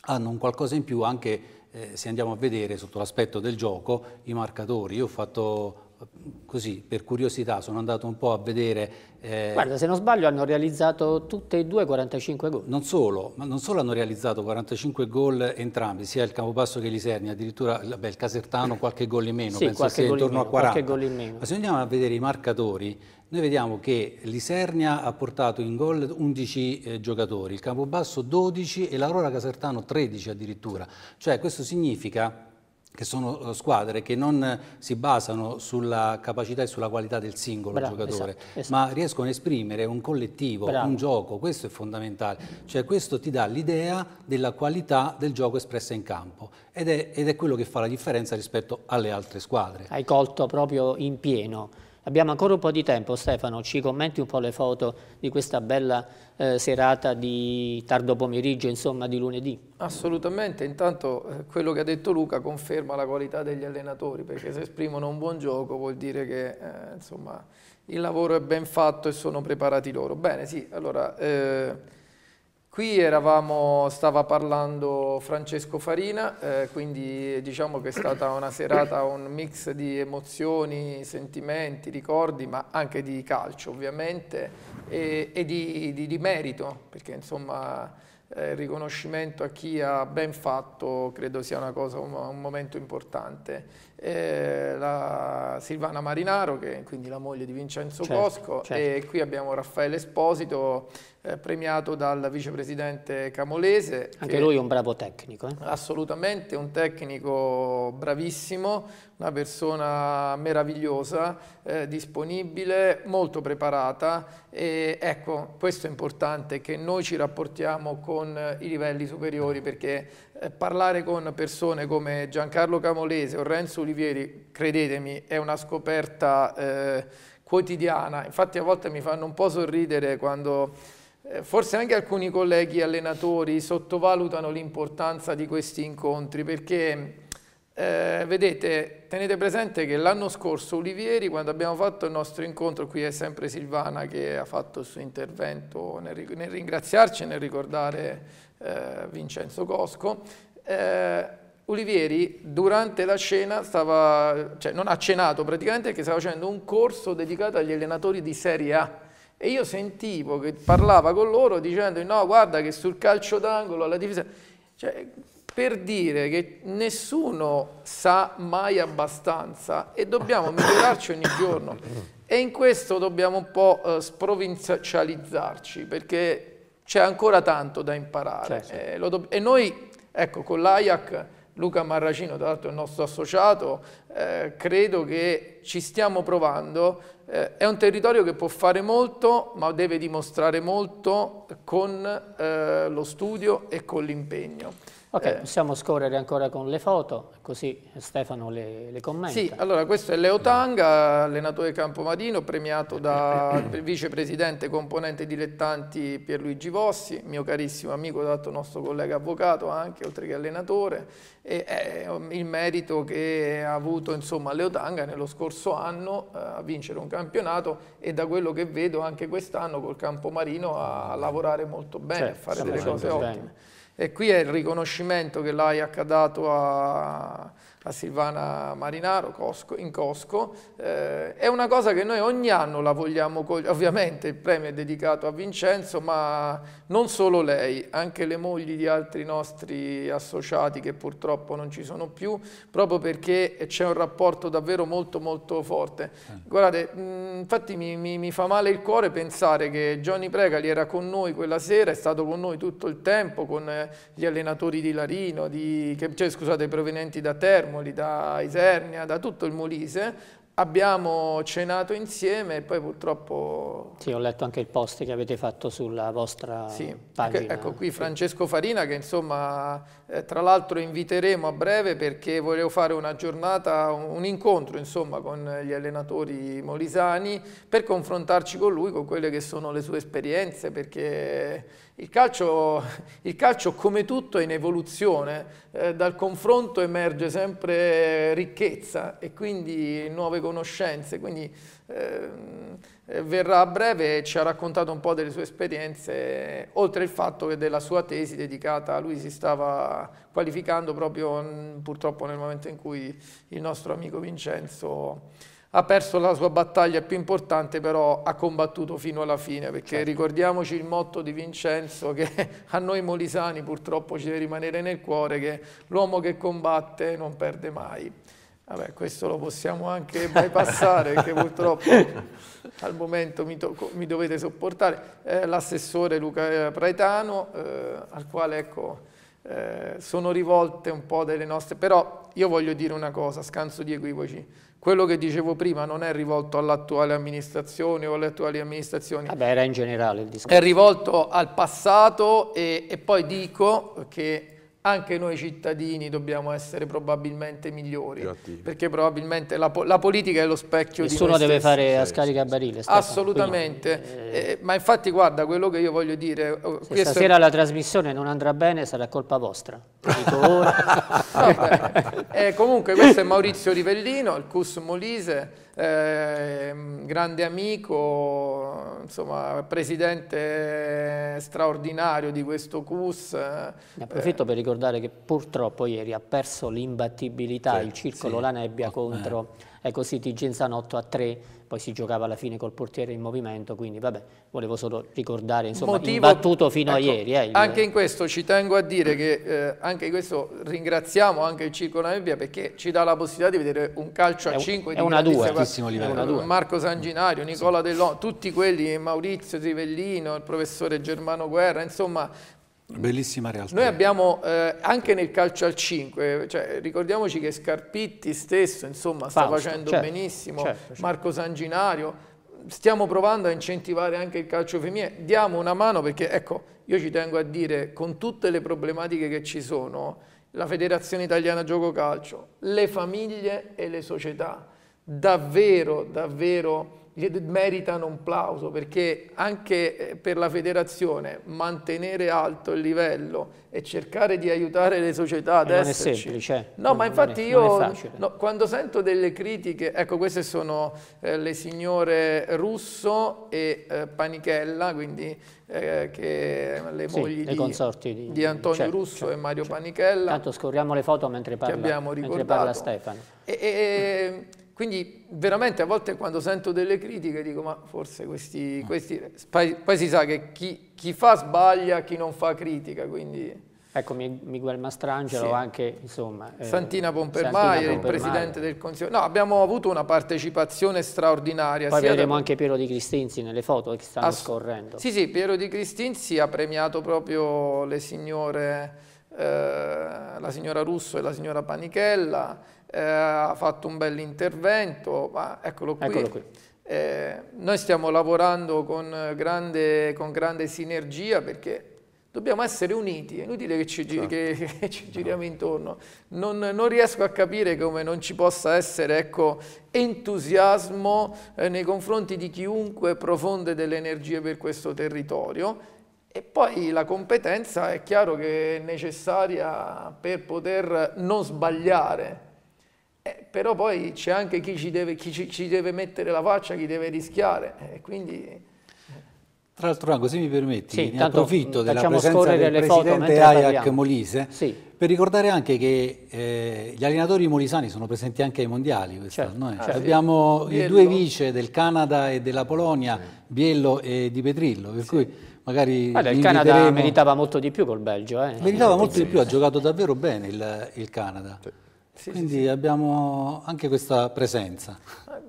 [SPEAKER 5] hanno un qualcosa in più anche eh, se andiamo a vedere sotto l'aspetto del gioco i marcatori, io ho fatto eh, così per curiosità sono andato un po' a vedere eh... guarda se non sbaglio hanno realizzato
[SPEAKER 1] tutte e due 45 gol
[SPEAKER 5] non solo, ma non solo hanno realizzato 45 gol entrambi sia il Campobasso che l'Isernia addirittura beh, il Casertano qualche gol in meno sì, penso sia intorno meno, a 40 gol in meno. ma se andiamo a vedere i marcatori noi vediamo che l'Isernia ha portato in gol 11 eh, giocatori, il Campobasso 12 e l'Aurora Casertano 13 addirittura. Cioè questo significa che sono eh, squadre che non eh, si basano sulla capacità e sulla qualità del singolo Bravo, giocatore, esatto, esatto. ma riescono a esprimere un collettivo, Bravo. un gioco, questo è fondamentale, cioè questo ti dà l'idea della qualità del gioco espressa in campo ed è, ed è quello che fa la differenza rispetto alle altre squadre. Hai colto proprio in pieno Abbiamo ancora un po' di tempo, Stefano, ci
[SPEAKER 1] commenti un po' le foto di questa bella eh, serata di tardo pomeriggio, insomma di lunedì?
[SPEAKER 6] Assolutamente, intanto eh, quello che ha detto Luca conferma la qualità degli allenatori, perché se esprimono un buon gioco vuol dire che eh, insomma, il lavoro è ben fatto e sono preparati loro. Bene, sì, allora eh, Qui eravamo, stava parlando Francesco Farina, eh, quindi diciamo che è stata una serata, un mix di emozioni, sentimenti, ricordi, ma anche di calcio ovviamente e, e di, di, di, merito, perché insomma eh, il riconoscimento a chi ha ben fatto credo sia una cosa, un, un momento importante. Eh, la Silvana Marinaro, che è quindi la moglie di Vincenzo certo, Bosco, certo. e qui abbiamo Raffaele Esposito eh, premiato dal vicepresidente Camolese. Anche che, lui è
[SPEAKER 1] un bravo tecnico. Eh?
[SPEAKER 6] Assolutamente, un tecnico bravissimo, una persona meravigliosa, eh, disponibile, molto preparata e ecco, questo è importante, che noi ci rapportiamo con i livelli superiori perché eh, parlare con persone come Giancarlo Camolese o Renzo Olivieri, credetemi, è una scoperta eh, quotidiana, infatti a volte mi fanno un po' sorridere quando eh, forse anche alcuni colleghi allenatori sottovalutano l'importanza di questi incontri perché, eh, vedete, tenete presente che l'anno scorso Olivieri, quando abbiamo fatto il nostro incontro, qui è sempre Silvana che ha fatto il suo intervento nel, nel ringraziarci e nel ricordare eh, Vincenzo Cosco, eh, Olivieri durante la cena stava, cioè non ha cenato praticamente perché stava facendo un corso dedicato agli allenatori di Serie A e io sentivo che parlava con loro dicendo no, guarda che sul calcio d'angolo alla difesa... Cioè, per dire che nessuno sa mai abbastanza e dobbiamo migliorarci ogni giorno. E in questo dobbiamo un po' eh, sprovincializzarci, perché c'è ancora tanto da imparare. Certo. Eh, e noi, ecco, con l'AIAC... Luca Marracino, tra l'altro il nostro associato, eh, credo che ci stiamo provando eh, è un territorio che può fare molto, ma deve dimostrare molto con eh, lo studio e con l'impegno. Ok, eh. possiamo scorrere ancora con le foto, così Stefano le,
[SPEAKER 1] le commenta. Sì,
[SPEAKER 6] allora questo è Leo Tanga, allenatore Campomadino, premiato da vicepresidente componente dilettanti Pierluigi Vossi, mio carissimo amico, dato nostro collega avvocato anche, oltre che allenatore, e è il merito che ha avuto insomma, Leo Tanga nello scorso anno eh, a vincere un campionato e da quello che vedo anche quest'anno col Campomarino a lavorare molto bene, certo, a fare delle cose ottime. Bene. E qui è il riconoscimento che l'AIAC ha dato a, a Silvana Marinaro Cosco, in Cosco. Eh, è una cosa che noi ogni anno la vogliamo cogliere, ovviamente il premio è dedicato a Vincenzo, ma non solo lei, anche le mogli di altri nostri associati che purtroppo non ci sono più, proprio perché c'è un rapporto davvero molto molto forte. Eh. Guardate, mh, mm, infatti mi, mi, mi fa male il cuore pensare che Johnny Pregali era con noi quella sera, è stato con noi tutto il tempo, con eh, gli allenatori di Larino, di, che, cioè, scusate, provenienti da Termo, Tremoli, da Isernia, da tutto il Molise, abbiamo cenato insieme e poi purtroppo...
[SPEAKER 1] Sì, ho letto anche il post che avete fatto sulla vostra sì, pagina. ecco qui
[SPEAKER 6] Francesco Farina che insomma eh, tra l'altro inviteremo a breve perché volevo fare una giornata, un, incontro insomma con gli allenatori molisani per confrontarci con lui, con quelle che sono le sue esperienze perché il calcio, il calcio, come tutto è in evoluzione, eh, dal confronto emerge sempre ricchezza e quindi nuove conoscenze, quindi eh, verrà a breve e ci ha raccontato un po' delle sue esperienze, oltre il fatto che della sua tesi dedicata a lui si stava qualificando proprio mm, purtroppo nel momento in cui il nostro amico Vincenzo ha perso la sua battaglia più importante, però ha combattuto fino alla fine, perché certo. ricordiamoci il motto di Vincenzo che a noi molisani purtroppo ci deve rimanere nel cuore, che l'uomo che combatte non perde mai. Vabbè, questo lo possiamo anche bypassare, perché purtroppo al momento mi, mi dovete sopportare. Eh, L'assessore Luca eh, Praetano, eh, al quale ecco... Eh, sono rivolte un po' delle nostre, però io voglio dire una cosa, scanso di equivoci, quello che dicevo prima non è rivolto all'attuale amministrazione o alle attuali amministrazioni.
[SPEAKER 1] Vabbè, era in generale il discorso. È rivolto
[SPEAKER 6] al passato e, e poi dico che anche noi cittadini dobbiamo essere probabilmente migliori, perché probabilmente la, po la, politica è lo specchio Nessuno di Nessuno deve fare
[SPEAKER 1] a scarica barile. Stefano. Assolutamente,
[SPEAKER 6] Quindi, eh, eh, ma infatti guarda quello che io voglio dire... Oh, se stasera è...
[SPEAKER 1] la trasmissione non andrà bene sarà colpa vostra. Dico eh, comunque questo è Maurizio
[SPEAKER 6] Rivellino, il CUS Molise Ehm, grande amico, insomma, presidente straordinario di questo CUS. Ne
[SPEAKER 1] approfitto eh. per ricordare che purtroppo ieri ha perso l'imbattibilità sì, il circolo sì. La Nebbia eh. contro eh. Ecositi Genzanotto a 3 poi si giocava alla fine col portiere in movimento, quindi vabbè, volevo solo ricordare, insomma, Motivo, battuto fino ecco, a ieri. Eh, il... Anche in
[SPEAKER 6] questo ci tengo a dire che, eh, anche in questo ringraziamo anche il Circo Namibia perché ci dà la possibilità di vedere un calcio a è, 5 è di una due, livello. È una Marco Sanginario, Nicola sì. Dell'O, tutti quelli, Maurizio Trivellino, il professore Germano Guerra, insomma
[SPEAKER 5] Bellissima realtà.
[SPEAKER 6] Noi abbiamo eh, anche nel calcio al 5, cioè, ricordiamoci che Scarpitti stesso insomma, sta Fausto, facendo certo, benissimo, certo, certo. Marco Sanginario, stiamo provando a incentivare anche il calcio femminile, diamo una mano perché ecco, io ci tengo a dire con tutte le problematiche che ci sono, la Federazione Italiana Gioco Calcio, le famiglie e le società, davvero, davvero meritano un plauso perché anche eh, per la federazione mantenere alto il livello e cercare di aiutare le società ad e esserci. Cioè, non è semplice. No, ma infatti è, io no, quando sento delle critiche, ecco queste sono eh, le signore Russo e eh, Panichella, quindi eh, che eh, le sì, mogli di, di,
[SPEAKER 1] di, Antonio certo, Russo certo, e Mario certo. Panichella. Tanto scorriamo le foto mentre parla, mentre parla
[SPEAKER 6] Stefano. E, e, Quindi veramente a volte quando sento delle critiche dico ma forse questi... Mm. questi poi, poi, si sa che chi, chi, fa sbaglia, chi non fa critica, quindi... Ecco, Miguel Mastrangelo sì. anche, insomma... Eh, Santina Pompermaier, il Presidente del Consiglio. No, abbiamo avuto una partecipazione straordinaria. Poi vedremo da...
[SPEAKER 1] anche Piero Di Cristinzi nelle foto che stanno Ass... scorrendo. Sì,
[SPEAKER 6] sì, Piero Di Cristinzi ha premiato proprio le signore, eh, la signora Russo e la signora Panichella eh, ha fatto un bel intervento, ma eccolo qui. Eccolo qui. Eh, noi stiamo lavorando con grande, con grande, sinergia perché dobbiamo essere uniti, è inutile che ci, certo. che, che ci giriamo intorno. Non, non, riesco a capire come non ci possa essere ecco, entusiasmo eh, nei confronti di chiunque profonde delle energie per questo territorio. E poi la competenza è chiaro che è necessaria per poter non sbagliare, eh, però poi c'è anche chi, ci deve, chi ci, deve, mettere la faccia, chi deve rischiare, eh, quindi...
[SPEAKER 5] Tra l'altro, così mi permetti, sì, ne approfitto della presenza del presidente Ajac Molise sì. per ricordare anche che eh, gli allenatori molisani sono presenti anche ai mondiali quest'anno. Certo. Eh. Ah, Abbiamo Biello. i due vice del Canada e della Polonia, sì. Biello e Di Petrillo, per cui magari Guarda, il Canada meritava molto di più col Belgio. Eh. Meritava molto di più, ha giocato davvero bene il, il Canada. Sì, Quindi sì, sì. abbiamo anche questa presenza.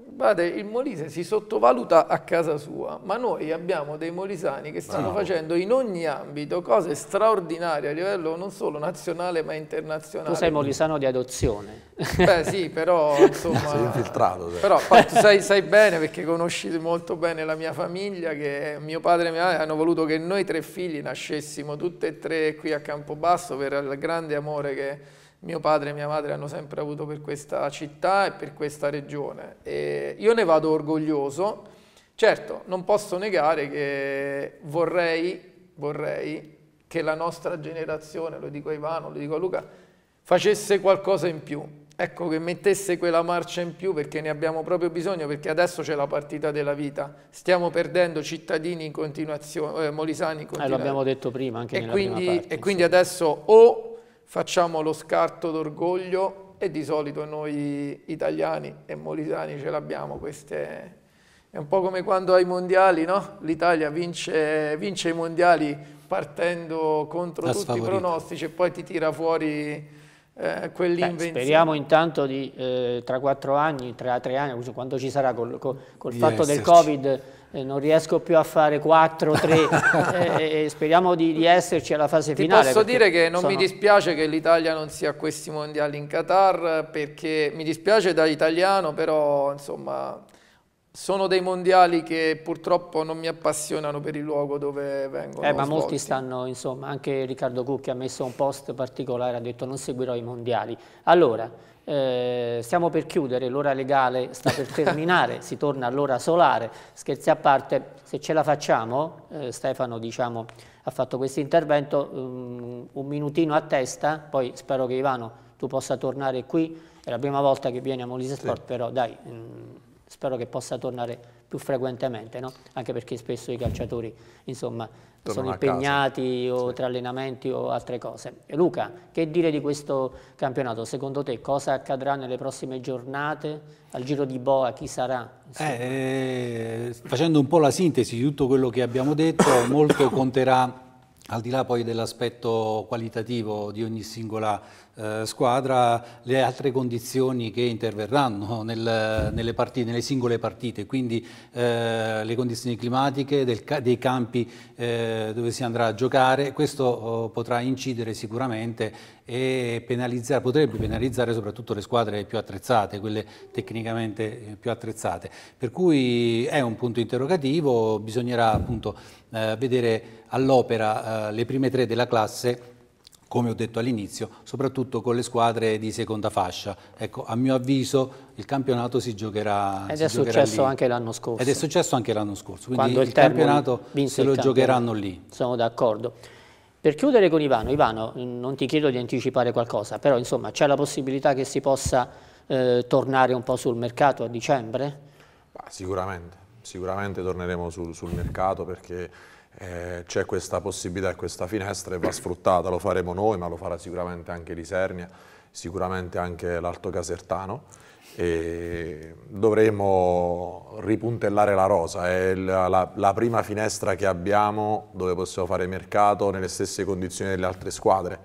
[SPEAKER 6] Guardate, il Molise si sottovaluta a casa sua, ma noi abbiamo dei molisani che stanno Bravo. Ah. facendo in ogni ambito cose straordinarie a livello non solo nazionale ma internazionale. Tu sei molisano
[SPEAKER 1] di adozione.
[SPEAKER 6] Beh sì, però insomma... sei infiltrato. Te. Però tu sai, sai, bene perché conosci molto bene la mia famiglia che mio padre e mia madre hanno voluto che noi tre figli nascessimo tutte e tre qui a Campobasso per il grande amore che mio padre e mia madre hanno sempre avuto per questa città e per questa regione. E io ne vado orgoglioso, certo non posso negare che vorrei, vorrei che la nostra generazione, lo dico a Ivano, lo dico a Luca, facesse qualcosa in più. Ecco, che mettesse quella marcia in più perché ne abbiamo proprio bisogno, perché adesso c'è la partita della vita. Stiamo perdendo cittadini in continuazione, eh, molisani in eh, continuazione. Eh, lo abbiamo
[SPEAKER 1] detto prima, anche e nella quindi, parte,
[SPEAKER 6] E quindi adesso o facciamo lo scarto d'orgoglio e di solito noi italiani e molisani ce l'abbiamo queste... È un po' come quando ai mondiali, no? L'Italia vince, vince, i mondiali partendo contro La tutti sfavorita. i pronostici e poi ti tira fuori eh, Beh, speriamo
[SPEAKER 1] intanto di eh, tra quattro anni, tra tre anni, quando ci sarà col, col, col fatto esserci. del Covid eh, non riesco più a fare 4, 3 eh, eh, speriamo di, di, esserci alla fase Ti finale. Posso dire che non sono... mi
[SPEAKER 6] dispiace che l'Italia non sia a questi mondiali in Qatar perché mi dispiace da italiano però insomma sono dei mondiali che purtroppo non mi appassionano per il luogo dove vengono Eh ma svolti. molti
[SPEAKER 1] stanno insomma anche Riccardo Cucchi ha messo un post particolare ha detto non seguirò i mondiali allora eh, stiamo per chiudere, l'ora legale sta per terminare, si torna all'ora solare. Scherzi a parte, se ce la facciamo, eh, Stefano diciamo, ha fatto questo intervento, um, un minutino a testa, poi spero che Ivano tu possa tornare qui, è la prima volta che vieni a Molise Sport, sì. però dai, mh, mm, spero che possa tornare più frequentemente, no? anche perché spesso i calciatori insomma, sono impegnati casa. o sì. tra allenamenti o altre cose. Luca, che dire di questo campionato? Secondo te cosa accadrà nelle prossime giornate? Al giro di Boa chi sarà?
[SPEAKER 5] Eh, facendo un po' la sintesi di tutto quello che abbiamo detto, molto conterà al di là poi dell'aspetto qualitativo di ogni singola eh, squadra le altre condizioni che interverranno nel, nelle, partite, nelle, singole partite, quindi eh, le condizioni climatiche del, dei campi eh, dove si andrà a giocare, questo oh, potrà incidere sicuramente e penalizzare, potrebbe penalizzare soprattutto le squadre più attrezzate, quelle tecnicamente eh, più attrezzate. Per cui è un punto interrogativo, bisognerà appunto eh, vedere all'opera le prime tre della classe come ho detto all'inizio, soprattutto con le squadre di seconda fascia. Ecco, a mio avviso il campionato si giocherà Ed si è successo lì. anche l'anno scorso. Ed è successo anche l'anno scorso, quindi Quando il, il
[SPEAKER 1] campionato se lo campionato. giocheranno lì. Sono d'accordo. Per chiudere con Ivano, Ivano non ti chiedo di anticipare qualcosa, però insomma c'è la possibilità che si possa eh, tornare un po' sul mercato a dicembre?
[SPEAKER 4] Bah, sicuramente, sicuramente torneremo sul, sul mercato perché eh, c'è questa possibilità e questa finestra e va sfruttata, lo faremo noi ma lo farà sicuramente anche l'Isernia, sicuramente anche l'Alto Casertano e dovremo ripuntellare la rosa, è la, la, la, prima finestra che abbiamo dove possiamo fare mercato nelle stesse condizioni delle altre squadre,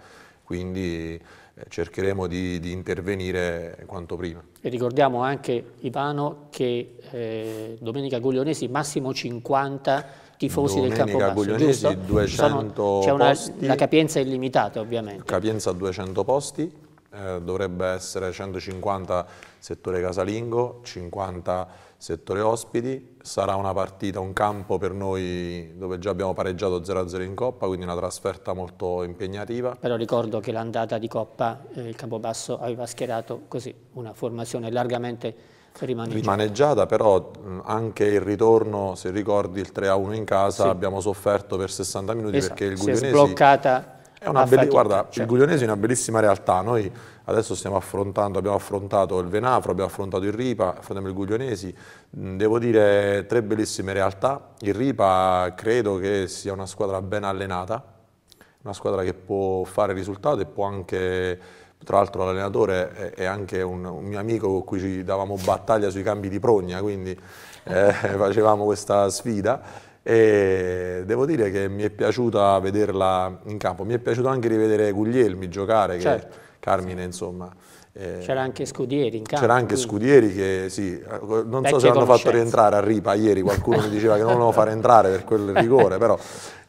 [SPEAKER 4] quindi eh, cercheremo di, di intervenire quanto prima. E ricordiamo
[SPEAKER 1] anche Ivano che eh, domenica Guglionesi massimo 50 tifosi Domenica, del
[SPEAKER 4] Campobasso, giusto? 200 C'è una,
[SPEAKER 1] La capienza è illimitata ovviamente.
[SPEAKER 4] Capienza 200 posti, eh, dovrebbe essere 150 settore casalingo, 50 settore ospiti, sarà una partita, un campo per noi dove già abbiamo pareggiato 0-0 in Coppa, quindi una trasferta molto impegnativa. Però
[SPEAKER 1] ricordo che l'andata di Coppa eh, il Campobasso aveva schierato così, una formazione largamente
[SPEAKER 4] rimaneggiata. rimaneggiata. però anche il ritorno, se ricordi il 3-1 a in casa, sì. abbiamo sofferto per 60 minuti esatto. perché il Guglionesi... Si è sbloccata è una fatica, guarda, certo. il Guglionesi è una bellissima realtà, noi adesso stiamo affrontando, abbiamo affrontato il Venafro, abbiamo affrontato il Ripa, affrontiamo il Guglionesi, devo dire tre bellissime realtà, il Ripa credo che sia una squadra ben allenata, una squadra che può fare risultato e può anche tra l'altro l'allenatore è, anche un, un, mio amico con cui ci davamo battaglia sui cambi di progna, quindi eh, facevamo questa sfida e devo dire che mi è piaciuta vederla in campo, mi è piaciuto anche rivedere Guglielmi giocare, certo. che Carmine sì. insomma... Eh, c'era
[SPEAKER 1] anche Scudieri in campo. C'era anche quindi.
[SPEAKER 4] Scudieri che sì, non Vecchie so se l'hanno fatto rientrare a Ripa ieri, qualcuno mi diceva che non lo fa rientrare per quel rigore, però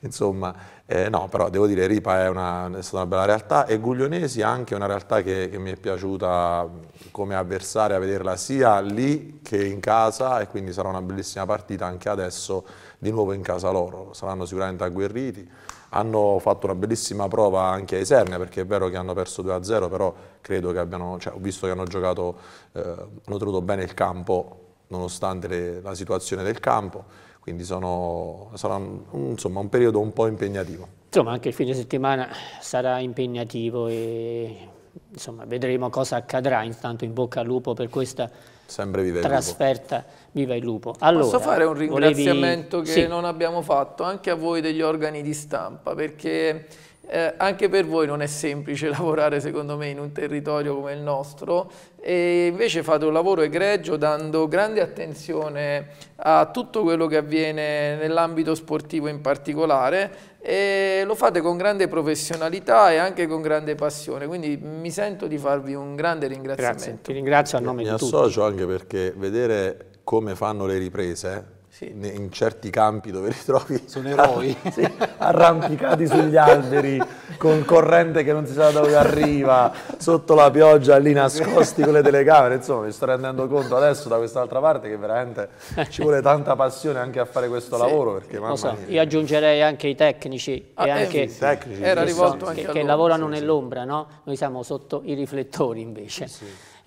[SPEAKER 4] insomma... Eh, no, però devo dire Ripa è, una, è, stata una bella realtà e Guglionesi è anche una realtà che, che mi è piaciuta come avversaria vederla sia lì che in casa e quindi sarà una bellissima partita anche adesso di nuovo in casa loro, saranno sicuramente agguerriti hanno fatto una bellissima prova anche ai Serne perché è vero che hanno perso 2-0 però credo che abbiano, cioè, ho visto che hanno giocato, eh, hanno tenuto bene il campo nonostante le, la situazione del campo quindi sono, sarà insomma, un periodo un po' impegnativo.
[SPEAKER 1] Insomma anche il fine settimana sarà impegnativo e insomma, vedremo cosa accadrà. Intanto in bocca al lupo per questa Sempre viva trasferta. Viva il lupo. Allora, Posso fare un ringraziamento volevi... che sì. non
[SPEAKER 6] abbiamo fatto anche a voi degli organi di stampa perché eh, anche per voi non è semplice lavorare secondo me in un territorio come il nostro e invece fate un lavoro egregio dando grande attenzione a tutto quello che avviene nell'ambito sportivo in particolare e lo fate con grande professionalità e anche con grande passione quindi mi sento di farvi un grande ringraziamento. Grazie,
[SPEAKER 1] ti
[SPEAKER 4] ringrazio a nome mi di tutti. Mi associo anche perché vedere come fanno le riprese sì, in certi campi dove li trovi sono eroi sì, arrampicati sugli alberi con corrente che non si sa da dove arriva sotto la pioggia lì nascosti con le telecamere insomma mi sto rendendo conto adesso da quest'altra parte che veramente ci vuole tanta passione anche a fare questo sì, lavoro perché mamma so,
[SPEAKER 1] io aggiungerei anche i tecnici, ah, eh, anche, eh, tecnici che, sono, anche che, che, lavorano nell'ombra no? noi siamo sotto i riflettori invece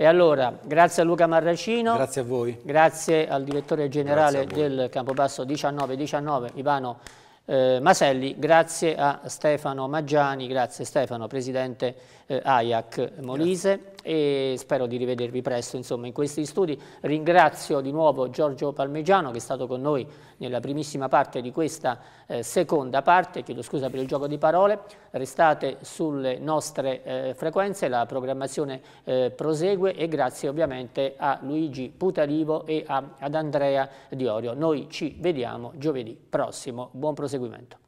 [SPEAKER 1] e allora, grazie a Luca Marracino. Grazie a voi. Grazie al direttore generale del Campobasso 19-19, Ivano eh, Maselli. Grazie a Stefano Maggiani, grazie Stefano, presidente eh, Ajac Molise Grazie. e spero di rivedervi presto insomma, in questi studi. Ringrazio di nuovo Giorgio Palmigiano che è stato con noi nella primissima parte di questa eh, seconda parte, chiedo scusa per il gioco di parole, restate sulle nostre eh, frequenze, la programmazione eh, prosegue e grazie ovviamente a Luigi Putalivo e a, ad Andrea Diorio. Noi ci vediamo giovedì prossimo, buon proseguimento.